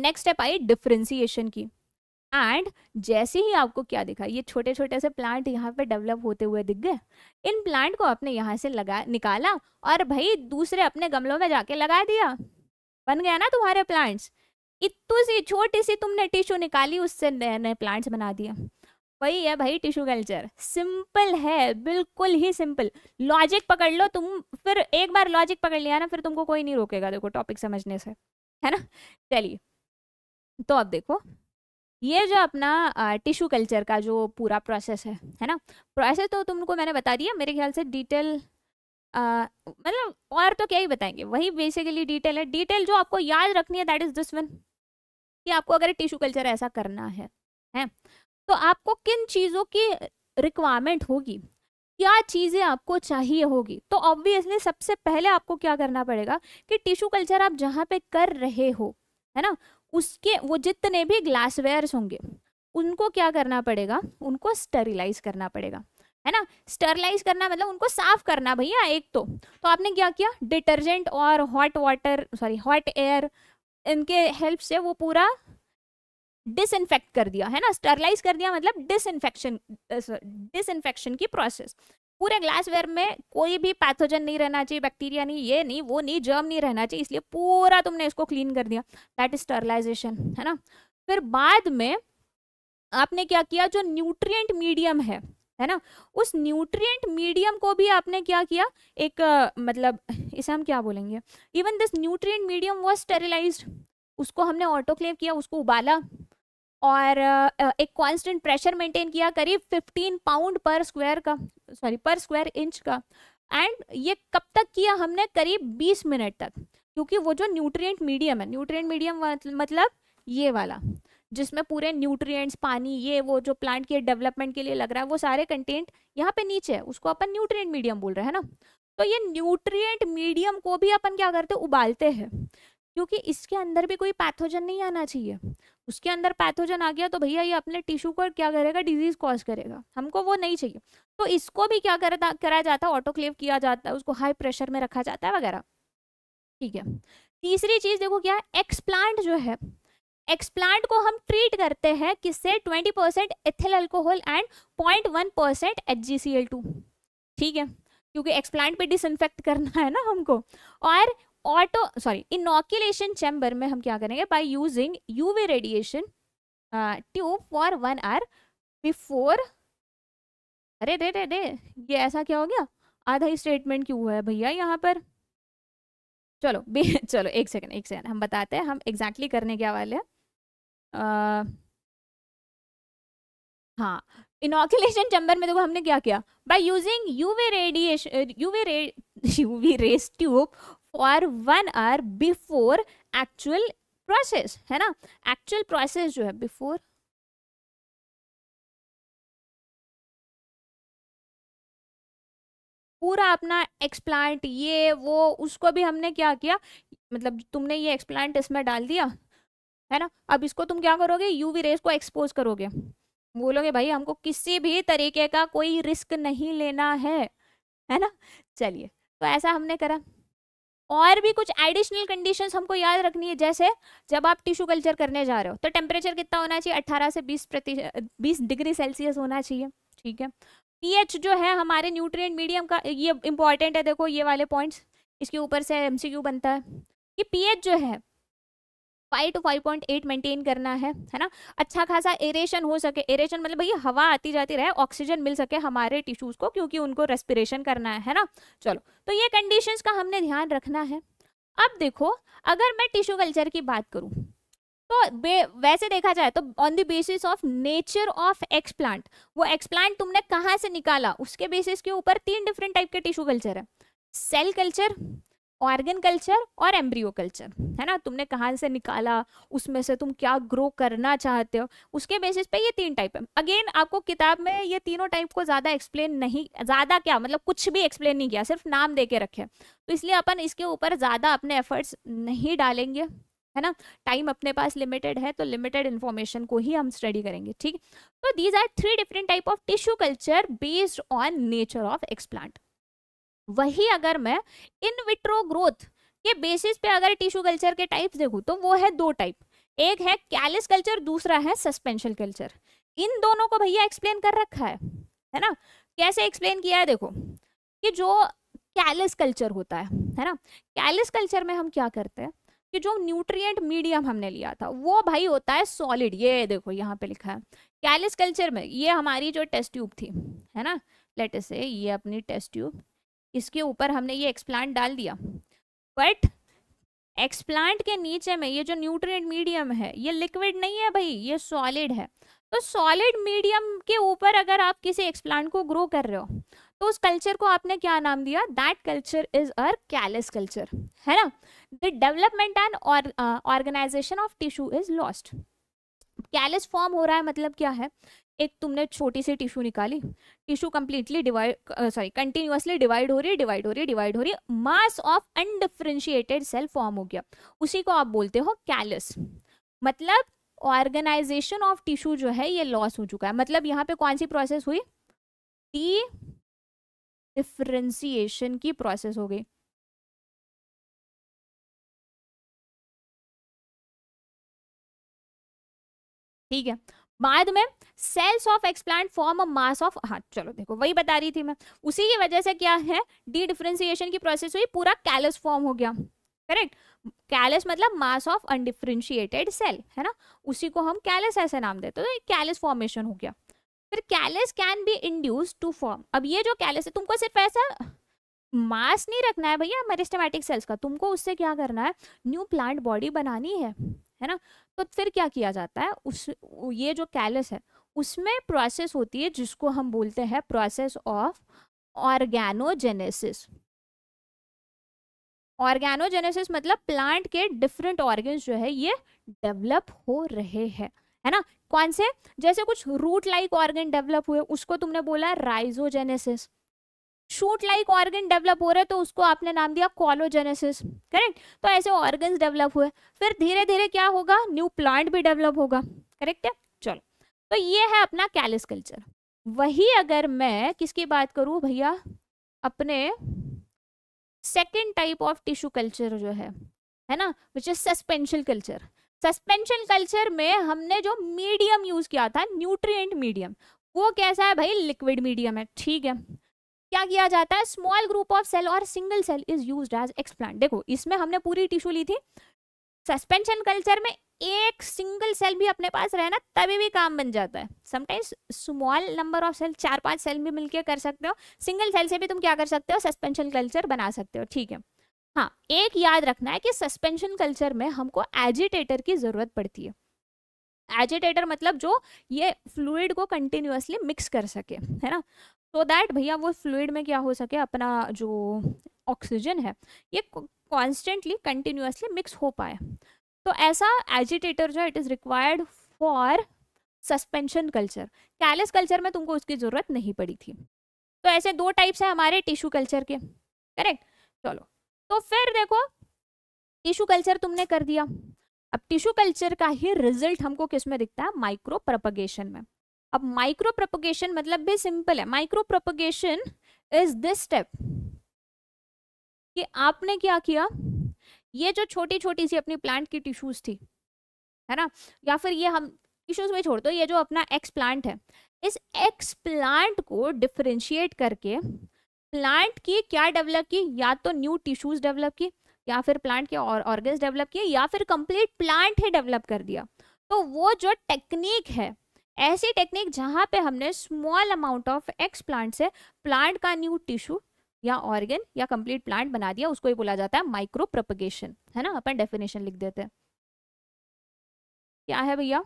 S1: नेक्स्ट स्टेप आई डिफ्रेंसिएशन की एंड जैसे ही आपको क्या दिखा ये छोटे छोटे से प्लांट यहाँ पे डेवलप होते हुए दिख गए इन प्लांट को आपने यहाँ से लगा निकाला और भाई दूसरे अपने गमलों में जाके लगा दिया बन गया ना तुम्हारे प्लांट्स इतनी सी छोटी सी तुमने टिश्यू निकाली उससे नए नए प्लांट्स बना दिए वही है भाई टिश्यू कल्चर सिंपल है बिल्कुल ही सिंपल लॉजिक पकड़ लो तुम फिर एक बार लॉजिक पकड़ लिया ना फिर तुमको कोई नहीं रोकेगा देखो टॉपिक समझने से है ना चलिए तो अब देखो ये जो अपना टिश्यू कल्चर का जो पूरा प्रोसेस है है ना प्रोसेस तो तुमको मैंने बता दिया मेरे ख्याल से डिटेल मतलब और तो क्या ही बताएंगे वही बेसिकली डिटेल है डिटेल जो आपको याद रखनी है दैट इज दिस वन कि आपको अगर टिश्यू कल्चर ऐसा करना है हैं तो आपको किन चीज़ों की रिक्वायरमेंट होगी क्या चीज़ें आपको चाहिए होगी तो ऑब्वियसली सबसे पहले आपको क्या करना पड़ेगा कि टिश्यू कल्चर आप जहाँ पे कर रहे हो है ना उसके वो जितने भी ग्लासवेयर्स होंगे उनको क्या करना पड़ेगा उनको स्टरिलाइज करना पड़ेगा है ना स्टरलाइज करना मतलब उनको साफ करना भैया एक तो तो आपने क्या किया डिटर्जेंट और hot water sorry hot air इनके हेल्प से वो पूरा डिसइनफेक्ट कर दिया है ना स्टरलाइज कर दिया मतलब डिसइनफेक्शन डिसइनफेक्शन की प्रोसेस पूरे ग्लासवेयर में कोई भी पैथोजन नहीं रहना चाहिए बैक्टीरिया नहीं ये नहीं वो नहीं जर्म नहीं रहना चाहिए इसलिए पूरा तुमने इसको क्लीन कर दिया दैट इज स्टरलाइजेशन है ना फिर बाद में आपने क्या किया जो न्यूट्रिएंट मीडियम है है ना उस न्यूट्रिएंट मीडियम को भी आपने क्या किया एक uh, मतलब इसे हम क्या बोलेंगे even this nutrient medium was sterilize उसको हमने ऑटोक्लेव किया उसको उबाला और एक कांस्टेंट प्रेशर मेंटेन किया करीब 15 पाउंड पर स्क्वायर का सॉरी पर स्क्वायर इंच का एंड ये कब तक किया हमने करीब 20 मिनट तक क्योंकि वो जो न्यूट्रिएंट मीडियम है न्यूट्रिएंट मीडियम मतलब ये वाला जिसमें पूरे न्यूट्रिएंट्स पानी ये वो जो प्लांट के डेवलपमेंट के लिए लग रहा है वो सारे कंटेंट यहाँ पे नीचे है उसको अपन न्यूट्रिएंट मीडियम बोल रहे हैं ना तो ये न्यूट्रिएंट मीडियम को भी अपन क्या करते उबालते हैं क्योंकि इसके अंदर भी कोई पैथोजन नहीं आना चाहिए उसके अंदर पैथोजन आ गया तो भैया ये अपने टिश्यू को क्या करेगा डिजीज कॉज करेगा हमको वो नहीं चाहिए तो इसको भी क्या करता कराया जाता है ऑटोक्लेव किया जाता है उसको हाई प्रेशर में रखा जाता है वगैरह ठीक है तीसरी चीज देखो क्या एक्सप्लांट जो है एक्सप्लांट को हम ट्रीट करते हैं किससे twenty percent ethyl alcohol and point one percent H G C L two ठीक है क्योंकि एक्सप्लांट पे डिसइनफेक्ट करना है ना हमको और ऑटो सॉरी इनोक्यूलेशन चैम्बर में हम क्या करेंगे by using UV radiation tube for one hour before अरे दे दे दे ये ऐसा क्या हो गया आधा ही स्टेटमेंट क्यों हुआ है भैया यहाँ पर चलो बे चलो एक सेकंड एक सेकंड हम बताते हैं हम एग्जैक्टली exactly करने क्या वाले हैं uh, हाँ इनोक्यूलेशन चैम्बर में देखो हमने क्या किया by using UV radiation UV ray UV rays tube और one hour before actual process है ना
S2: एक्चुअल प्रोसेस जो है बिफोर पूरा अपना एक्सप्लांट ये
S1: वो उसको भी हमने क्या किया मतलब तुमने ये एक्सप्लांट इसमें डाल दिया है ना अब इसको तुम क्या करोगे यूवी रेस को एक्सपोज करोगे बोलोगे भाई हमको किसी भी तरीके का कोई रिस्क नहीं लेना है है ना चलिए तो ऐसा हमने करा और भी कुछ एडिशनल कंडीशंस हमको याद रखनी है जैसे जब आप टिश्यू कल्चर करने जा रहे हो तो टेम्परेचर कितना होना चाहिए 18 से 20 प्रति बीस डिग्री सेल्सियस होना चाहिए ठीक है पीएच जो है हमारे न्यूट्रिएंट मीडियम का ये इंपॉर्टेंट है देखो ये वाले पॉइंट्स इसके ऊपर से एमसीक्यू बनता है कि पीएच जो है five to five point eight maintain करना है है ना अच्छा खासा एरेशन हो सके एरेशन मतलब भैया हवा आती जाती रहे ऑक्सीजन मिल सके हमारे टिश्यूज़ को क्योंकि उनको रेस्पिरेशन करना है है ना चलो तो ये कंडीशंस का हमने ध्यान रखना है अब देखो अगर मैं टिश्यू कल्चर की बात करूँ तो वैसे देखा जाए तो on the basis of nature of explant वो एक्सप्लांट तुमने कहाँ से निकाला उसके बेसिस के ऊपर तीन डिफरेंट टाइप के टिश्यू कल्चर है सेल कल्चर ऑर्गन कल्चर और एम्ब्रियो कल्चर है ना तुमने कहाँ से निकाला उसमें से तुम क्या ग्रो करना चाहते हो उसके बेसिस पे ये तीन टाइप है अगेन आपको किताब में ये तीनों टाइप को ज़्यादा एक्सप्लेन नहीं ज़्यादा क्या मतलब कुछ भी एक्सप्लेन नहीं किया सिर्फ नाम दे के रखे तो इसलिए अपन इसके ऊपर ज़्यादा अपने एफर्ट्स नहीं डालेंगे है ना टाइम अपने पास लिमिटेड है तो लिमिटेड इन्फॉर्मेशन को ही हम स्टडी करेंगे ठीक तो these are three different type of tissue culture based on nature of explant वही अगर मैं इन विट्रो ग्रोथ के बेसिस पे अगर टिश्यू कल्चर के टाइप देखूँ तो वो है दो टाइप एक है कैलिस कल्चर दूसरा है सस्पेंशन कल्चर इन दोनों को भैया एक्सप्लेन कर रखा है है ना कैसे एक्सप्लेन किया है देखो कि जो कैलिस कल्चर होता है है ना कैलिस कल्चर में हम क्या करते हैं कि जो न्यूट्रिएंट मीडियम हमने लिया था वो भाई होता है सॉलिड ये देखो यहाँ पे लिखा है कैलिस कल्चर में ये हमारी जो टेस्ट ट्यूब थी है ना लेट से ये अपनी टेस्ट ट्यूब इसके ऊपर हमने ये एक्सप्लांट डाल दिया बट एक्सप्लांट के नीचे में ये जो न्यूट्रिएंट मीडियम है ये लिक्विड नहीं है भाई ये सॉलिड है तो सॉलिड मीडियम के ऊपर अगर आप किसी एक्सप्लांट को ग्रो कर रहे हो तो उस कल्चर को आपने क्या नाम दिया that culture is uh callus culture है ना the development and organization of tissue is lost callus form हो रहा है मतलब क्या है एक तुमने छोटी सी टिश्यू निकाली tissue completely divide sorry continuously divide हो रही है डिवाइड हो रही है डिवाइड हो रही है mass of undifferentiated cell form हो गया उसी को आप बोलते हो कैलस मतलब ऑर्गेनाइजेशन ऑफ टिश्यू जो है ये लॉस हो चुका है मतलब यहाँ पे कौन सी प्रोसेस हुई
S2: डी डिफ्रेंसिएशन की प्रोसेस हो गई ठीक है बाद में cells of explant form a mass of
S1: हाँ चलो देखो वही बता रही थी मैं उसी की वजह से क्या है डी डिफ्रेंसिएशन की प्रोसेस हुई पूरा कैलस फॉर्म हो गया करेक्ट कैलस मतलब मास ऑफ अनडिफ्रेंशिएटेड सेल है ना उसी को हम कैलस ऐसे नाम देते तो कैलस फॉर्मेशन हो गया फिर callus can be induce to form अब ये जो कैलस है तुमको सिर्फ ऐसा मास नहीं रखना है भैया मेरिस्टमेटिक सेल्स का तुमको उससे क्या करना है न्यू प्लांट बॉडी बनानी है है ना तो फिर क्या किया जाता है उस ये जो कैलस है उसमें प्रोसेस होती है जिसको हम बोलते हैं प्रोसेस ऑफ ऑर्गेनोजेनेसिस ऑर्गेनोजेनेसिस मतलब प्लांट के डिफरेंट ऑर्गन्स जो है ये डेवलप हो रहे हैं है ना कौन से जैसे कुछ रूट लाइक ऑर्गन डेवलप हुए उसको तुमने बोला rhizogenesis shoot like organ develop हो रहा है तो उसको आपने नाम दिया कॉलोजेनेसिस करेक्ट तो ऐसे ऑर्गन डेवलप हुए फिर धीरे धीरे क्या होगा न्यू प्लांट भी डेवलप होगा करेक्ट है चलो तो ये है अपना कैलिस कल्चर वही अगर मैं किसकी बात करूँ भैया अपने second type of tissue culture जो है है ना which is suspension culture suspension culture में हमने जो मीडियम यूज किया था न्यूट्रिएंट मीडियम वो कैसा है भाई लिक्विड मीडियम है ठीक है क्या किया जाता है स्मॉल ग्रुप ऑफ सेल और single cell is use as explant देखो इसमें हमने पूरी टिश्यू ली थी सस्पेंशन कल्चर में एक सिंगल सेल भी अपने पास रहना तभी भी काम बन जाता है sometimes small number of cell चार पांच सेल भी मिलकर कर सकते हो सिंगल सेल से भी तुम क्या कर सकते हो सस्पेंशन कल्चर बना सकते हो ठीक है हाँ एक याद रखना है कि सस्पेंशन कल्चर में हमको एजिटेटर की ज़रूरत पड़ती है एजिटेटर मतलब जो ये फ्लूड को कंटिन्यूसली मिक्स कर सके है ना सो दैट भैया वो फ्लूड में क्या हो सके अपना जो ऑक्सीजन है ये कॉन्स्टेंटली कंटिन्यूसली मिक्स हो पाए तो ऐसा एजिटेटर जो है it is required for suspension culture callus culture में तुमको उसकी ज़रूरत नहीं पड़ी थी तो ऐसे दो टाइप्स हैं हमारे टिश्यू कल्चर के करेक्ट चलो तो फिर देखो टिश्यू कल्चर तुमने कर दिया अब टिश्यू कल्चर का ही रिजल्ट हमको किस में दिखता है माइक्रो प्रपगेशन में अब माइक्रो प्रोपोगेशन मतलब भी सिंपल है micropropagation is this step कि आपने क्या किया ये जो छोटी छोटी सी अपनी प्लांट की टिश्यूज थी है ना या फिर ये हम टिश्यूज में छोड़ दो ये जो अपना एक्स प्लांट है इस एक्स प्लांट को डिफ्रेंशिएट करके प्लांट की क्या डेवलप की या तो न्यू टिश्यूज डेवलप की या फिर प्लांट के और ऑर्गन्स डेवलप किए या फिर कंप्लीट प्लांट ही डेवलप कर दिया तो वो जो टेक्निक है ऐसी टेक्निक जहाँ पे हमने small amount of explant से प्लांट का न्यू टिश्यू या ऑर्गेन या कंप्लीट प्लांट बना दिया उसको ही बोला
S2: जाता है माइक्रो प्रोपगेशन है ना अपन डेफिनेशन लिख देते हैं क्या है भैया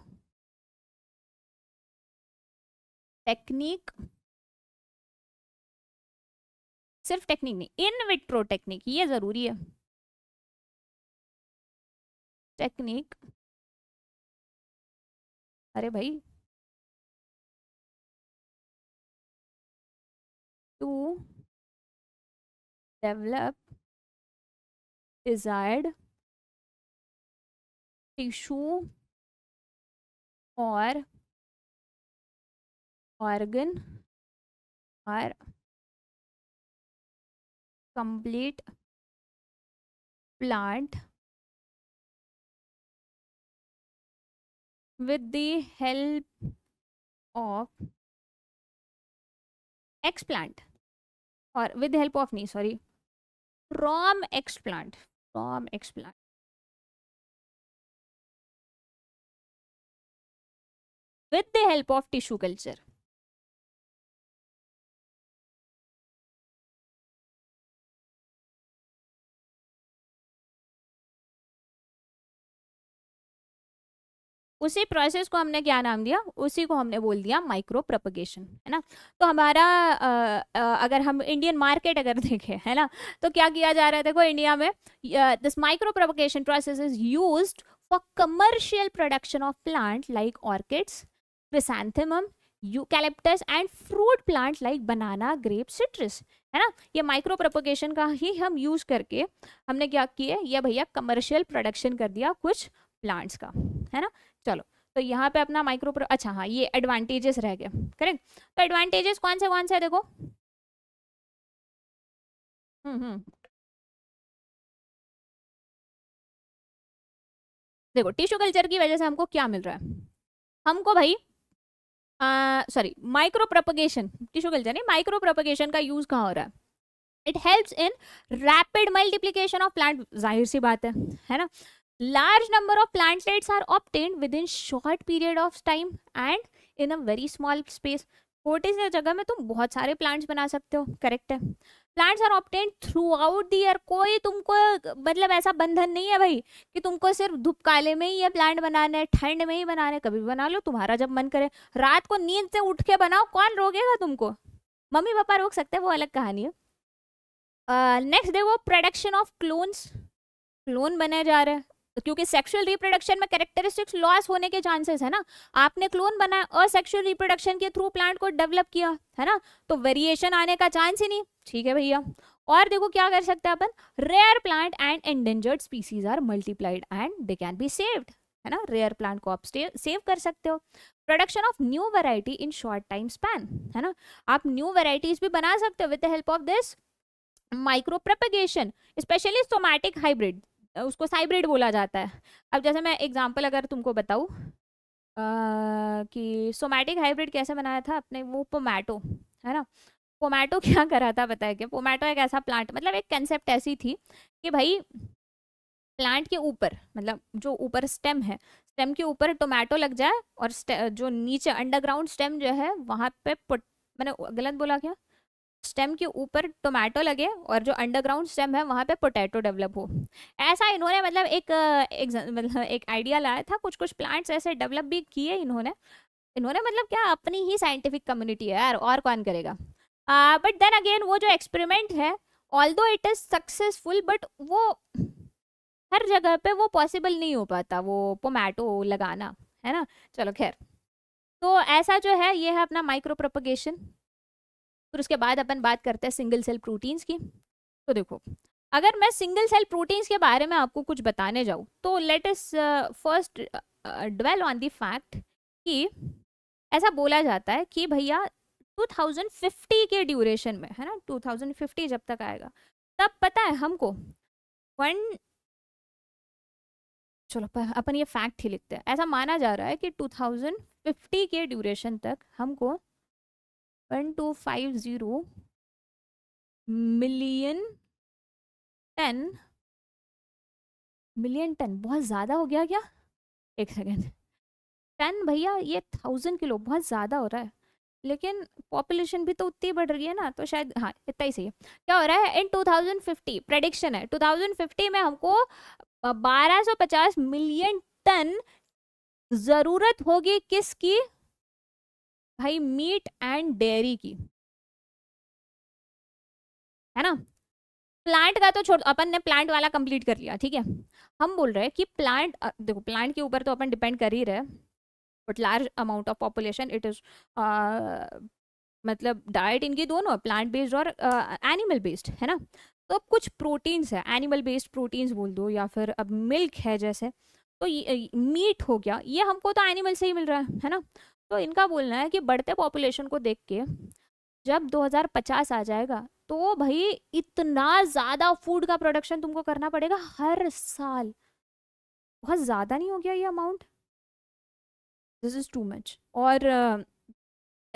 S2: टेक्निक सिर्फ टेक्निक नहीं इन विट्रो टेक्निक ये जरूरी है टेक्निक अरे भाई to develop desired tissue or organ or complete plant with the help of explant और विद हेल्प ऑफ नी sorry from explant from explant with the help of tissue culture उसी process को हमने क्या नाम दिया उसी को हमने बोल दिया माइक्रो प्रपोगेशन है ना तो
S1: हमारा आ, आ, अगर हम इंडियन मार्केट अगर देखें है ना तो क्या किया जा रहा है देखो इंडिया में this micropropagation process is use for commercial production of plant like orchids chrysanthemum eucalyptus and fruit plant like banana grape citrus है ना ये माइक्रो प्रपोगेशन का ही हम यूज करके हमने क्या किया ये भैया कमर्शियल प्रोडक्शन कर दिया कुछ प्लांट्स का है ना चलो तो यहाँ पे अपना माइक्रो अच्छा हाँ ये एडवांटेजेस रह गए करेक्ट तो एडवांटेजेस कौन
S2: से कौन से है देखो हम्म हम्म देखो टिश्यू कल्चर की वजह से हमको क्या मिल रहा है हमको भाई sorry micropropagation
S1: tissue culture नहीं माइक्रो प्रोपगेशन का यूज़ कहाँ हो रहा है it helps in rapid multiplication of plant जाहिर सी बात है है ना large number of plantlets are obtained within short period of time and in a very small space से जगह में तुम बहुत सारे प्लांट्स बना सकते हो करेक्ट है plants are obtained throughout the year कोई तुमको मतलब ऐसा बंधन नहीं है भाई कि तुमको सिर्फ धूप काले में ही ये प्लांट बनाना है ठंड में ही बनाना है कभी बना लो तुम्हारा जब मन करे रात को नींद से उठ के बनाओ कौन रोकेगा तुमको मम्मी पापा रोक सकते हैं वो अलग कहानी है नेक्स्ट देखो प्रोडक्शन ऑफ क्लोन्स क्लोन बनाए जा रहे हैं क्योंकि सेक्सुअल रिप्रोडक्शन में कैरेक्टरिस्टिक्स लॉस होने के चांसेस है ना आपने क्लोन बनाया और सेक्सुअल रिप्रोडक्शन के थ्रू प्लांट को डेवलप किया है ना तो वेरिएशन आने का चांस ही नहीं ठीक है भैया और देखो क्या कर सकते हैं अपन rare plant and endangered species are multiplied and they can be saved है ना रेयर प्लांट को आप सेव कर सकते हो production of new variety in short time span है ना आप न्यू वेराइटीज भी बना सकते हो with the help of this micropropagation specially somatic hybrid उसको साइब्रेड बोला जाता है अब जैसे मैं एग्जांपल अगर तुमको बताऊँ कि सोमैटिक हाइब्रिड कैसे बनाया था अपने वो पोमैटो है ना पोमैटो क्या करा था बताया कि पोमैटो एक ऐसा प्लांट मतलब एक कंसेप्ट ऐसी थी कि भाई प्लांट के ऊपर मतलब जो ऊपर स्टेम है स्टेम के ऊपर टोमेटो लग जाए और जो नीचे अंडरग्राउंड स्टेम जो है वहाँ पे मैंने गलत बोला क्या स्टेम के ऊपर टोमेटो लगे और जो अंडरग्राउंड स्टेम है वहाँ पे पोटैटो डेवलप हो ऐसा इन्होंने मतलब एक, एक मतलब एक आइडिया लाया था कुछ कुछ प्लांट्स ऐसे डेवलप भी किए इन्होंने इन्होंने मतलब क्या अपनी ही साइंटिफिक कम्युनिटी है यार और कौन करेगा बट देन अगेन वो जो एक्सपेरिमेंट है ऑल दो इट इज़ सक्सेसफुल बट वो हर जगह पर वो पॉसिबल नहीं हो पाता वो पोमेटो लगाना है ना चलो खैर तो ऐसा जो है ये है अपना माइक्रो प्रोपोगेशन फिर उसके बाद अपन बात करते हैं सिंगल सेल प्रोटीन्स की तो देखो अगर मैं सिंगल सेल प्रोटीन्स के बारे में आपको कुछ बताने जाऊँ तो let us first dwell on the fact कि ऐसा बोला जाता है कि भैया 2050 के ड्यूरेशन में है ना 2050 जब तक आएगा तब पता है हमको वन चलो अपन ये फैक्ट ही लिखते हैं ऐसा माना जा रहा है कि 2050 के ड्यूरेशन तक हमको one two
S2: five zero million ten million ton बहुत ज़्यादा हो गया क्या एक सेकेंड
S1: टन भैया ये थाउजेंड किलो बहुत ज़्यादा हो रहा है लेकिन पॉपुलेशन भी तो उतनी बढ़ रही है ना तो शायद हाँ इतना ही सही है क्या हो रहा है इन 2050 प्रडिक्शन है 2050 में हमको 1250 मिलियन टन
S2: ज़रूरत होगी किसकी भाई मीट एंड डेयरी की है ना प्लांट का तो छोड़ अपन ने
S1: प्लांट वाला कंप्लीट कर लिया ठीक है हम बोल रहे हैं कि प्लांट देखो प्लांट के ऊपर तो अपन डिपेंड कर ही रहे but large amount of population it is मतलब डाइट इनकी दोनों प्लांट बेस्ड और एनिमल uh, बेस्ड है ना तो अब कुछ प्रोटीन्स है एनिमल बेस्ड प्रोटीन्स बोल दो या फिर अब मिल्क है जैसे तो मीट हो गया ये हमको तो एनिमल से ही मिल रहा है है ना तो इनका बोलना है कि बढ़ते पॉपुलेशन को देख के जब 2050 आ जाएगा तो भाई इतना ज़्यादा फूड का प्रोडक्शन तुमको करना पड़ेगा हर साल बहुत ज़्यादा नहीं हो गया ये amount this is too much और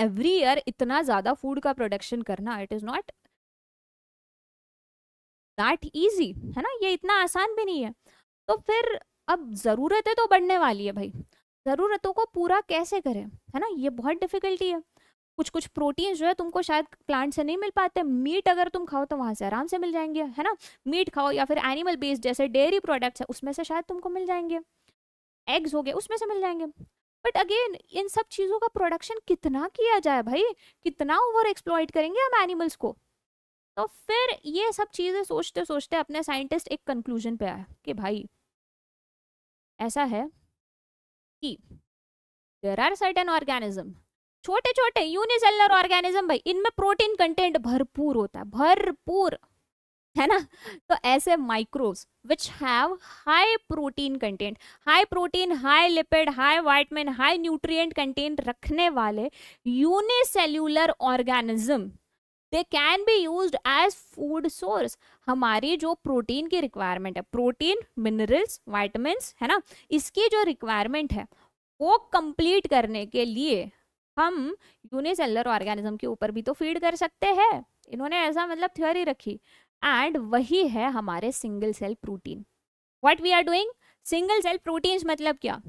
S1: एवरी uh, ईयर इतना ज़्यादा फूड का प्रोडक्शन करना it is not that easy है ना ये इतना आसान भी नहीं है तो फिर अब ज़रूरत है तो बढ़ने वाली है भाई ज़रूरतों को पूरा कैसे करें है ना ये बहुत डिफ़िकल्टी है कुछ कुछ प्रोटीन जो है तुमको शायद प्लांट से नहीं मिल पाते मीट अगर तुम खाओ तो वहाँ से आराम से मिल जाएंगे है ना मीट खाओ या फिर एनिमल बेस्ड जैसे डेयरी प्रोडक्ट्स है उसमें से शायद तुमको मिल जाएंगे एग्स हो गए उसमें से मिल जाएंगे बट अगेन इन सब चीज़ों का प्रोडक्शन कितना किया जाए भाई कितना ओवर एक्सप्लॉयट करेंगे हम एनिमल्स को तो फिर ये सब चीज़ें सोचते सोचते अपने साइंटिस्ट एक कंक्लूजन पे आया कि भाई ऐसा है कि देर आर सर्टन ऑर्गेनिज्म छोटे छोटे यूनिसेलर ऑर्गेनिज्म भाई इनमें प्रोटीन कंटेंट भरपूर होता है भरपूर है ना तो ऐसे micros which have high protein content high protein high lipid high vitamin high nutrient content रखने वाले unicellular organism they can be use as food source हमारी जो प्रोटीन की रिक्वायरमेंट है प्रोटीन मिनरल्स वाइटमिन है ना इसकी जो रिक्वायरमेंट है वो कंप्लीट करने के लिए हम यूनिसेलर ऑर्गेनिज्म के ऊपर भी तो फीड कर सकते हैं इन्होंने ऐसा मतलब थ्योरी रखी एंड वही है हमारे single cell protein what we are doing single cell proteins मतलब क्या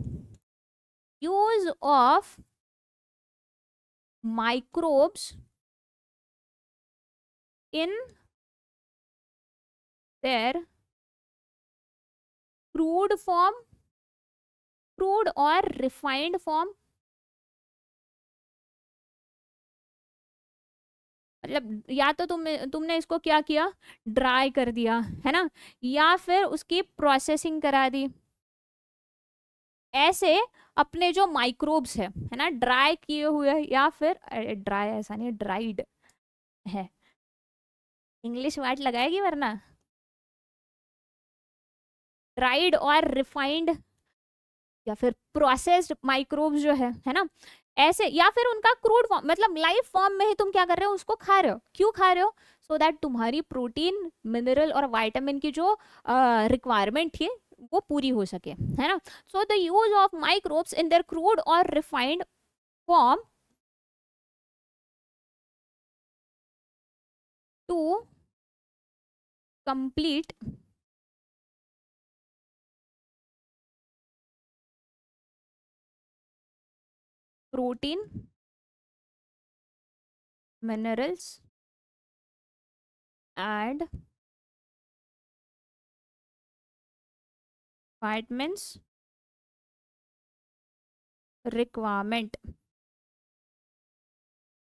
S2: use of microbes in their crude form crude or refined form मतलब या तो तुम तुमने इसको क्या किया ड्राई कर दिया है ना
S1: या फिर उसकी प्रोसेसिंग करा दी ऐसे अपने जो माइक्रोब्स है है ना ड्राई किए हुए या फिर ड्राई ऐसा नहीं ड्राइड
S2: है इंग्लिश वर्ड लगाएगी वरना ड्राइड और रिफाइंड या फिर प्रोसेस्ड
S1: माइक्रोब्स जो है है ना ऐसे या फिर उनका क्रूड फॉर्म मतलब लाइव फॉर्म में ही तुम क्या कर रहे हो उसको खा रहे हो क्यों खा रहे हो सो so दैट तुम्हारी प्रोटीन मिनरल और वाइटामिन की जो रिक्वायरमेंट uh, थी वो पूरी हो सके है ना so the use of microbes in their
S2: crude और refined form to complete protein minerals and vitamins requirement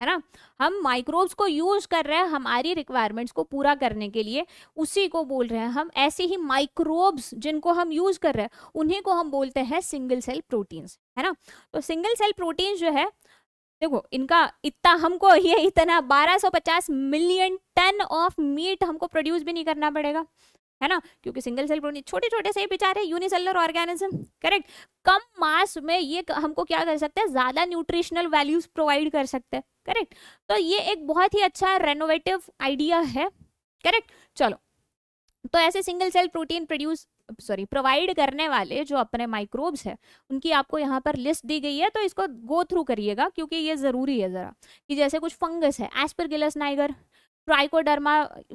S2: है ना हम माइक्रोब्स
S1: को यूज कर रहे हैं हमारी रिक्वायरमेंट्स को पूरा करने के लिए उसी को बोल रहे हैं हम ऐसे ही माइक्रोब्स जिनको हम यूज कर रहे हैं उन्हीं को हम बोलते हैं सिंगल सेल प्रोटीन्स है ना तो सिंगल सेल प्रोटीन्स जो है देखो इनका इतना हमको ये इतना 1250 मिलियन टन ऑफ मीट हमको प्रोड्यूस भी नहीं करना पड़ेगा है ना क्योंकि सिंगल सेल प्रोटीन छोटे छोटे से बेचारे यूनिसेलर ऑर्गेनिज्म करेक्ट कम मास में ये हमको क्या कर सकते हैं ज़्यादा न्यूट्रिशनल वैल्यूज प्रोवाइड कर सकते हैं करेक्ट तो ये एक बहुत ही अच्छा रेनोवेटिव आइडिया है करेक्ट चलो तो ऐसे single cell protein produce sorry provide करने वाले जो अपने माइक्रोब्स हैं उनकी आपको यहाँ पर लिस्ट दी गई है तो इसको गो थ्रू करिएगा क्योंकि ये ज़रूरी है ज़रा कि जैसे कुछ फंगस है एस्परगिलस नाइगर ट्राइकोडर्मा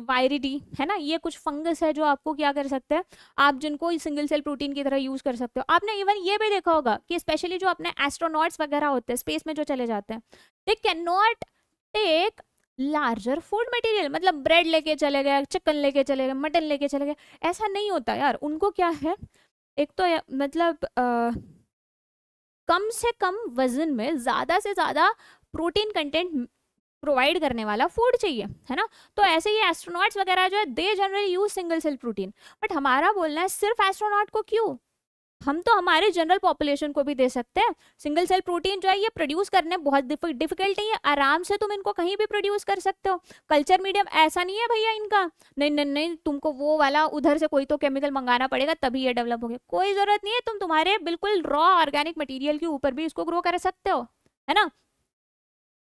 S1: वायरिडी है ना ये कुछ फंगस है जो आपको क्या कर सकते हैं आप जिनको सिंगल सेल प्रोटीन की तरह यूज़ कर सकते हो आपने इवन ये भी देखा होगा कि स्पेशली जो अपने एस्ट्रोनॉट्स वगैरह होते हैं स्पेस में जो चले जाते हैं they can not take larger food material मतलब ब्रेड लेके चले गए चिकन लेके चले गए मटन लेके चले गए ऐसा नहीं होता यार उनको क्या है एक तो मतलब आ, कम से कम वजन में ज़्यादा से ज़्यादा प्रोटीन कंटेंट प्रोवाइड करने वाला फूड चाहिए है ना तो ऐसे ही एस्ट्रोनॉट्स वगैरह जो है they generally use single cell protein but हमारा बोलना है सिर्फ एस्ट्रोनॉट को क्यों हम तो हमारे जनरल पॉपुलेशन को भी दे सकते हैं सिंगल सेल प्रोटीन जो है ये प्रोड्यूस करने बहुत डिफिकल्ट नहीं है आराम से तुम इनको कहीं भी प्रोड्यूस कर सकते हो कल्चर मीडियम ऐसा नहीं है भैया इनका नहीं नहीं नहीं तुमको वो वाला उधर से कोई तो केमिकल मंगाना पड़ेगा तभी ये डेवलप होगी कोई ज़रूरत नहीं है तुम तुम्हारे बिल्कुल रॉ ऑर्गेनिक मटीरियल के ऊपर भी इसको ग्रो कर सकते हो है ना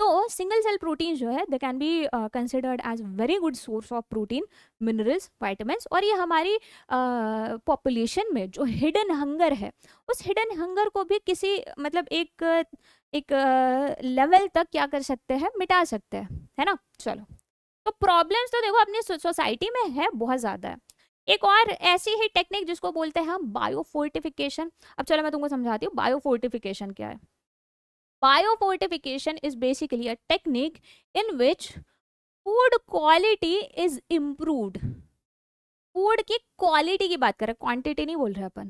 S1: तो सिंगल सेल प्रोटीन जो है they can be considered as very good source of protein minerals vitamin और ये हमारी पॉपुलेशन uh, में जो हिडन हंगर है उस हिडन हंगर को भी किसी मतलब एक एक लेवल uh, तक क्या कर सकते हैं मिटा सकते हैं है ना चलो तो प्रॉब्लम्स तो देखो अपनी सोसाइटी में है बहुत ज़्यादा है एक और ऐसी ही टेक्निक जिसको बोलते हैं हम बायोफोर्टिफिकेशन अब चलो मैं तुमको समझाती हूँ बायोफोर्टिफिकेशन क्या है Biofortification is basically a technique in which food quality is improved. Food की क्वालिटी की बात करें क्वांटिटी नहीं बोल रहे अपन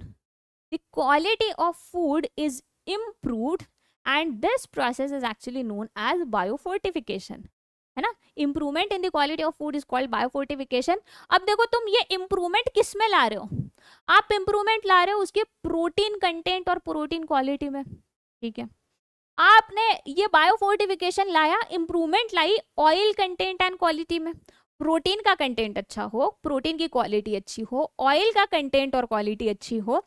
S1: the quality of food is improved and this process is actually known as biofortification है ना improvement in the quality of food is called biofortification अब देखो तुम ये इम्प्रूवमेंट किस में ला रहे हो आप इम्प्रूवमेंट ला रहे हो उसके प्रोटीन कंटेंट और प्रोटीन क्वालिटी में ठीक है आपने ये बायोफोर्टिफिकेशन लाया इम्प्रूवमेंट लाई ऑयल कंटेंट एंड क्वालिटी में प्रोटीन का कंटेंट अच्छा हो प्रोटीन की क्वालिटी अच्छी हो ऑयल का कंटेंट और क्वालिटी अच्छी हो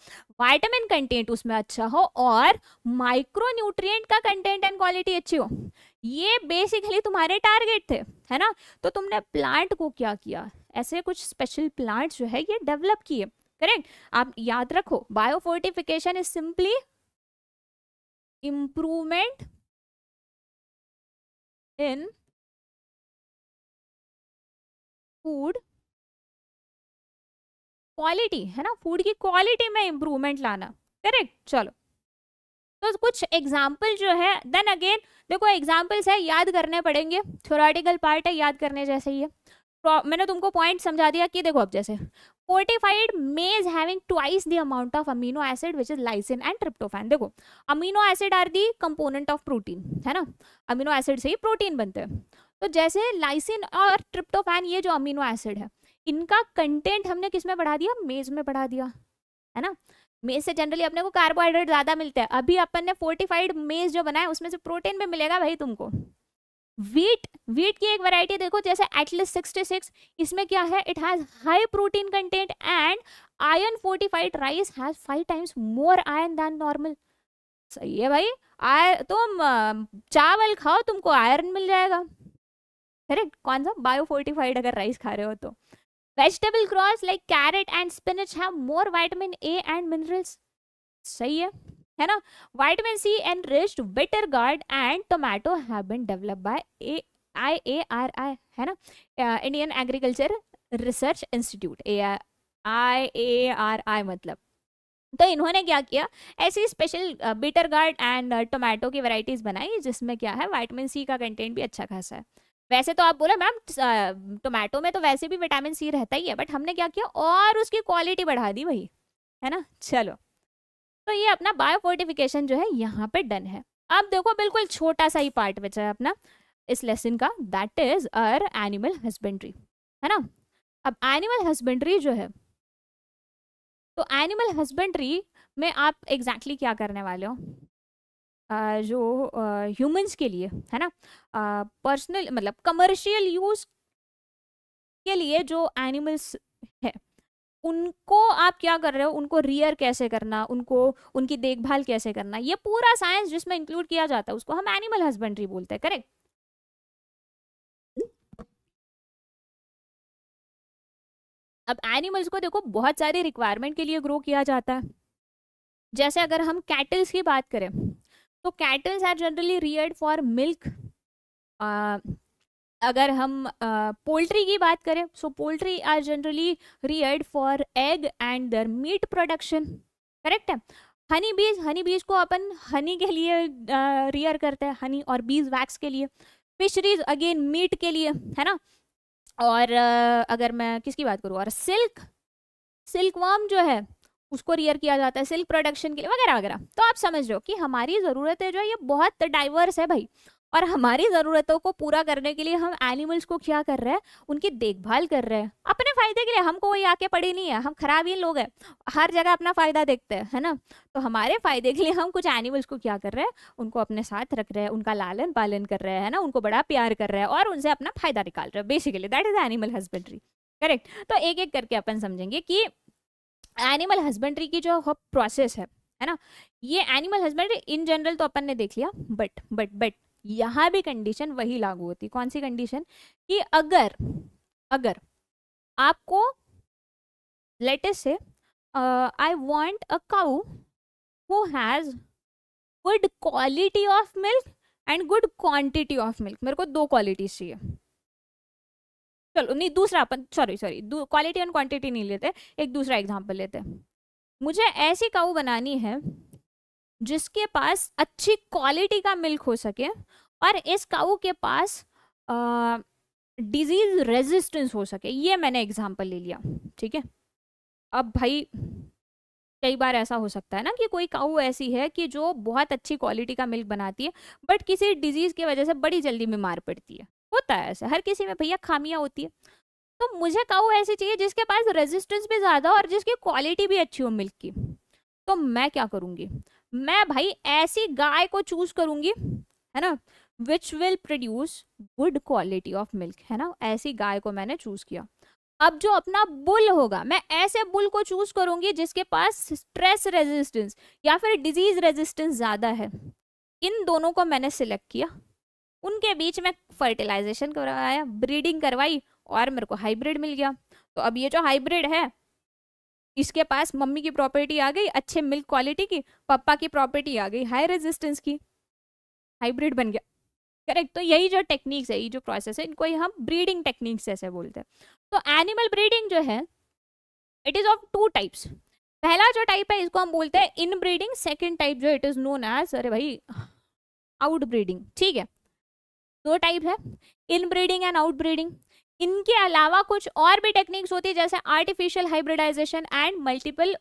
S1: वाइटामिन कंटेंट उसमें अच्छा हो और माइक्रोन्यूट्रिएंट का कंटेंट एंड क्वालिटी अच्छी हो ये बेसिकली तुम्हारे टारगेट थे है ना तो तुमने प्लांट को क्या किया ऐसे कुछ स्पेशल प्लांट जो है ये डेवलप
S2: किए करेक्ट आप याद रखो biofortification is simply improvement in food quality है ना फूड की क्वालिटी में इंप्रूवमेंट लाना करेक्ट चलो तो
S1: कुछ एग्जाम्पल जो है देन अगेन देखो एग्जाम्पल्स है याद करने पड़ेंगे थोराटिकल पार्ट है याद करने जैसे ही है मैंने तुमको पॉइंट समझा दिया कि देखो अब जैसे fortified maize having twice the amount of amino acid which is lysine and tryptophan देखो amino acid are the component of protein है ना अमीनो एसिड से ही प्रोटीन बनते हैं तो जैसे लाइसिन और ट्रिप्टोफैन ये जो अमीनो एसिड है इनका कंटेंट हमने किस में बढ़ा दिया मेज में बढ़ा दिया है ना मेज से जनरली अपने को कार्बोहाइड्रेट ज़्यादा मिलता है अभी अपन ने फोर्टिफाइड मेज जो बनाया उसमें से प्रोटीन भी मिलेगा भाई तुमको वीट वीट की एक वैरायटी देखो जैसे एटलस 66 इसमें क्या है it has high protein content and iron fortified rice has five times more iron than normal सही है भाई आय तुम चावल खाओ तुमको आयरन मिल जाएगा करेक्ट कौन सा बायो फोर्टिफाइड अगर राइस खा रहे हो तो vegetable crops like carrot and spinach have more vitamin A and minerals सही है है ना vitamin C rich bitter gourd and tomato है ना Indian Agriculture Research Institute A I A R I मतलब तो इन्होंने क्या किया ऐसी special bitter gourd and tomato की वैरायटीज बनाई जिसमें क्या है वाइटामिन सी का कंटेंट भी अच्छा खासा है वैसे तो आप बोले मैम टोमेटो uh, में तो वैसे भी विटामिन सी रहता ही है बट हमने क्या किया और उसकी क्वालिटी बढ़ा दी वही है ना चलो तो ये अपना बायोफोर्टिफिकेशन जो है यहाँ पे डन है अब देखो बिल्कुल छोटा सा ही पार्ट बचा है अपना इस लेसन का that is uh animal husbandry है ना अब एनिमल हस्बेंड्री जो है तो एनिमल हस्बेंड्री में आप एग्जैक्टली exactly क्या करने वाले हो आ, जो ह्यूमंस के लिए है ना पर्सनल मतलब कमर्शियल यूज के लिए जो एनिमल्स है उनको आप क्या कर रहे हो उनको रियर कैसे करना उनको उनकी देखभाल कैसे करना ये पूरा
S2: साइंस जिसमें इंक्लूड किया जाता है उसको हम एनिमल हस्बेंड्री बोलते हैं करेक्ट अब एनिमल्स को देखो बहुत
S1: सारे रिक्वायरमेंट के लिए ग्रो किया जाता है जैसे अगर हम कैटल्स की बात करें तो cattles are generally reared for milk अगर हम पोल्ट्री की बात करें so poultry are generally reared for egg and their meat production correct है हनी बीज हनी बीज को अपन हनी के लिए रियर करते हैं हनी और बीज वैक्स के लिए फिशरीज अगेन मीट के लिए है ना और अगर मैं किसकी बात करूँ और सिल्क सिल्क वर्म जो है उसको रियर किया जाता है सिल्क प्रोडक्शन के लिए वगैरह वगैरह तो आप समझ लो कि हमारी ज़रूरतें जो है ये बहुत डाइवर्स है भाई और हमारी ज़रूरतों को पूरा करने के लिए हम एनिमल्स को क्या कर रहे हैं उनकी देखभाल कर रहे हैं अपने फ़ायदे के लिए हमको वही आके पड़ी नहीं है हम खराब ही लोग हैं हर जगह अपना फ़ायदा देखते हैं है ना तो हमारे फ़ायदे के लिए हम कुछ एनिमल्स को क्या कर रहे हैं उनको अपने साथ रख रहे हैं उनका लालन पालन कर रहे हैं है ना उनको बड़ा प्यार कर रहे हैं और उनसे अपना फ़ायदा निकाल रहे हैं basically that is animal husbandry correct तो एक एक करके अपन समझेंगे कि एनिमल हस्बेंड्री की जो प्रोसेस है है ना ये एनिमल हस्बेंड्री इन जनरल तो अपन ने देख लिया बट बट बट यहाँ भी कंडीशन वही लागू होती कौन सी कंडीशन कि अगर अगर आपको लेटेस्ट से I want a cow who has good quality of milk and good quantity of milk मेरे को दो क्वालिटी चाहिए चलो नहीं दूसरा अपन sorry sorry quality and quantity नहीं लेते एक दूसरा एग्जाम्पल लेते मुझे ऐसी काऊ बनानी है जिसके पास अच्छी क्वालिटी का मिल्क हो सके और इस काऊ के पास डिजीज रेजिस्टेंस हो सके ये मैंने एग्जाम्पल ले लिया ठीक है अब भाई कई बार ऐसा हो सकता है ना कि कोई काऊ ऐसी है कि जो बहुत अच्छी क्वालिटी का मिल्क बनाती है बट किसी डिजीज़ की वजह से बड़ी जल्दी बीमार पड़ती है होता है ऐसा हर किसी में भैया खामियां होती है तो मुझे काऊ ऐसी चाहिए जिसके पास रेजिस्टेंस भी ज़्यादा हो और जिसकी क्वालिटी भी अच्छी हो मिल्क की तो मैं क्या करूँगी मैं भाई ऐसी गाय को चूज करूंगी है ना which will produce good quality of milk है ना ऐसी गाय को मैंने चूज किया अब जो अपना बुल होगा मैं ऐसे बुल को चूज करूंगी जिसके पास स्ट्रेस रेजिस्टेंस या फिर डिजीज रेजिस्टेंस ज्यादा है इन दोनों को मैंने सिलेक्ट किया उनके बीच में फर्टिलाइजेशन करवाया ब्रीडिंग करवाई और मेरे को हाइब्रिड मिल गया तो अब ये जो हाइब्रिड है इसके पास मम्मी की प्रॉपर्टी आ गई अच्छे मिल्क क्वालिटी की पप्पा की प्रॉपर्टी आ गई हाई रेजिस्टेंस की हाइब्रिड बन गया करेक्ट तो यही जो टेक्निक्स है ये जो प्रोसेस है इनको हम ब्रीडिंग टेक्निक्स ऐसे बोलते हैं तो एनिमल ब्रीडिंग जो है it is of two types पहला जो टाइप है इसको हम बोलते हैं इन ब्रीडिंग सेकेंड टाइप जो इट इज़ नोन एज अरे भाई आउट ब्रीडिंग ठीक है दो टाइप है inbreeding and outbreeding इनके अलावा कुछ और भी टेक्निक्स होती है जैसे artificial hybridization and multiple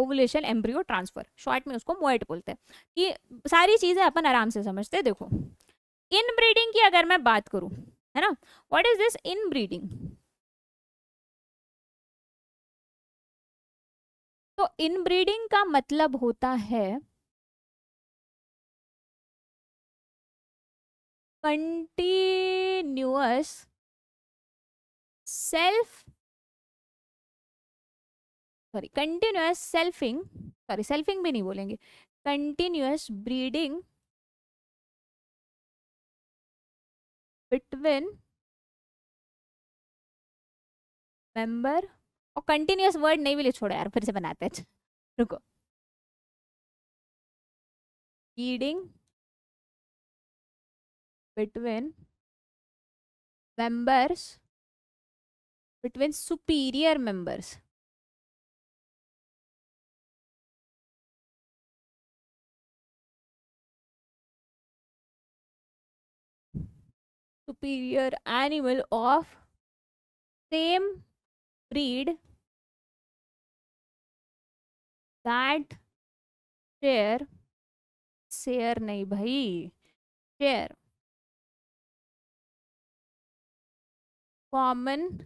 S1: ovulation embryo transfer short में उसको मोएट बोलते हैं ये सारी चीज़ें अपन आराम से समझते हैं देखो इन ब्रीडिंग की अगर मैं बात करूँ है ना what
S2: is this inbreeding तो इन ब्रीडिंग का मतलब होता है continuous self sorry continuous selfing sorry selfing भी नहीं बोलेंगे कंटिन्यूस ब्रीडिंग बिटवीन मेंबर और कंटिन्यूस वर्ड नहीं भी छोड़ा यार फिर से बनाते हैं रुको breeding between members between superior members. Superior animal of same breed that share share नहीं भाई share common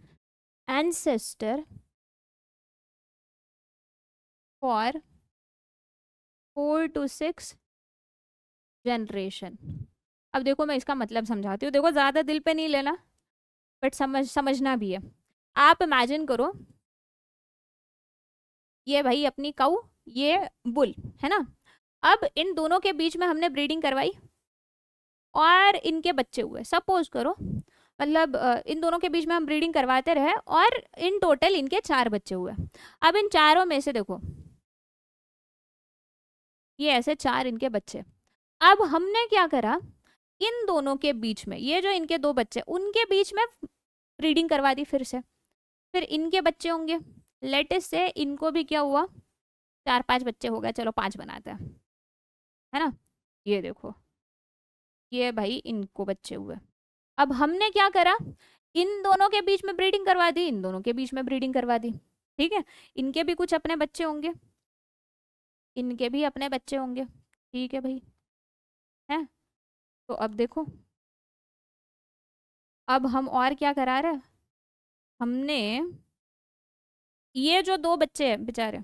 S2: ancestor for 4 to 6
S1: generation अब देखो मैं इसका मतलब समझाती हूँ देखो ज़्यादा दिल पे नहीं लेना बट समझ समझना भी है आप इमेजिन करो ये भाई अपनी काऊ ये बुल है ना अब इन दोनों के बीच में हमने ब्रीडिंग करवाई और इनके बच्चे हुए सपोज करो मतलब इन दोनों के बीच में हम ब्रीडिंग करवाते रहे और इन टोटल इनके चार बच्चे हुए अब इन चारों में से देखो ये ऐसे चार इनके बच्चे अब हमने क्या करा इन दोनों के बीच में ये जो इनके दो बच्चे उनके बीच में ब्रीडिंग करवा दी फिर से फिर इनके बच्चे होंगे लेटेस्ट से इनको भी क्या हुआ चार पांच बच्चे हो गए चलो पांच बनाते हैं है ना ये देखो ये भाई इनको बच्चे हुए अब हमने क्या करा इन दोनों के बीच में ब्रीडिंग करवा दी इन दोनों के बीच में ब्रीडिंग करवा दी ठीक है इनके भी
S2: कुछ अपने बच्चे होंगे इनके भी अपने बच्चे होंगे ठीक है भाई है तो अब देखो अब हम और क्या करा रहे हमने ये जो दो बच्चे हैं
S1: बेचारे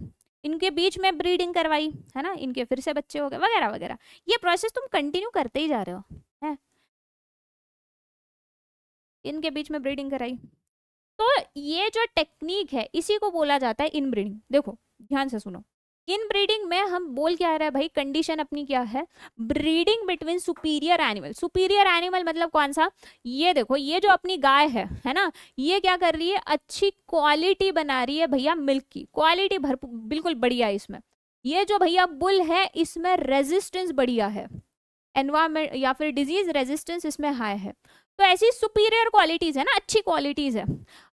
S1: इनके बीच में ब्रीडिंग करवाई है ना इनके फिर से बच्चे हो गए वगैरह वगैरह ये प्रोसेस तुम कंटिन्यू करते ही जा रहे हो है इनके बीच में ब्रीडिंग कराई तो ये जो टेक्निक है इसी को बोला जाता है इन ब्रीडिंग देखो ध्यान से सुनो इन ब्रीडिंग में हम बोल क्या रहे हैं भाई कंडीशन अपनी क्या है breeding between superior animal superior animal मतलब कौन सा ये देखो ये जो अपनी गाय है है ना ये क्या कर रही है अच्छी क्वालिटी बना रही है भैया मिल्क की क्वालिटी भरपूर बिल्कुल बढ़िया है इसमें ये जो भैया बुल है इसमें रेजिस्टेंस बढ़िया है एनवायरमेंट या फिर डिजीज रेजिस्टेंस इसमें हाई है तो ऐसी सुपीरियर क्वालिटीज़ है ना अच्छी क्वालिटीज़ है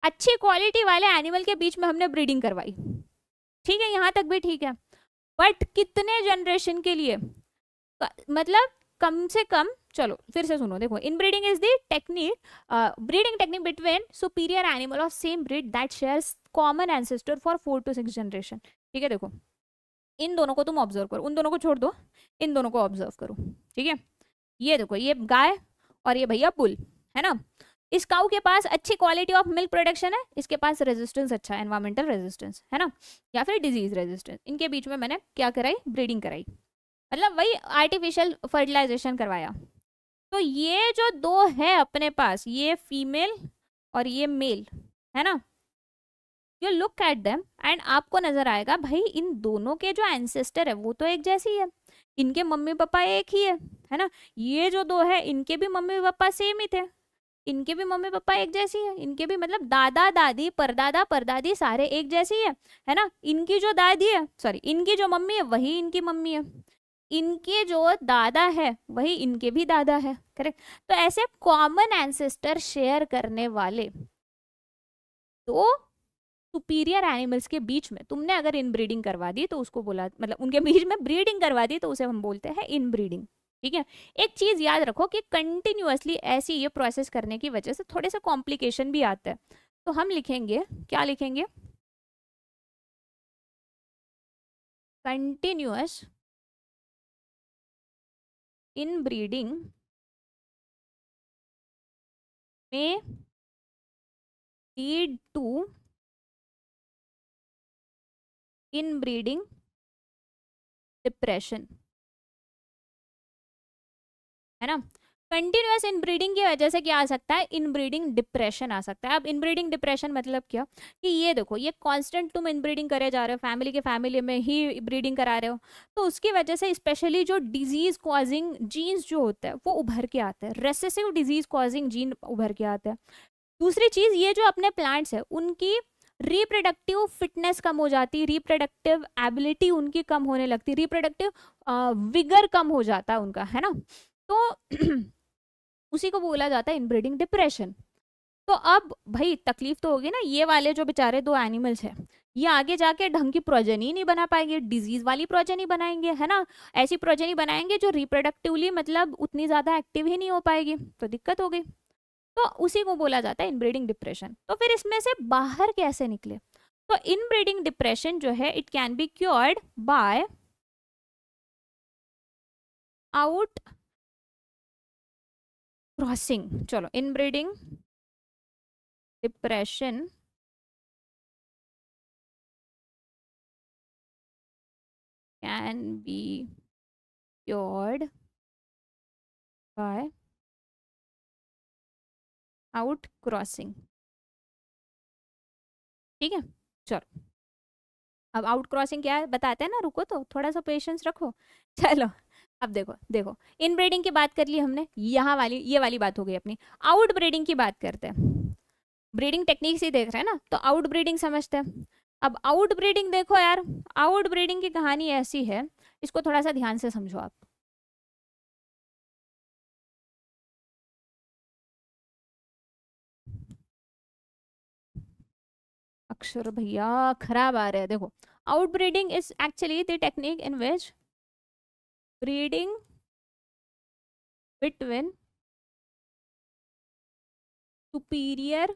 S1: अच्छी क्वालिटी वाले एनिमल के बीच में हमने ब्रीडिंग करवाई ठीक है यहाँ तक भी ठीक है बट कितने जनरेशन के लिए मतलब कम से कम चलो फिर से सुनो देखो inbreeding is the technique breeding technique between superior animal of same breed that share common ancestor for four to six generation ठीक है देखो इन दोनों को तुम ऑब्जर्व करो उन दोनों को छोड़ दो इन दोनों को ऑब्जर्व करो ठीक है ये देखो ये गाय और ये भैया बुल है ना इस काउ के पास अच्छी क्वालिटी ऑफ मिल्क प्रोडक्शन है इसके पास रेजिस्टेंस अच्छा है एनवायरमेंटल रेजिस्टेंस है ना या फिर डिजीज रेजिस्टेंस इनके बीच में मैंने क्या कराई ब्रीडिंग कराई मतलब वही आर्टिफिशियल फर्टिलाइजेशन करवाया तो ये जो दो है अपने पास ये फीमेल और ये मेल है ना you look at them and आपको नजर आएगा भाई इन दोनों के जो एंसेस्टर है वो तो एक जैसी है इनके मम्मी पापा एक ही है है ना ये जो दो है इनके भी मम्मी पापा सेम ही थे इनके भी मम्मी पापा एक जैसी है इनके भी मतलब दादा दादी परदादा परदादी सारे एक जैसी है है ना इनकी जो दादी है सॉरी इनकी जो मम्मी है वही इनकी मम्मी है इनके जो दादा है वही इनके भी दादा है करेक्ट तो ऐसे कॉमन एंसेस्टर शेयर करने वाले दो सुपीरियर एनिमल्स के बीच में तुमने अगर इनब्रीडिंग करवा दी तो उसको बोला मतलब उनके बीच में ब्रीडिंग करवा दी तो उसे हम बोलते हैं इनब्रीडिंग ठीक है एक चीज़ याद रखो कि कंटिन्यूसली ऐसी ये प्रोसेस करने की वजह से थोड़े से
S2: कॉम्प्लिकेशन भी आता है तो हम लिखेंगे क्या लिखेंगे कंटिन्यूस इन ब्रीडिंग में lead to inbreeding depression है ना कंटिन्यूस इनब्रीडिंग की वजह से क्या आ सकता है इनब्रीडिंग डिप्रेशन
S1: आ सकता है अब इनब्रीडिंग डिप्रेशन मतलब क्या कि ये देखो ये कांस्टेंट तुम इनब्रीडिंग करे जा रहे हो फैमिली के फैमिली में ही ब्रीडिंग करा रहे हो तो उसकी वजह से स्पेशली जो डिजीज़ कॉजिंग जीन्स जो होता है वो उभर के आते हैं रेसेसिव डिजीज़ कॉजिंग जीन उभर के आते हैं दूसरी चीज़ ये जो अपने प्लांट्स है उनकी रिप्रोडक्टिव फिटनेस कम हो जाती रिप्रोडक्टिव एबिलिटी उनकी कम होने लगती रिप्रोडक्टिव विगर कम हो जाता है उनका है ना तो उसी को बोला जाता है इनब्रीडिंग डिप्रेशन तो अब भाई तकलीफ तो होगी ना ये वाले जो बेचारे दो एनिमल्स हैं ये आगे जाके ढंग की प्रोजनी नहीं बना पाएंगे डिजीज वाली प्रोजनी बनाएंगे है ना ऐसी प्रोजनी बनाएंगे जो रिप्रोडक्टिवली मतलब उतनी ज़्यादा एक्टिव ही नहीं हो पाएगी तो दिक्कत हो गई तो उसी को बोला जाता है इनब्रीडिंग डिप्रेशन तो फिर इसमें से बाहर कैसे निकले तो इनब्रीडिंग डिप्रेशन जो है
S2: it can be cured by outcrossing चलो inbreeding depression be be by outcrossing ठीक है चलो अब
S1: आउट क्रॉसिंग क्या है बताते हैं ना रुको तो थोड़ा सा पेशेंस रखो चलो अब देखो देखो इन ब्रीडिंग की बात कर ली हमने यहाँ वाली ये वाली बात हो गई अपनी आउट ब्रीडिंग की बात करते हैं ब्रीडिंग टेक्निक ही देख रहे हैं ना तो आउट ब्रीडिंग समझते हैं अब आउट ब्रीडिंग देखो
S2: यार आउट ब्रीडिंग की कहानी ऐसी है इसको थोड़ा सा ध्यान से समझो आप अक्षर भैया खराब आ रहे हैं देखो outbreeding is actually the technique in which breeding between superior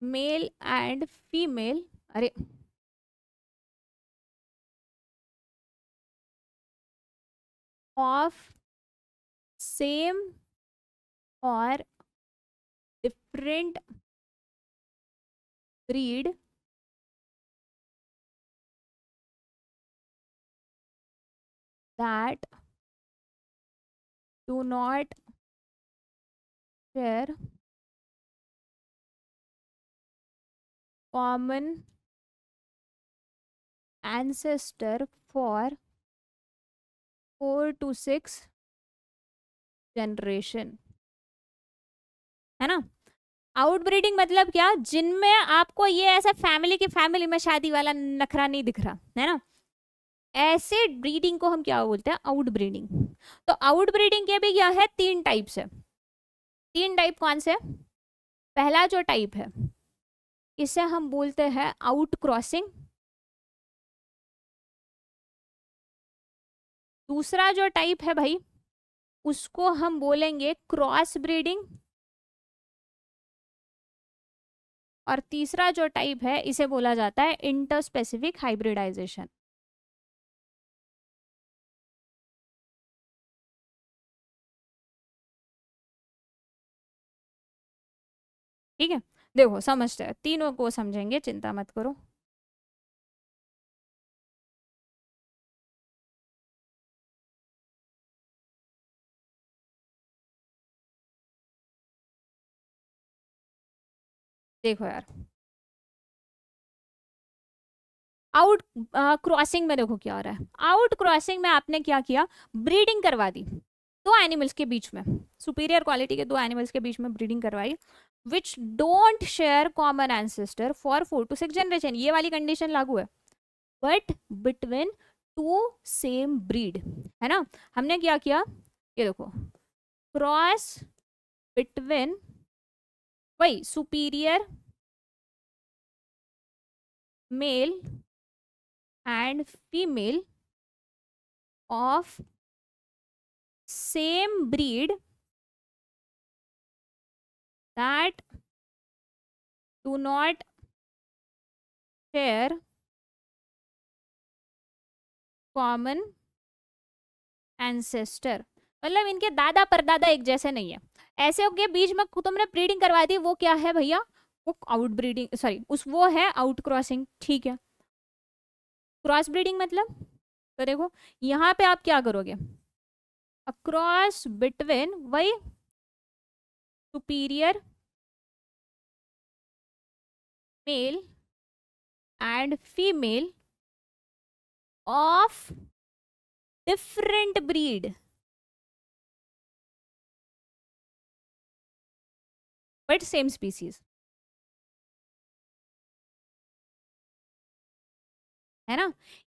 S2: male and female अरे of same or different breed that do not share common ancestor for 4 to 6 generation है ना आउटब्रीडिंग मतलब क्या जिनमें आपको ये ऐसा फैमिली
S1: की फैमिली में शादी वाला नखरा नहीं दिख रहा है ना ऐसे ब्रीडिंग को हम क्या बोलते हैं आउट ब्रीडिंग तो आउट ब्रीडिंग के भी क्या है तीन टाइप्स है
S2: तीन टाइप कौन से पहला जो टाइप है इसे हम बोलते हैं आउट क्रॉसिंग दूसरा जो टाइप है भाई उसको हम बोलेंगे क्रॉस ब्रीडिंग और तीसरा जो टाइप है इसे बोला जाता है इंटर स्पेसिफिक हाइब्रिडाइजेशन ठीक है देखो समझते हैं तीनों को समझेंगे चिंता मत करो देखो यार आउट क्रॉसिंग में देखो क्या हो रहा है आउट क्रॉसिंग में आपने
S1: क्या किया ब्रीडिंग करवा दी दो एनिमल्स के बीच में सुपीरियर क्वालिटी के दो एनिमल्स के बीच में ब्रीडिंग करवाई which don't share common ancestor for four to six generation ये वाली कंडीशन लागू है but between two same breed
S2: है ना हमने क्या किया ये देखो क्रॉस बिटवीन वही superior male and female of same breed that do not share common ancestor मतलब इनके दादा परदादा एक जैसे नहीं है ऐसे हो गए
S1: बीच में तुमने ब्रीडिंग करवा दी वो क्या है भैया वो आउट ब्रीडिंग सॉरी उस वो है आउट क्रॉसिंग ठीक है क्रॉस ब्रीडिंग मतलब तो देखो यहाँ पे आप
S2: क्या करोगे अक्रॉस बिटवीन वही superior male and female of different breed but same species है ना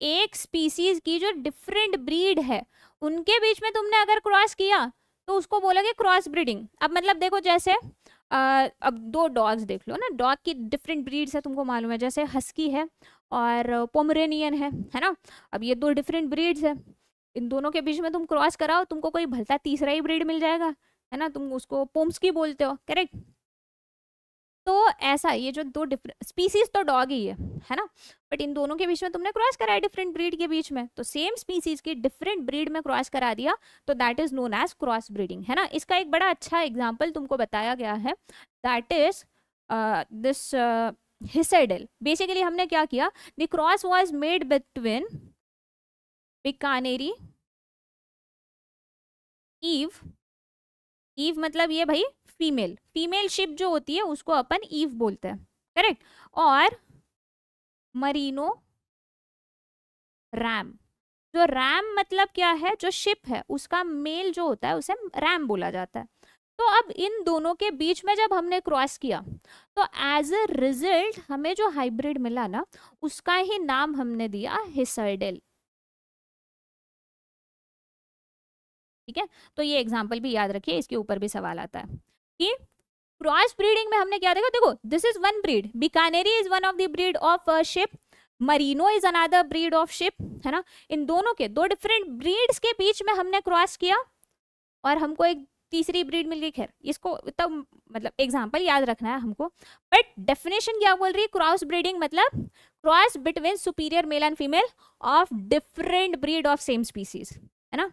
S2: एक स्पीसीज की जो डिफरेंट ब्रीड
S1: है उनके बीच में तुमने अगर क्रॉस किया तो उसको बोलेंगे क्रॉस ब्रीडिंग अब मतलब देखो जैसे आ, अब दो डॉग्स देख लो ना डॉग की डिफरेंट ब्रीड्स है तुमको मालूम है जैसे हस्की है और पोमरेनियन है है ना अब ये दो डिफरेंट ब्रीड्स है इन दोनों के बीच में तुम क्रॉस कराओ तुमको कोई भलता तीसरा ही ब्रीड मिल जाएगा है ना तुम उसको पोम्स की बोलते हो करेक्ट तो ऐसा ये जो दो डिफरेंट स्पीसीज तो डॉग ही है है ना बट इन दोनों के बीच में तुमने क्रॉस कराया डिफरेंट ब्रीड के बीच में तो सेम स्पीसीज की डिफरेंट ब्रीड में क्रॉस करा दिया तो that is known as cross breeding है ना इसका एक बड़ा अच्छा एग्जाम्पल तुमको बताया गया है that is this Hisardale basically हमने क्या किया the cross was made between Bikaneri ewe ewe मतलब ये भाई फीमेल फीमेल शिप जो होती है उसको अपन ईव बोलते हैं करेक्ट और मरीनो रैम जो रैम मतलब क्या है जो शिप है उसका मेल जो होता है उसे रैम बोला जाता है तो अब इन दोनों के बीच में जब हमने क्रॉस किया तो एज अ रिजल्ट हमें जो हाइब्रिड मिला ना उसका ही नाम हमने दिया हिसरडेल ठीक है तो ये एग्जाम्पल भी याद रखिए इसके ऊपर भी सवाल आता है कि क्रॉस ब्रीडिंग में हमने क्या देखा देखो this is one breed Bikaneri is one of the breed of sheep merino is another breed of sheep है ना इन दोनों के दो डिफरेंट ब्रीड्स के बीच में हमने क्रॉस किया और हमको एक तीसरी ब्रीड मिल गई खैर इसको तब मतलब एग्जांपल याद रखना है हमको बट डेफिनेशन क्या बोल रही है क्रॉस ब्रीडिंग मतलब cross between superior male and female of different breed of same species है ना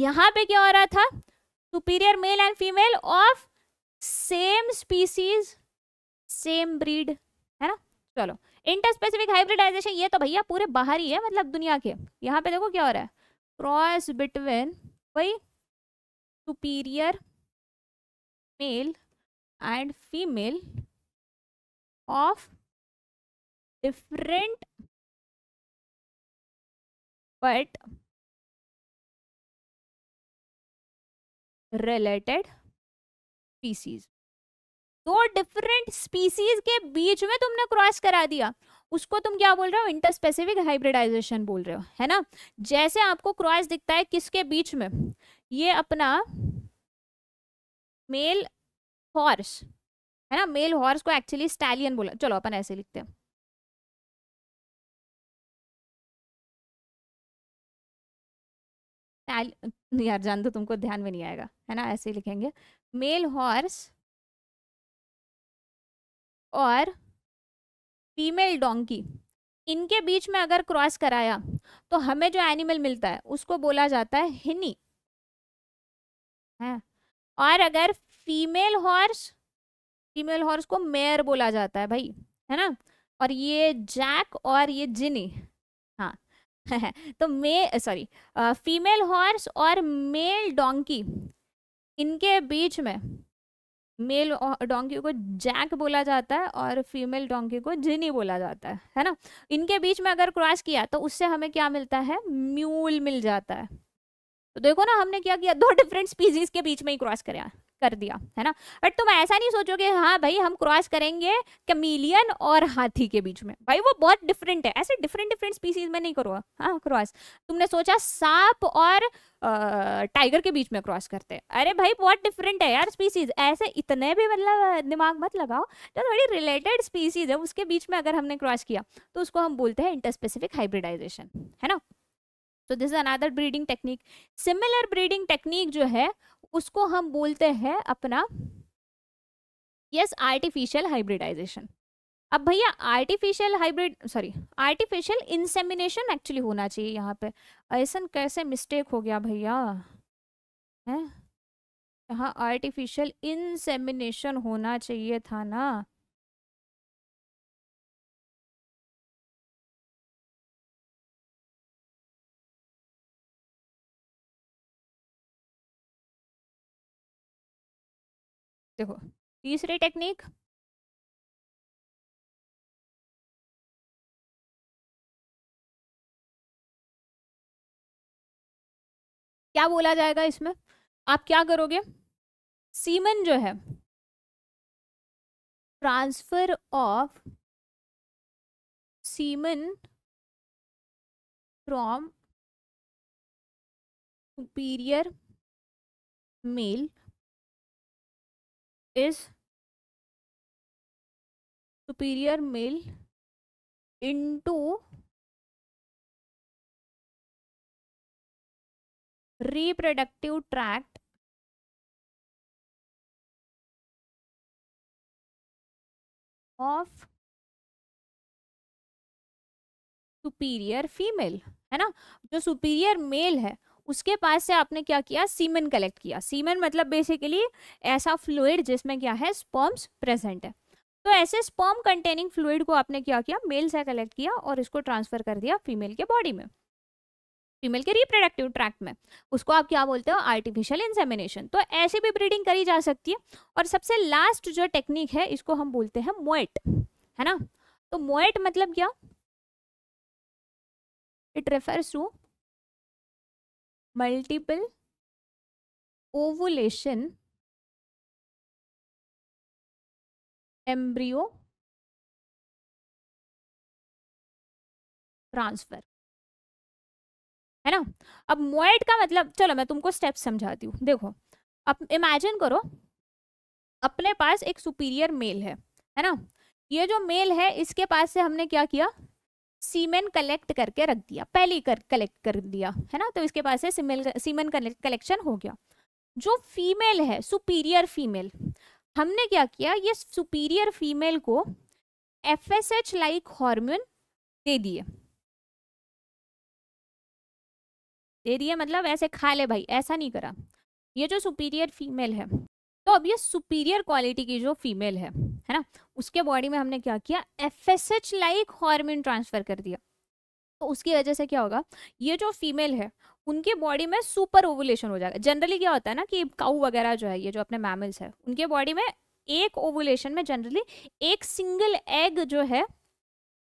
S1: यहाँ पे क्या हो रहा था superior male and female of same species same breed है ना चलो इंटर स्पेसिफिक हाइब्रिडाइजेशन ये तो भैया पूरे बाहर ही है मतलब दुनिया के यहाँ पे देखो क्या हो रहा है क्रॉस
S2: बिटवीन वही superior male and female of different but related species दो डिफरेंट स्पीसीज के बीच में तुमने क्रॉस करा दिया
S1: उसको तुम क्या बोल रहे हो इंटर स्पेसिफिक हाइब्रिडाइजेशन बोल रहे हो है ना जैसे आपको क्रॉस दिखता है किसके बीच में ये अपना मेल
S2: हॉर्स है ना मेल हॉर्स को एक्चुअली स्टैलियन बोला चलो अपन ऐसे लिखते हैं यार जान तो तुमको ध्यान में नहीं आएगा है ना ऐसे ही लिखेंगे मेल हॉर्स
S1: और फीमेल डोंकी इनके बीच में अगर क्रॉस कराया तो हमें जो एनिमल मिलता है उसको बोला जाता है हिनी है और अगर फीमेल हॉर्स फीमेल हॉर्स को मेयर बोला जाता है भाई है ना और ये जैक और ये जिनी हाँ तो मे सॉरी फीमेल हॉर्स और मेल डोंकी इनके बीच में मेल डोंकी को जैक बोला जाता है और फीमेल डोंकी को जिनी बोला जाता है है ना इनके बीच में अगर क्रॉस किया तो उससे हमें क्या मिलता है म्यूल मिल जाता है तो देखो ना हमने क्या किया दो डिफरेंट स्पीसीज के बीच में ही क्रॉस कराया कर दिया है ना बट तुम ऐसा नहीं सोचोगे हाँ भाई हम क्रॉस करेंगे कमीलियन और हाथी के बीच में भाई वो बहुत डिफरेंट है ऐसे डिफरेंट डिफरेंट स्पीसीज में नहीं करो हाँ क्रॉस तुमने सोचा सांप और टाइगर के बीच में क्रॉस करते हैं अरे भाई बहुत डिफरेंट है यार स्पीसीज ऐसे इतने भी मतलब दिमाग मत लगाओ जो थोड़ी रिलेटेड स्पीसीज है उसके बीच में अगर हमने क्रॉस किया तो उसको हम बोलते हैं इंटर स्पेसिफिक हाइब्रिडाइजेशन है ना so this another breeding technique similar breeding technique जो है उसको हम बोलते हैं अपना यस आर्टिफिशियल हाइब्रिडाइजेशन अब भैया artificial hybrid sorry artificial insemination actually होना चाहिए यहाँ पे ऐसा कैसे मिस्टेक हो गया भैया है यहाँ आर्टिफिशियल इंसेमिनेशन
S2: होना चाहिए था ना हो तीसरी टेक्निक क्या बोला जाएगा इसमें आप क्या करोगे सीमन जो है transfer of semen from superior male is superior male into reproductive tract of superior female है ना जो सुपीरियर मेल है
S1: उसके पास से आपने क्या किया सीमन कलेक्ट किया सीमन मतलब बेसिकली ऐसा फ्लूड जिसमें क्या है स्पर्म्स प्रेजेंट है तो ऐसे स्पर्म कंटेनिंग फ्लूड को आपने क्या किया मेल से कलेक्ट किया और इसको ट्रांसफर कर दिया फीमेल के बॉडी में फीमेल के रिप्रोडक्टिव ट्रैक्ट में उसको आप क्या बोलते हो आर्टिफिशियल इंसेमिनेशन तो ऐसे भी ब्रीडिंग करी जा सकती है और सबसे लास्ट जो टेक्निक है इसको हम बोलते हैं मोएट है ना तो मोएट मतलब क्या
S2: it refers to multiple ovulation embryo transfer है ना अब मोएड का मतलब चलो मैं तुमको स्टेप समझाती हूँ देखो अब इमेजिन करो
S1: अपने पास एक सुपीरियर मेल है है ना ये जो मेल है इसके पास से हमने क्या किया सीमेन कलेक्ट करके रख दिया पहले कर कलेक्ट कर दिया है ना तो इसके पास से सीमेन कलेक्शन हो गया जो फीमेल है सुपीरियर फीमेल हमने क्या किया ये सुपीरियर फीमेल को F S H like hormone दे दिए दे दिए मतलब ऐसे खा ले भाई ऐसा नहीं करा ये जो सुपीरियर फीमेल है तो अब ये सुपीरियर क्वालिटी की जो फीमेल है है ना उसके बॉडी में हमने क्या किया F S H like hormone transfer कर दिया तो उसकी वजह से क्या होगा ये जो फीमेल है उनके बॉडी में सुपर ओवुलेशन हो जाएगा जनरली क्या होता है ना कि काऊ वगैरह जो है ये जो अपने मैमल्स है उनके बॉडी में एक ओवुलेशन में जनरली एक सिंगल एग जो है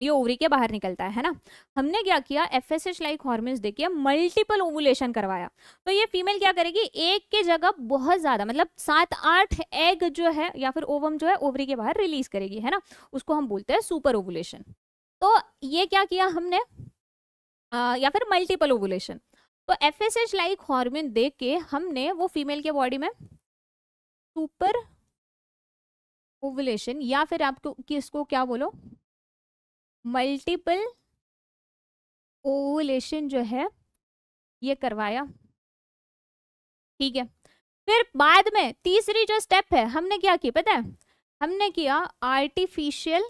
S1: ये ओवरी के बाहर निकलता है है ना हमने क्या किया F S H like hormones देखिए मल्टीपल ओवुलेशन करवाया तो ये फीमेल क्या करेगी एक के जगह बहुत ज़्यादा मतलब सात आठ एग जो है या फिर ओवम जो है ओवरी के बाहर रिलीज करेगी है ना उसको हम बोलते हैं सुपर ओवुलेशन तो ये क्या किया हमने आ, या फिर मल्टीपल ओवुलेशन तो F S H like hormone देख के हमने वो फीमेल के बॉडी में सुपर ओवुलेशन या फिर आपको तो किसको क्या बोलो मल्टीपल ओवुलेशन जो है ये करवाया ठीक है फिर बाद में तीसरी जो स्टेप है हमने क्या की
S2: पता है हमने किया आर्टिफिशियल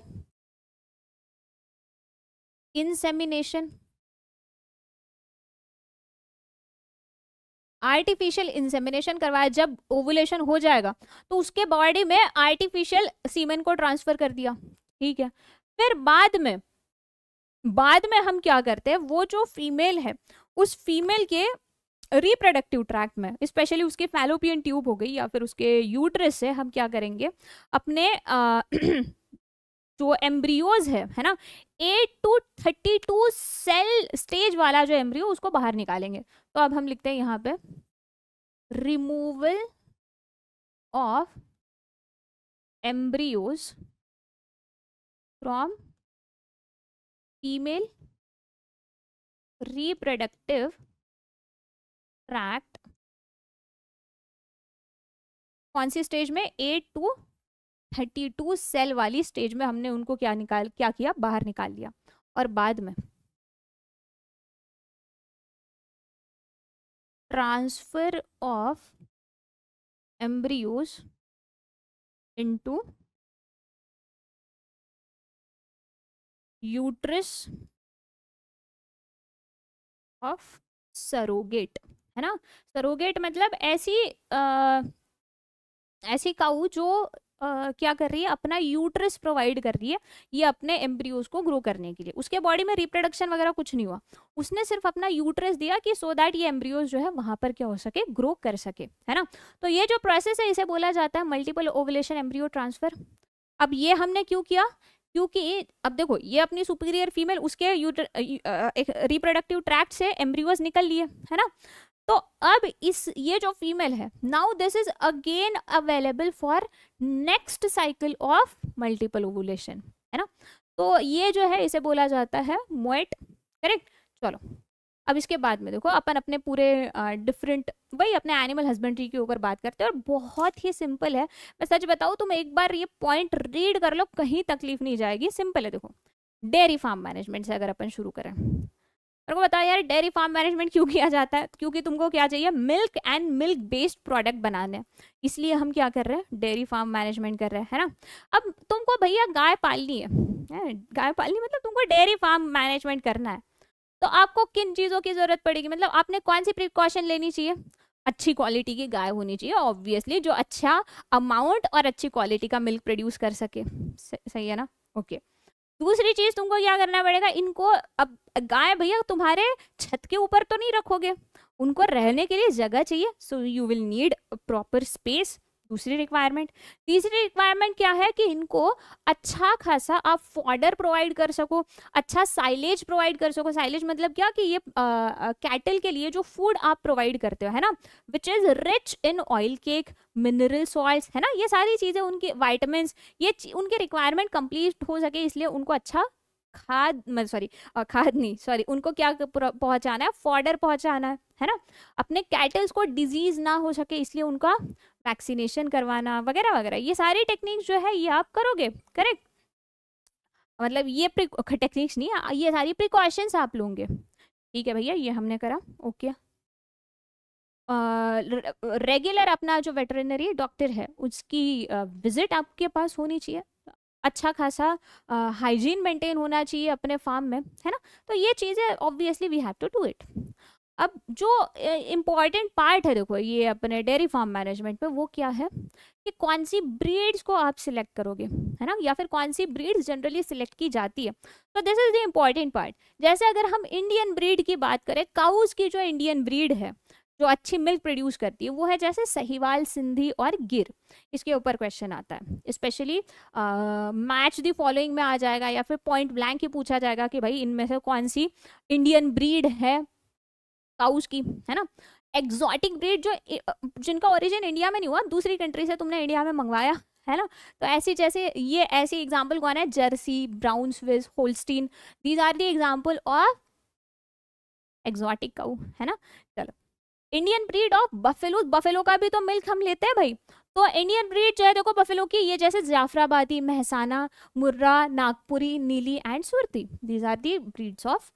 S2: इंसेमिनेशन आर्टिफिशियल इंसेमिनेशन करवाया जब ओवुलेशन हो जाएगा तो उसके बॉडी
S1: में आर्टिफिशियल सीमेन को ट्रांसफर कर दिया ठीक है फिर बाद में बाद में हम क्या करते हैं वो जो फीमेल है उस फीमेल के रिप्रोडक्टिव ट्रैक्ट में स्पेशली उसके फैलोपियन ट्यूब हो गई या फिर उसके यूट्रस से हम क्या करेंगे अपने आ, जो एम्ब्रियोज है है ना eight to thirty two cell stage वाला जो एम्ब्रियो उसको बाहर निकालेंगे तो अब हम लिखते हैं
S2: यहाँ पे removal of embryos from female reproductive tract कौन सी स्टेज में eight to
S1: thirty two cell वाली स्टेज में हमने उनको क्या निकाल क्या किया बाहर निकाल लिया
S2: और बाद में transfer of embryos into uterus of surrogate
S1: है ना सरोगेट मतलब ऐसी आ, ऐसी काऊ जो Uh, क्या कर रही है अपना यूट्रस प्रोवाइड कर रही है ये अपने एम्ब्रियोज को ग्रो करने के लिए उसके बॉडी में रिप्रोडक्शन वगैरह कुछ नहीं हुआ उसने सिर्फ अपना यूट्रस दिया कि सो so दैट ये एम्ब्रियोज जो है वहां पर क्या हो सके ग्रो कर सके है ना तो ये जो प्रोसेस है इसे बोला जाता है मल्टीपल ओवलेशन एम्ब्रियो ट्रांसफर अब ये हमने क्यों किया क्योंकि अब देखो ये अपनी सुपीरियर फीमेल उसके रिप्रोडक्टिव ट्रैक्ट से एम्ब्रियोज निकल लिए है ना तो अब इस ये जो फीमेल है now this is again available for next cycle of multiple ovulation है ना तो ये जो है इसे बोला जाता है मोइट करेक्ट चलो अब इसके बाद में देखो अपन अपने पूरे डिफरेंट वही अपने एनिमल हस्बेंड्री के ऊपर बात करते हैं और बहुत ही सिंपल है मैं सच बताऊँ तुम एक बार ये पॉइंट रीड कर लो कहीं तकलीफ नहीं जाएगी सिंपल है देखो डेयरी फार्म मैनेजमेंट से अगर अपन शुरू करें और को बताओ यार डेयरी फार्म मैनेजमेंट क्यों किया जाता है क्योंकि तुमको क्या चाहिए milk and milk based product बनाने इसलिए हम क्या कर रहे हैं डेयरी फार्म मैनेजमेंट कर रहे हैं है ना अब तुमको भैया गाय पालनी है गाय पालनी मतलब तुमको डेयरी फार्म मैनेजमेंट करना है तो आपको किन चीज़ों की ज़रूरत पड़ेगी मतलब आपने कौन सी प्रिकॉशन लेनी चाहिए अच्छी क्वालिटी की गाय होनी चाहिए ऑब्वियसली जो अच्छा अमाउंट और अच्छी क्वालिटी का मिल्क प्रोड्यूस कर सके सही है ना ओके okay. दूसरी चीज़ तुमको क्या करना पड़ेगा इनको अब गाय भैया तुम्हारे छत के ऊपर तो नहीं रखोगे उनको रहने के लिए जगह चाहिए so you will need proper space दूसरी रिक्वायरमेंट तीसरी रिक्वायरमेंट क्या है कि इनको अच्छा खासा आप फॉर्डर प्रोवाइड कर सको अच्छा साइलेज प्रोवाइड कर सको साइलेज मतलब क्या कि ये कैटल के लिए जो फूड आप प्रोवाइड करते हो है ना which is rich in oil cake mineral soils है ना ये सारी चीज़ें उनके वाइटमिन ये उनके रिक्वायरमेंट कंप्लीट हो सके इसलिए उनको अच्छा खाद मतलब सॉरी खाद नहीं सॉरी उनको क्या पहुंचाना है फॉर्डर पहुंचाना है है ना अपने कैटल्स को डिजीज ना हो सके इसलिए उनका वैक्सीनेशन करवाना वगैरह वगैरह ये सारी टेक्निक्स जो है ये आप करोगे करेक्ट मतलब ये टेक्निक्स नहीं ये सारी प्रिकॉशंस आप लोगे ठीक है भैया ये हमने करा ओके रेगुलर अपना जो वेटरनरी डॉक्टर है उसकी विजिट आपके पास होनी चाहिए अच्छा खासा हाइजीन मेंटेन होना चाहिए अपने फार्म में है ना तो ये चीज़ें obviously we have to do it अब जो इम्पॉर्टेंट पार्ट है देखो ये अपने डेयरी फार्म मैनेजमेंट में वो क्या है कि कौन सी ब्रीड्स को आप सिलेक्ट करोगे है ना या फिर कौन सी ब्रीड्स जनरली सिलेक्ट की जाती है तो this is the important part जैसे अगर हम इंडियन ब्रीड की बात करें काउज की जो इंडियन ब्रीड है जो अच्छी मिल्क प्रोड्यूस करती है वो है जैसे सहीवाल सिंधी और गिर इसके ऊपर क्वेश्चन आता है स्पेशली मैच दी फॉलोइंग में आ जाएगा या फिर पॉइंट ब्लैंक ही पूछा जाएगा कि भाई इनमें से कौन सी इंडियन ब्रीड है काउस की है ना एग्जॉटिक ब्रीड जो जिनका ओरिजिन इंडिया में नहीं हुआ दूसरी कंट्री से तुमने इंडिया में मंगवाया है ना तो ऐसी जैसे ये ऐसी एग्जाम्पल कौन है Jersey Brown Swiss Holstein these are the example of exotic cow है ना चलो Indian breed of buffalo buffalo का भी तो मिल्क हम लेते हैं भाई तो इंडियन ब्रीड जो है देखो बफेलो की ये जैसे Jafarabadi Mehsana Murrah Nagpuri Nili and Surti these are the breeds of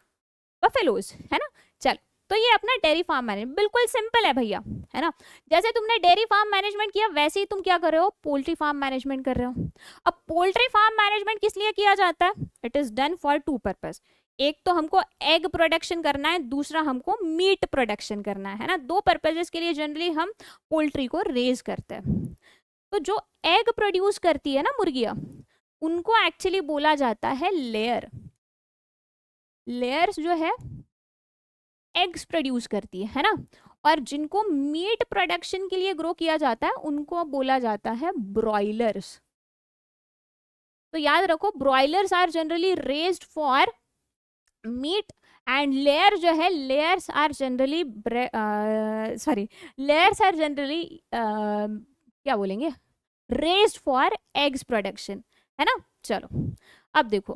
S1: buffaloes है ना चल तो ये अपना डेयरी फार्म मैनेजमेंट बिल्कुल सिंपल है भैया है ना जैसे तुमने डेयरी फार्म मैनेजमेंट किया वैसे ही तुम क्या कर रहे हो पोल्ट्री फार्म मैनेजमेंट कर रहे हो अब पोल्ट्री फार्म मैनेजमेंट किस लिए किया जाता है it is done for two purpose एक तो हमको एग प्रोडक्शन करना है दूसरा हमको मीट प्रोडक्शन करना है ना दो पर्पजेस के लिए जनरली हम पोल्ट्री को रेज करते हैं तो जो एग प्रोड्यूस करती है ना मुर्गियाँ उनको एक्चुअली बोला जाता है लेयर लेयर्स जो है एग्स प्रोड्यूस करती है है ना और जिनको मीट प्रोडक्शन के लिए ग्रो किया जाता है उनको बोला जाता है ब्रॉयलर्स तो याद रखो broilers are generally raised for meat and layer जो है layers are generally sorry layers are generally क्या बोलेंगे रेस्ड फॉर एग्स प्रोडक्शन है ना चलो अब देखो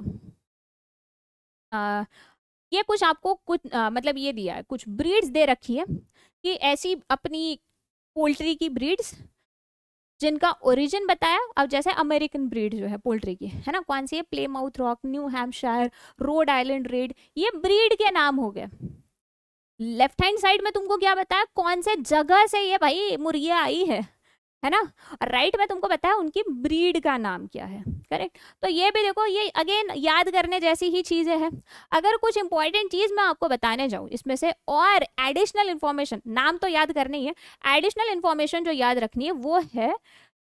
S1: आ, ये कुछ आपको कुछ आ, मतलब ये दिया है कुछ ब्रीड्स दे रखी है कि ऐसी अपनी पोल्ट्री की ब्रीड्स जिनका ओरिजिन बताया अब जैसे अमेरिकन ब्रीड जो है पोल्ट्री की है ना कौन सी है Plymouth Rock New Hampshire Rhode Island Red ये ब्रीड के नाम हो गए लेफ्ट हैंड साइड में तुमको क्या बताया कौन से जगह से ये भाई मुर्गियाँ आई है है ना और राइट में तुमको बताया उनकी ब्रीड का नाम क्या है करेक्ट तो ये भी देखो ये अगेन याद करने जैसी ही चीज़ें हैं अगर कुछ इंपॉर्टेंट चीज़ मैं आपको बताने जाऊँ इसमें से और एडिशनल इन्फॉर्मेशन नाम तो याद करना ही है एडिशनल इन्फॉर्मेशन जो याद रखनी है वो है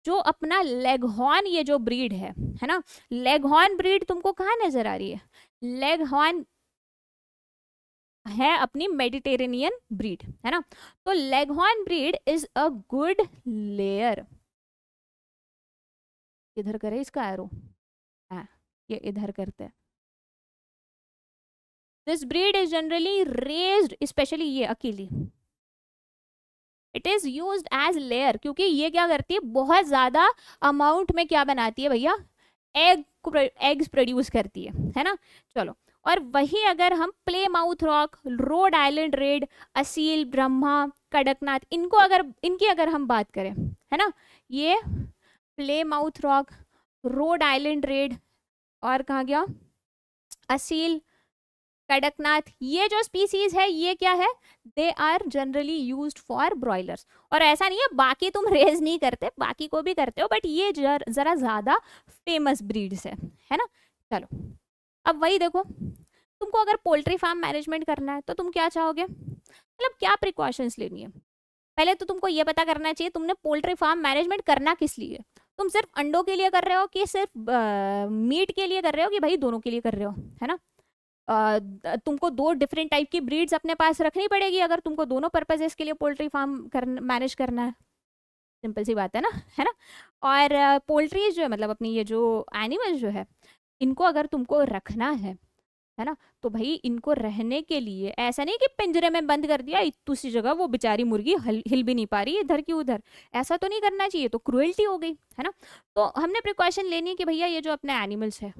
S1: जो अपना लेगहॉर्न ये जो ब्रीड है है ना लेगहॉर्न ब्रीड तुमको कहाँ नज़र आ रही है लेगहॉर्न है अपनी मेडिटेरेनियन ब्रीड है ना तो Leghorn breed is a good layer इधर करे इसका एरो हाँ, ये इधर करते हैं
S2: this breed is generally raised specially ये अकेली
S1: it is use as layer क्योंकि ये क्या करती है बहुत ज्यादा अमाउंट में क्या बनाती है भैया एग एग्स प्रोड्यूस करती है है ना चलो और वहीं अगर हम Plymouth Rock Rhode Island Red Aseel Brahma Kadaknath इनको अगर इनकी अगर हम बात करें है ना ये Plymouth Rock Rhode Island Red और कहा गया असील कड़कनाथ ये जो स्पीसीज है ये क्या है they are generally use for broilers और ऐसा नहीं है बाकी तुम रेज नहीं करते बाकी को भी करते हो बट ये जरा ज़्यादा फेमस ब्रीड्स है है ना चलो अब वही देखो तुमको अगर पोल्ट्री फार्म मैनेजमेंट करना है तो तुम क्या चाहोगे मतलब क्या प्रिकॉशंस लेनी है पहले तो तुमको ये पता करना चाहिए तुमने पोल्ट्री फार्म मैनेजमेंट करना किस लिए तुम सिर्फ अंडों के लिए कर रहे हो कि सिर्फ मीट के लिए कर रहे हो कि भाई दोनों के लिए कर रहे हो है ना तुमको दो डिफरेंट टाइप की ब्रीड्स अपने पास रखनी पड़ेगी अगर तुमको दोनों पर्पजेस के लिए पोल्ट्री फार्म कर मैनेज करना है सिंपल सी बात है ना है ना और पोल्ट्री जो है मतलब अपनी ये जो एनिमल्स जो है इनको अगर तुमको रखना है है ना तो भाई इनको रहने के लिए ऐसा नहीं कि पिंजरे में बंद कर दिया इतू सी जगह वो बेचारी मुर्गी हिल हिल भी नहीं पा रही इधर की उधर ऐसा तो नहीं करना चाहिए तो क्रुएल्टी हो गई है ना तो हमने प्रिकॉशन लेनी है कि भैया ये जो अपने एनिमल्स है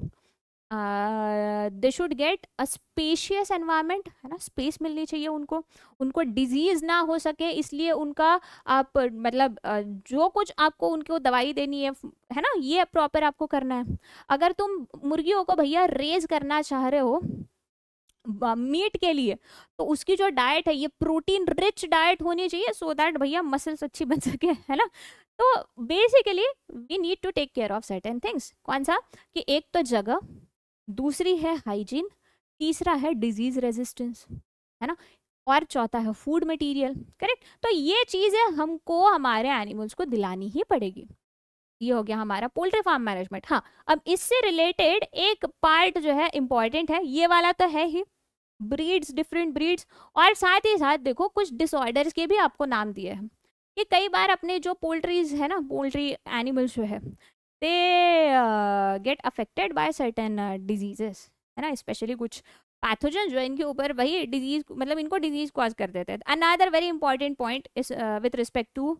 S1: they should get a spacious environment है ना स्पेस मिलनी चाहिए उनको उनको डिजीज़ ना हो सके इसलिए उनका आप मतलब uh, जो कुछ आपको उनको दवाई देनी है है ना ये प्रॉपर आपको करना है अगर तुम मुर्गियों को भैया रेज करना चाह रहे हो मीट के लिए तो उसकी जो डाइट है ये प्रोटीन रिच डाइट होनी चाहिए सो दैट भैया मसल्स अच्छी बन सके है ना तो basically we need to take care of certain things कौन सा कि एक तो जगह दूसरी है हाइजीन तीसरा है डिजीज रेजिस्टेंस है ना और चौथा है फूड मटेरियल करेक्ट तो ये चीज़ें हमको हमारे एनिमल्स को दिलानी ही पड़ेगी ये हो गया हमारा पोल्ट्री फार्म मैनेजमेंट हाँ अब इससे रिलेटेड एक पार्ट जो है इम्पॉर्टेंट है ये वाला तो है ही ब्रीड्स डिफरेंट ब्रीड्स और साथ ही साथ देखो कुछ डिसऑर्डर्स के भी आपको नाम दिए हैं ये कई बार अपने जो पोल्ट्रीज है ना पोल्ट्री एनिमल्स जो है they get affected by certain diseases है ना स्पेशली कुछ पैथोजन जो इनके ऊपर वही डिजीज मतलब इनको डिजीज कॉज कर देते हैं another very important point is with respect to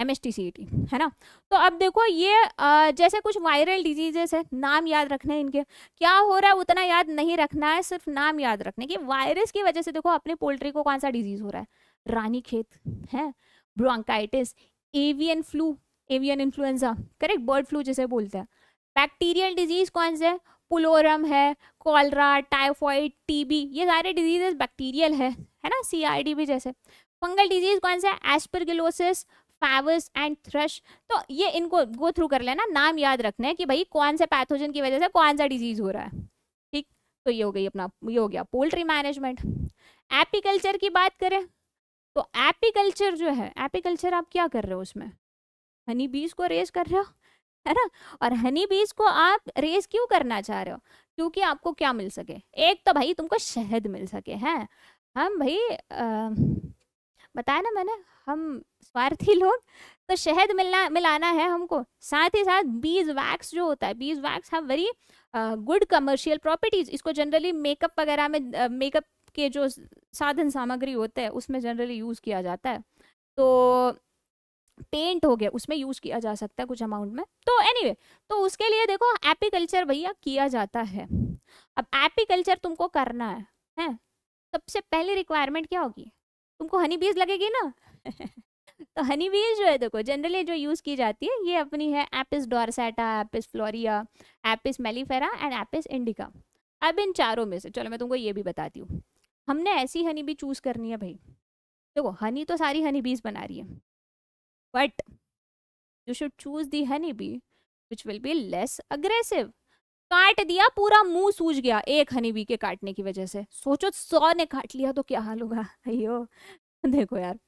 S1: M S T C T है ना तो अब देखो ये आ, uh, जैसे कुछ वायरल डिजीजेस है नाम याद रखने इनके क्या हो रहा है उतना याद नहीं रखना है सिर्फ नाम याद रखने की वायरस की वजह से देखो अपने पोल्ट्री को कौन सा डिजीज हो रहा है रानी खेत है bronchitis avian flu avian influenza correct bird flu जैसे बोलते हैं बैक्टीरियल डिजीज कौन से पुलोरम है कॉलरा टाइफॉइड टीबी ये सारे डिजीजेस बैक्टीरियल है है ना सी भी जैसे फंगल डिजीज कौन सा है एस्परगिलोसिस फैवस एंड थ्रश तो ये इनको गो थ्रू कर लेना नाम याद रखना है कि भाई कौन से पैथोजन की वजह से कौन सा डिजीज हो रहा है ठीक तो ये हो गई अपना ये हो गया पोल्ट्री मैनेजमेंट एपीकल्चर की बात करें तो एपीकल्चर जो है एपीकल्चर आप क्या कर रहे हो उसमें हनी बीज को रेस कर रहे हो है ना और हनी बीज को आप रेस क्यों करना चाह रहे हो क्योंकि आपको क्या मिल सके एक तो भाई तुमको शहद मिल सके हैं हम भाई बताया ना मैंने हम स्वार्थी लोग तो शहद मिलना मिलाना है हमको साथ ही साथ बीज वैक्स जो होता है bees wax have very good commercial properties इसको जनरली मेकअप वगैरह में मेकअप के जो साधन सामग्री होते हैं उसमें जनरली यूज़ किया जाता है तो पेंट हो गया उसमें यूज किया जा सकता है कुछ अमाउंट में तो एनी anyway, तो उसके लिए देखो एपीकल्चर भैया किया जाता है अब एपीकल्चर तुमको करना है है सबसे पहली रिक्वायरमेंट क्या होगी तुमको हनी बीज लगेगी ना तो हनी बीज जो है देखो जनरली जो यूज़ की जाती है ये अपनी है Apis dorsata Apis florea Apis mellifera and Apis indica अब इन चारों में से चलो मैं तुमको ये भी बताती हूँ हमने ऐसी हनी भी चूज़ करनी है भाई देखो हनी तो सारी हनी बीज बना रही है you should choose the honey bee which will be less aggressive काट दिया पूरा मुंह सूज गया एक बी के काटने की वजह से सोचो सौ ने काट लिया तो क्या हाल होगा अयो देखो यार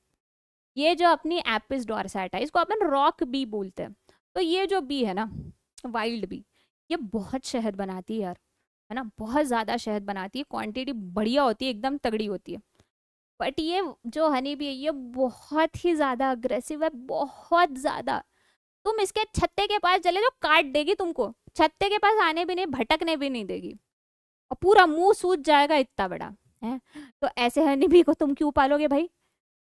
S1: ये जो अपनी एपिस डॉरसेट है इसको अपन रॉक बी बोलते हैं तो ये जो बी है ना वाइल्ड बी ये बहुत शहद बनाती है यार है ना बहुत ज़्यादा शहद बनाती है क्वांटिटी बढ़िया होती है एकदम तगड़ी होती है बट ये जो हनी भी है ये बहुत ही ज़्यादा अग्रेसिव है बहुत ज़्यादा तुम इसके छत्ते के पास चले जो काट देगी तुमको छत्ते के पास आने भी नहीं भटकने भी नहीं देगी और पूरा मुंह सूज जाएगा इतना बड़ा है तो ऐसे हनी भी को तुम क्यों पालोगे भाई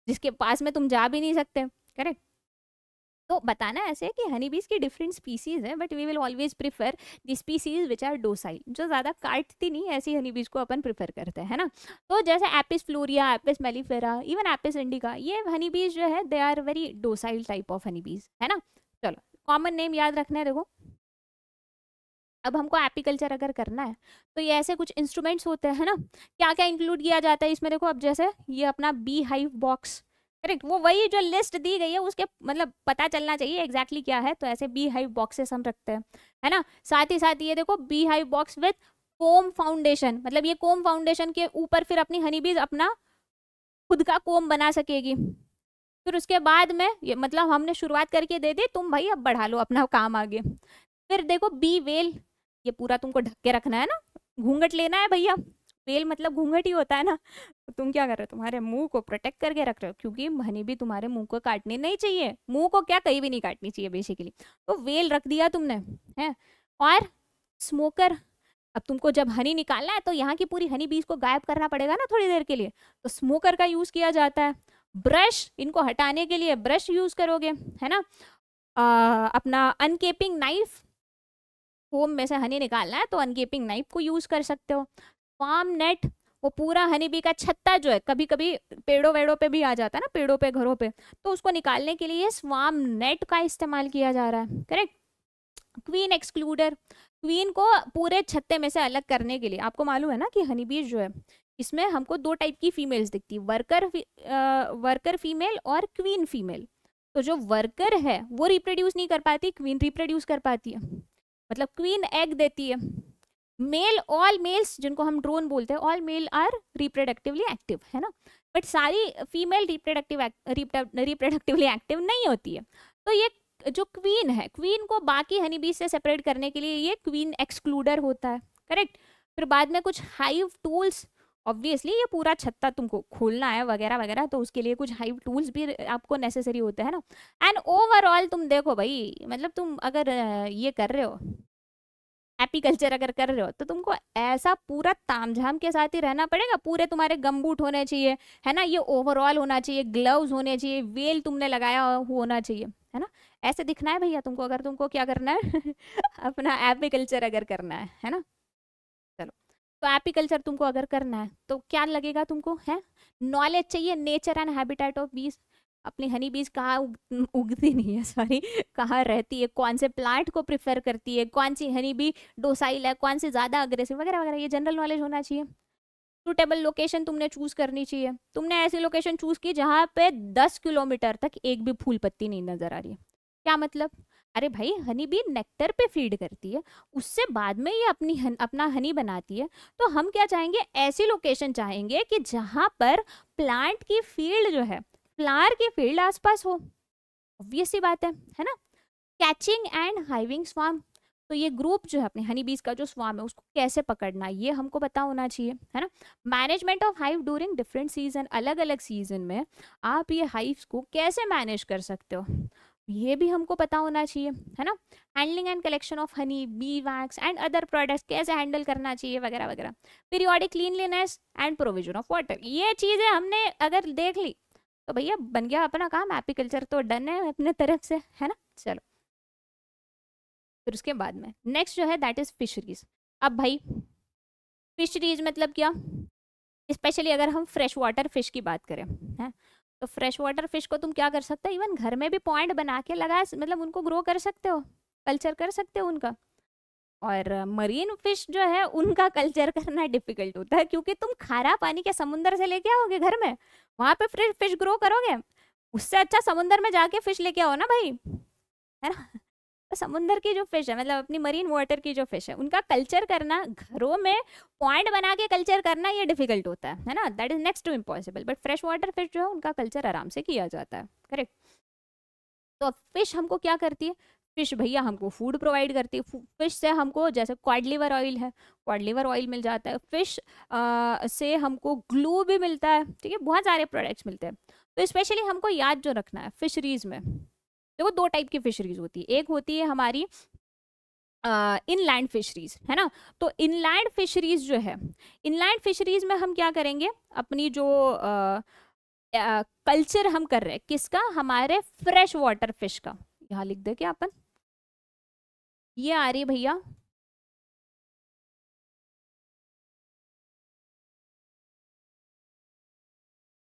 S1: जिसके पास में तुम जा भी नहीं सकते करेक्ट तो बताना ऐसे है कि हनी बीज की डिफरेंट स्पीसीज हैं but we will always prefer the species which are docile जो ज़्यादा काटती नहीं ऐसी हनी बीज को अपन प्रीफर करते हैं ना तो जैसे Apis florea Apis mellifera even Apis indica ये हनी बीज जो है they are very docile type of honey bees है ना चलो कॉमन नेम याद रखना है देखो अब हमको एपिकल्चर अगर करना है तो ये ऐसे कुछ इंस्ट्रूमेंट्स होते हैं ना क्या क्या इंक्लूड किया जाता है इसमें देखो अब जैसे ये अपना बी हाइव बॉक्स करेक्ट वो वही जो लिस्ट दी गई है उसके मतलब पता चलना चाहिए एग्जैक्टली exactly क्या है तो ऐसे बी हाइव बॉक्सेस हम रखते हैं है ना साथ ही साथ ये देखो bee hive box with comb foundation मतलब ये कोम फाउंडेशन के ऊपर फिर अपनी हनी बीज अपना खुद का कोम बना सकेगी फिर उसके बाद में ये मतलब हमने शुरुआत करके दे दी तुम भाई अब बढ़ा लो अपना काम आगे फिर देखो बी वेल ये पूरा तुमको ढक के रखना है ना घूंघट लेना है भैया बेल मतलब घूंघट ही होता है ना तो तुम क्या कर रहे हो तुम्हारे मुंह को प्रोटेक्ट करके रख रहे हो क्योंकि हनी भी तुम्हारे मुंह को काटने नहीं चाहिए मुंह को क्या कहीं भी नहीं काटनी चाहिए बेसिकली तो वेल रख दिया तुमने है और स्मोकर अब तुमको जब हनी निकालना है तो यहाँ की पूरी हनी बीज को गायब करना पड़ेगा ना थोड़ी देर के लिए तो स्मोकर का यूज़ किया जाता है ब्रश इनको हटाने के लिए ब्रश यूज़ करोगे है ना आ, अपना अनकेपिंग नाइफ होम में से हनी निकालना है तो अनकेपिंग नाइफ को यूज़ कर सकते हो फार्म नेट वो पूरा हनी बी का छत्ता जो है कभी कभी पेड़ों वेड़ों पे भी आ जाता है ना पेड़ों पे घरों पे तो उसको निकालने के लिए स्वाम नेट का इस्तेमाल किया जा रहा है करेक्ट क्वीन एक्सक्लूडर क्वीन को पूरे छत्ते में से अलग करने के लिए आपको मालूम है ना कि हनी बीज जो है इसमें हमको दो टाइप की फीमेल्स दिखती है वर्कर फी, आ, वर्कर फीमेल और क्वीन फीमेल तो जो वर्कर है वो रिप्रोड्यूस नहीं कर पाती क्वीन रिप्रोड्यूस कर पाती है मतलब क्वीन एग देती है मेल ऑल मेल्स जिनको हम ड्रोन बोलते हैं all male are reproductively active है ना बट सारी फीमेल रिप्रोडक्टिव रिप्रोडक्टिवली एक्टिव नहीं होती है तो ये जो क्वीन है क्वीन को बाकी हनी बीज से सेपरेट करने के लिए ये क्वीन एक्सक्लूडर होता है करेक्ट फिर बाद में कुछ हाइव टूल्स ऑब्वियसली ये पूरा छत्ता तुमको खोलना है वगैरह वगैरह तो उसके लिए कुछ हाइव टूल्स भी आपको नेसेसरी होते हैं ना एंड ओवरऑल तुम देखो भाई मतलब तुम अगर ये कर रहे हो एपीकल्चर अगर कर रहे हो तो तुमको ऐसा पूरा तामझाम के साथ ही रहना पड़ेगा पूरे तुम्हारे गमबूट होने चाहिए है ना ये ओवरऑल होना चाहिए ग्लव्स होने चाहिए वेल तुमने लगाया होना चाहिए है ना ऐसे दिखना है भैया तुमको अगर तुमको क्या करना है अपना एपीकल्चर अगर करना है है ना चलो तो एपीकल्चर तुमको अगर करना है तो क्या लगेगा तुमको है नॉलेज चाहिए नेचर एंड हैबिटेट ऑफ बीज अपनी हनी बीज कहाँ उग, उगती नहीं है सॉरी कहाँ रहती है कौन से प्लांट को प्रिफर करती है कौन सी हनी बी डोसाइल है कौन से ज़्यादा अग्रेसिव वगैरह वगैरह ये जनरल नॉलेज होना चाहिए सूटेबल लोकेशन तुमने चूज़ करनी चाहिए तुमने ऐसी लोकेशन चूज़ की जहाँ पे दस किलोमीटर तक एक भी फूल पत्ती नहीं नज़र आ रही है क्या मतलब अरे भाई हनी बी नेक्टर पे फीड करती है उससे बाद में ये अपनी हन, अपना हनी बनाती है तो हम क्या चाहेंगे ऐसी लोकेशन चाहेंगे कि जहाँ पर प्लांट की फील्ड जो है फ्लावर के फील्ड आसपास हो ऑब्वियस ही बात है है ना कैचिंग एंड हाइविंग स्वाम तो ये ग्रुप जो है अपने हनी बीज का जो स्वाम है उसको कैसे पकड़ना ये हमको पता होना चाहिए है ना management of hive during different season अलग अलग सीजन में आप ये हाइव्स को कैसे मैनेज कर सकते हो ये भी हमको पता होना चाहिए है ना handling and collection of honey bee wax and other products कैसे हैंडल करना चाहिए वगैरह वगैरह periodic cleanliness and provision of water ये चीज़ें हमने अगर देख ली तो भैया बन गया अपना काम एपीकल्चर तो डन है अपने तरफ से है ना चलो फिर उसके बाद में नेक्स्ट जो है दैट इज़ फिशरीज अब भाई फिशरीज मतलब क्या स्पेशली अगर हम फ्रेश वाटर फिश की बात करें है तो फ्रेश वाटर फिश को तुम क्या कर सकते हो इवन घर में भी पॉइंट बना के लगा मतलब उनको ग्रो कर सकते हो कल्चर कर सकते हो उनका और मरीन फिश जो है उनका कल्चर करना डिफिकल्ट होता है क्योंकि तुम खारा पानी के समुंदर से लेके आओगे घर में वहाँ पे फिर फिश ग्रो करोगे उससे अच्छा समुंदर में जाके फिश लेके आओ ना भाई है ना तो समुंदर की जो फिश है मतलब अपनी मरीन वाटर की जो फिश है उनका कल्चर करना घरों में पॉइंट बना के कल्चर करना ये डिफिकल्ट होता है है ना that is next to impossible but fresh water fish जो है उनका कल्चर आराम से किया जाता है करेक्ट तो फिश हमको क्या करती है फिश भैया हमको फूड प्रोवाइड करती है फिश से हमको जैसे क्वाड ऑयल है क्वाड ऑयल मिल जाता है फिश आ, से हमको ग्लू भी मिलता है ठीक है बहुत सारे प्रोडक्ट्स मिलते हैं तो स्पेशली हमको याद जो रखना है फिशरीज में देखो दो टाइप की फिशरीज होती है एक होती है हमारी इनलैंड फिशरीज है ना तो इनलैंड फिशरीज जो है इनलैंड फिशरीज में हम क्या करेंगे अपनी जो कल्चर हम कर
S2: रहे हैं किसका हमारे फ्रेश वाटर फिश का यहाँ लिख दे क्या अपन ये आ रही है भैया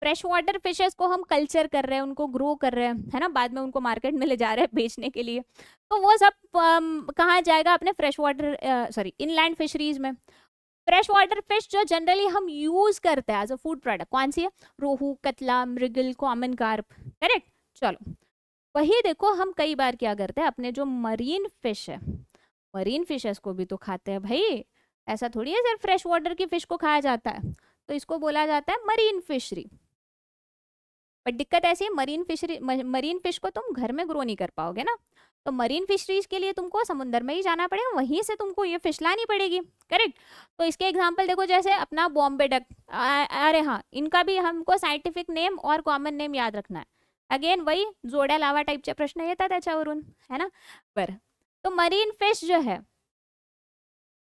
S2: फ्रेश वाटर फिशेस को हम कल्चर कर रहे
S1: हैं उनको ग्रो कर रहे हैं है ना बाद में उनको मार्केट में ले जा रहे हैं बेचने के लिए तो वो सब um, कहाँ जाएगा अपने fresh water sorry inland fisheries में फ्रेश वाटर फिश जो जनरली हम यूज़ करते हैं एज अ फूड प्रोडक्ट कौन सी है रोहू कतला मृगल कॉमन कार्प करेक्ट चलो वही देखो हम कई बार क्या करते हैं अपने जो मरीन फिश है मरीन फिशेस को भी तो खाते हैं भाई ऐसा थोड़ी है सिर्फ फ्रेश वाटर की फिश को खाया जाता है तो इसको बोला जाता है मरीन फिशरी बट दिक्कत ऐसी है मरीन फिशरी मरीन फिश को तुम घर में ग्रो नहीं कर पाओगे ना तो मरीन फिशरीज के लिए तुमको समुंदर में ही जाना पड़ेगा वहीं से तुमको ये फिश लानी पड़ेगी करेक्ट तो इसके एग्जांपल देखो जैसे अपना बॉम्बे डक अरे हाँ इनका भी हमको साइंटिफिक नेम और कॉमन नेम याद रखना है अगेन वही जोड़ा लावा टाइप के प्रश्न ये त्याच्यावरून है ना बरं तो मरीन फिश जो है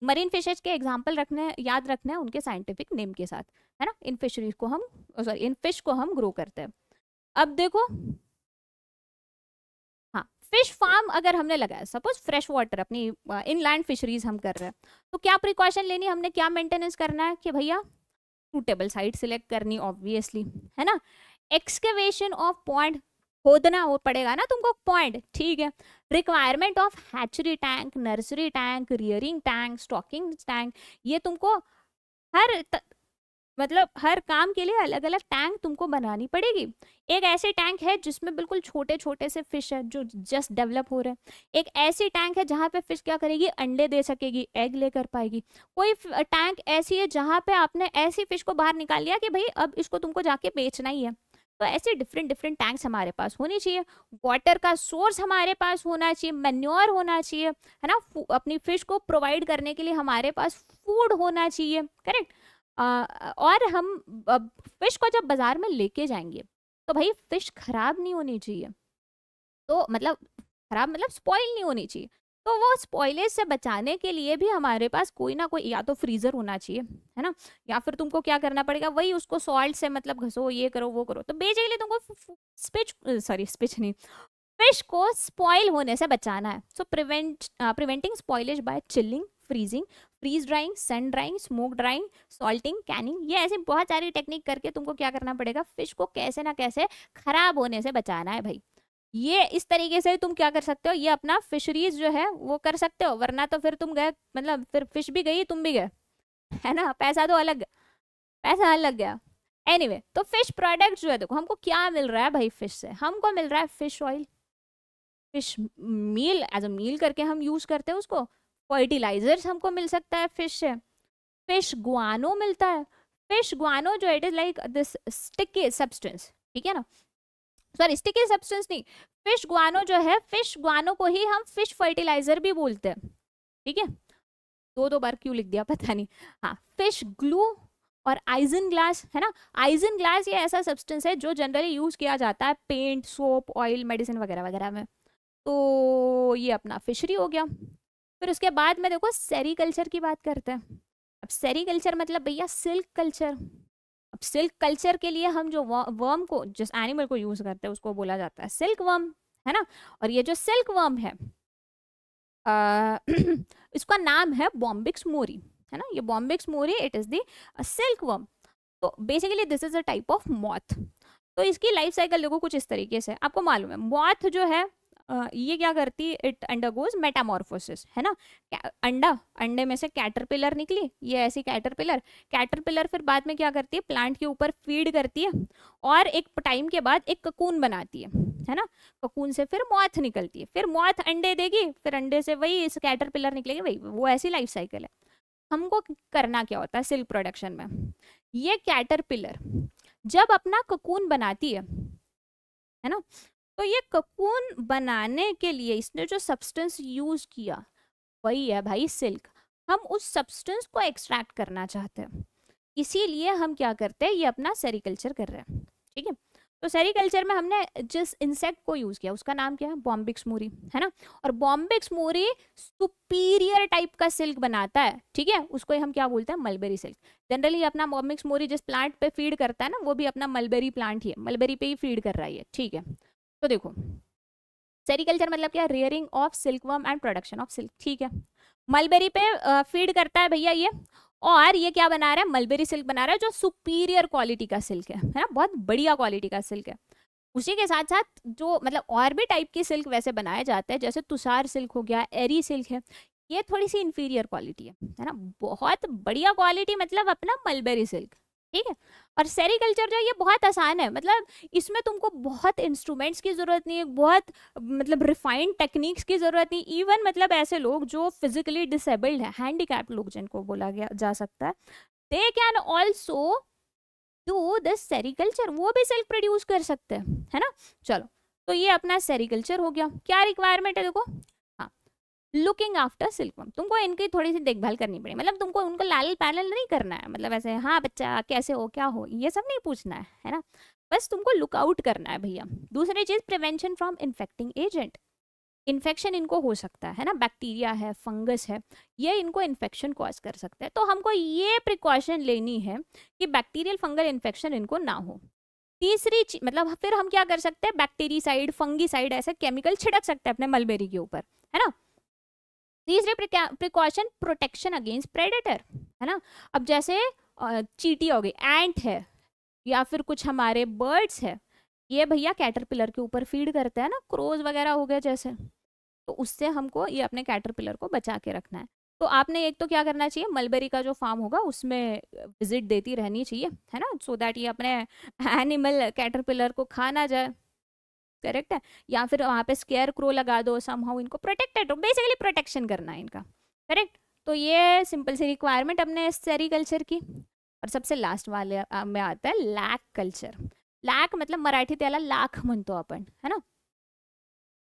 S1: मरीन फिशेज के एग्जाम्पल रखने याद रखने है उनके साइंटिफिक नेम के साथ है ना इन फिशरीज को हम सॉरी इन फिश को हम ग्रो करते हैं अब देखो हाँ फिश फार्म अगर हमने लगाया सपोज फ्रेश वाटर अपनी इन लैंड फिशरीज हम कर रहे हैं तो क्या प्रिकॉशन लेनी हमने क्या मेंटेनेंस करना है कि भैया सूटेबल साइट सिलेक्ट करनी ऑब्वियसली है ना एक्सकेवेशन ऑफ पॉइंट खोदना हो पड़ेगा ना तुमको पॉइंट ठीक है requirement of hatchery tank nursery tank rearing tank stocking tank ये तुमको हर त, मतलब हर काम के लिए अलग अलग टैंक तुमको बनानी पड़ेगी एक ऐसे टैंक है जिसमें बिल्कुल छोटे छोटे से फिश है जो जस्ट डेवलप हो रहे हैं एक ऐसी टैंक है जहाँ पे फिश क्या करेगी अंडे दे सकेगी एग ले कर पाएगी कोई टैंक ऐसी है जहाँ पे आपने ऐसी फिश को बाहर निकाल लिया कि भाई अब इसको तुमको जाके बेचना ही है तो ऐसे डिफरेंट डिफरेंट टैंक्स हमारे पास होने चाहिए वाटर का सोर्स हमारे पास होना चाहिए मेन्योर होना चाहिए है ना अपनी फिश को प्रोवाइड करने के लिए हमारे पास फूड होना चाहिए करेक्ट और हम फिश को जब बाज़ार में लेके जाएंगे तो भाई फिश ख़राब नहीं होनी चाहिए तो मतलब ख़राब मतलब स्पॉइल नहीं होनी चाहिए तो वो स्पॉयलेज से बचाने के लिए भी हमारे पास कोई ना कोई या तो फ्रीज़र होना चाहिए है ना या फिर तुमको क्या करना पड़ेगा वही उसको सॉल्ट से मतलब घसो ये करो वो करो तो बेसिकली तुमको स्पिच सॉरी स्पिच नहीं फिश को स्पॉइल होने से बचाना है so prevent preventing spoilage by chilling freezing freeze drying sun drying smoke drying salting canning ये ऐसी बहुत सारी टेक्निक करके तुमको क्या करना पड़ेगा फिश को कैसे ना कैसे खराब होने से बचाना है भाई ये इस तरीके से तुम क्या कर सकते हो ये अपना फिशरीज जो है वो कर सकते हो वरना तो फिर तुम गए मतलब फिर फिश भी गई तुम भी गए है ना पैसा तो अलग पैसा अलग गया एनीवे anyway, तो फिश प्रोडक्ट जो है देखो हमको क्या मिल रहा है भाई फिश से हमको मिल रहा है fish oil fish meal as a meal करके हम यूज करते हैं उसको फर्टिलाइजर्स हमको मिल सकता है फिश से फिश गुआनो मिलता है फिश गुआनो जो it is like this sticky substance ठीक है ना सॉरी स्टिकी सब्सटेंस नहीं फिश ग्वानो जो है फिश ग्वानो को ही हम फिश फर्टिलाइजर भी बोलते हैं ठीक है दो दो बार क्यों लिख दिया पता नहीं हाँ फिश ग्लू और आइजन ग्लास है ना आइजन ग्लास ये ऐसा सब्सटेंस है जो जनरली यूज़ किया जाता है पेंट सोप ऑयल मेडिसिन वगैरह वगैरह में तो ये अपना फिशरी हो गया फिर उसके बाद में देखो सेरी कल्चर की बात करते हैं अब सेरी कल्चर मतलब भैया सिल्क कल्चर सिल्क कल्चर के लिए हम जो वर्म को जिस एनिमल को यूज करते हैं उसको बोला जाता है सिल्क वर्म है ना और ये जो सिल्क वर्म है आ, इसका नाम है बॉम्बिक्स मोरी है ना ये Bombyx mori it is the silk worm तो basically this is a type of moth तो इसकी लाइफ साइकिल देखो कुछ इस तरीके से आपको मालूम है मॉथ जो है ये क्या करती है इट अंडरगोज मेटामॉर्फोसिस है ना अंडा अंडे में से कैटरपिलर निकली ये ऐसी कैटरपिलर कैटरपिलर फिर बाद में क्या करती है प्लांट के ऊपर फीड करती है और एक टाइम के बाद एक ककून बनाती है है ना ककून से फिर मौत निकलती है फिर मौत अंडे देगी फिर अंडे से वही इस कैटरपिलर निकलेगी वही वो ऐसी लाइफ साइकिल है हमको करना क्या होता है सिल्क प्रोडक्शन में ये कैटरपिलर जब अपना ककून बनाती है है ना तो ये कपून बनाने के लिए इसने जो सब्सटेंस यूज किया वही है भाई सिल्क हम उस सब्सटेंस को एक्सट्रैक्ट करना चाहते हैं इसीलिए हम क्या करते हैं ये अपना सेरिकल्चर कर रहे हैं ठीक है तो सेरिकल्चर में हमने जिस इंसेक्ट को यूज किया उसका नाम क्या है बॉम्बिक्स मोरी है ना और बॉम्बिक्स मूरी सुपीरियर टाइप का सिल्क बनाता है ठीक है उसको हम क्या बोलते हैं मलबेरी सिल्क जनरली अपना बॉम्बिक्स मोरी जिस प्लांट पे फीड करता है ना वो भी अपना मलबेरी प्लांट ही है मलबेरी पे ही फीड कर रहा है ठीक है तो देखो सेरिकल्चर मतलब क्या rearing of silkworm and production of silk ठीक है मलबेरी पे फीड करता है भैया ये और ये क्या बना रहा है मलबेरी सिल्क बना रहा है जो सुपीरियर क्वालिटी का सिल्क है है ना बहुत बढ़िया क्वालिटी का सिल्क है उसी के साथ साथ जो मतलब और भी टाइप की सिल्क वैसे बनाए जाते हैं जैसे तुषार सिल्क हो गया एरी सिल्क है ये थोड़ी सी इन्फीरियर क्वालिटी है है ना बहुत बढ़िया क्वालिटी मतलब अपना मलबेरी सिल्क ठीक है और सेरीकल्चर जो है ये बहुत आसान है मतलब इसमें तुमको बहुत इंस्ट्रूमेंट्स की ज़रूरत नहीं है बहुत मतलब रिफाइंड टेक्निक्स की ज़रूरत नहीं इवन मतलब ऐसे लोग जो फिजिकली डिसेबल्ड है हैंडीकैप लोग जिनको बोला गया जा सकता है they can also do this sericulture वो भी सेल्फ प्रोड्यूस कर सकते हैं है ना चलो तो ये अपना सेरीकल्चर हो गया क्या रिक्वायरमेंट है देखो लुकिंग आफ्टर सिल्कवर्म तुमको इनकी थोड़ी सी देखभाल करनी पड़ेगी मतलब तुमको उनको लाल पैनल नहीं करना है मतलब ऐसे हाँ बच्चा कैसे हो क्या हो ये सब नहीं पूछना है है ना बस तुमको लुकआउट करना है भैया दूसरी चीज़ prevention from infecting agent infection इनको हो सकता है ना बैक्टीरिया है फंगस है ये इनको इन्फेक्शन कॉज कर सकता है तो हमको ये प्रिकॉशन लेनी है कि बैक्टीरियल फंगल इन्फेक्शन इनको ना हो तीसरी मतलब फिर हम क्या कर सकते हैं बैक्टीरियासाइड साइड ऐसे केमिकल छिड़क सकते हैं अपने मलबेरी के ऊपर है ना तीसरे प्रिकॉशन प्रोटेक्शन अगेंस्ट प्रेडेटर है ना अब जैसे चीटी हो गई एंट है या फिर कुछ हमारे बर्ड्स है ये भैया कैटरपिलर के ऊपर फीड करते हैं ना क्रोज वगैरह हो गया जैसे तो उससे हमको ये अपने कैटरपिलर को बचा के रखना है तो आपने एक तो क्या करना चाहिए मलबेरी का जो फार्म होगा उसमें विजिट देती रहनी चाहिए है ना सो so दैट ये अपने एनिमल कैटरपिलर को खा ना जाए करेक्ट है या फिर वहाँ पे स्केयर क्रो लगा दो समहाउ इनको प्रोटेक्टेड बेसिकली प्रोटेक्शन करना है इनका करेक्ट तो ये सिंपल सी रिक्वायरमेंट अपने सेरिकल्चर की और सबसे लास्ट वाले में आता है लैक कल्चर लैक मतलब मराठी त्याला लाख मन तो अपन है ना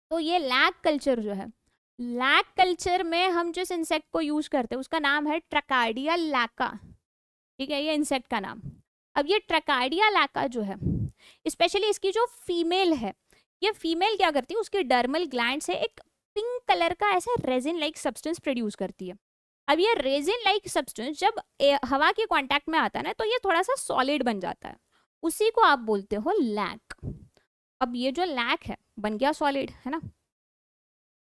S1: तो ये लैक कल्चर जो है लैक कल्चर में हम जिस इंसेक्ट को यूज करते हैं उसका नाम है ट्रकाडिया लैका ठीक है ये इंसेक्ट का नाम अब ये ट्रकाडिया लैका जो है स्पेशली इसकी जो फीमेल है ये फीमेल क्या करती है उसके डर्मल ग्लैंड से एक पिंक कलर का ऐसा रेजिन लाइक सब्सटेंस प्रोड्यूस करती है अब ये रेजिन लाइक सब्सटेंस जब हवा के कॉन्टेक्ट में आता है ना तो ये थोड़ा सा सॉलिड बन जाता है उसी को आप बोलते हो लैक अब ये जो लैक है बन गया सॉलिड है ना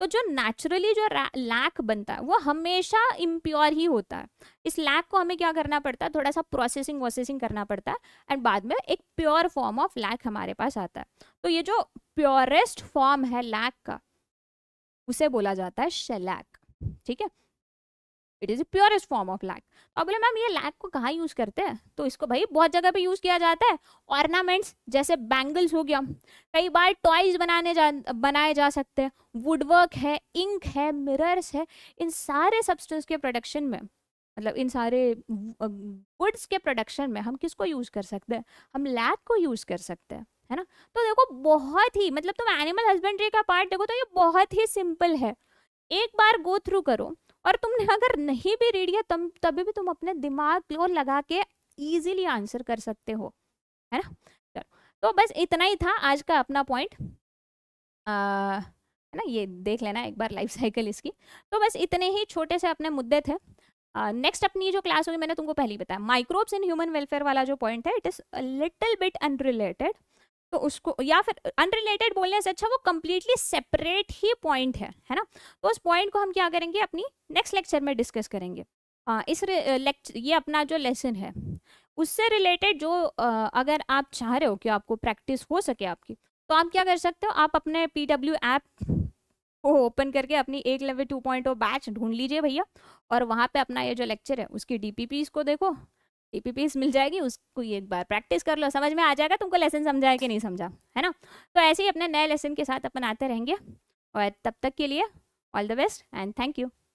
S1: तो जो नेचुरली जो लैक बनता है वो हमेशा इम्प्योर ही होता है इस लैक को हमें क्या करना पड़ता है थोड़ा सा प्रोसेसिंग वोसेसिंग करना पड़ता है एंड बाद में एक प्योर फॉर्म ऑफ लैक हमारे पास आता है तो ये जो प्योरेस्ट फॉर्म है लैक का उसे बोला जाता है शेलैक ठीक है it is purest form of lac अब बोले मैम ये लैक को कहाँ यूज़ करते हैं तो इसको भाई बहुत जगह पे यूज़ किया जाता है ऑर्नामेंट्स जैसे बैंगल्स हो गया कई बार टॉयज बनाने जा बनाए जा सकते हैं वुडवर्क है इंक है मिरर्स है इन सारे सब्सटेंस के प्रोडक्शन में मतलब इन सारे गुड्स के प्रोडक्शन में हम किसको यूज़ कर सकते हैं हम लैक को यूज़ कर सकते हैं है ना तो देखो बहुत ही मतलब तुम एनिमल हस्बेंड्री का पार्ट देखो तो ये बहुत ही सिंपल है एक बार गो थ्रू करो और तुमने अगर नहीं भी रीड किया तब तभी भी तुम अपने दिमाग को लगा के ईजिली आंसर कर सकते हो है ना चलो तो बस इतना ही था आज का अपना पॉइंट है ना ये देख लेना एक बार लाइफ साइकिल इसकी तो बस इतने ही छोटे से अपने मुद्दे थे नेक्स्ट uh, अपनी जो क्लास होगी मैंने तुमको पहले ही बताया माइक्रोब्स इन ह्यूमन वेलफेयर वाला जो पॉइंट है it is little bit unrelated तो उसको या फिर अनरिलेटेड बोलने से अच्छा वो कम्प्लीटली सेपरेट ही पॉइंट है है ना तो उस पॉइंट को हम क्या करेंगे अपनी नेक्स्ट लेक्चर में डिस्कस करेंगे आ, इस लेक्चर ये अपना जो लेसन है उससे रिलेटेड जो आ, अगर आप चाह रहे हो कि आपको प्रैक्टिस हो सके आपकी तो आप क्या कर सकते हो आप अपने पी डब्ल्यू ऐप को ओपन करके अपनी एक लेवल टू पॉइंट बैच ढूंढ लीजिए भैया और वहाँ पे अपना ये जो लेक्चर है उसकी डी को देखो टीपीपीस मिल जाएगी उसको एक बार प्रैक्टिस कर लो समझ में आ जाएगा तुमको लेसन समझा कि नहीं समझा है ना तो
S2: ऐसे ही अपने नए लेसन के साथ अपन आते रहेंगे और तब तक के लिए all the best and thank you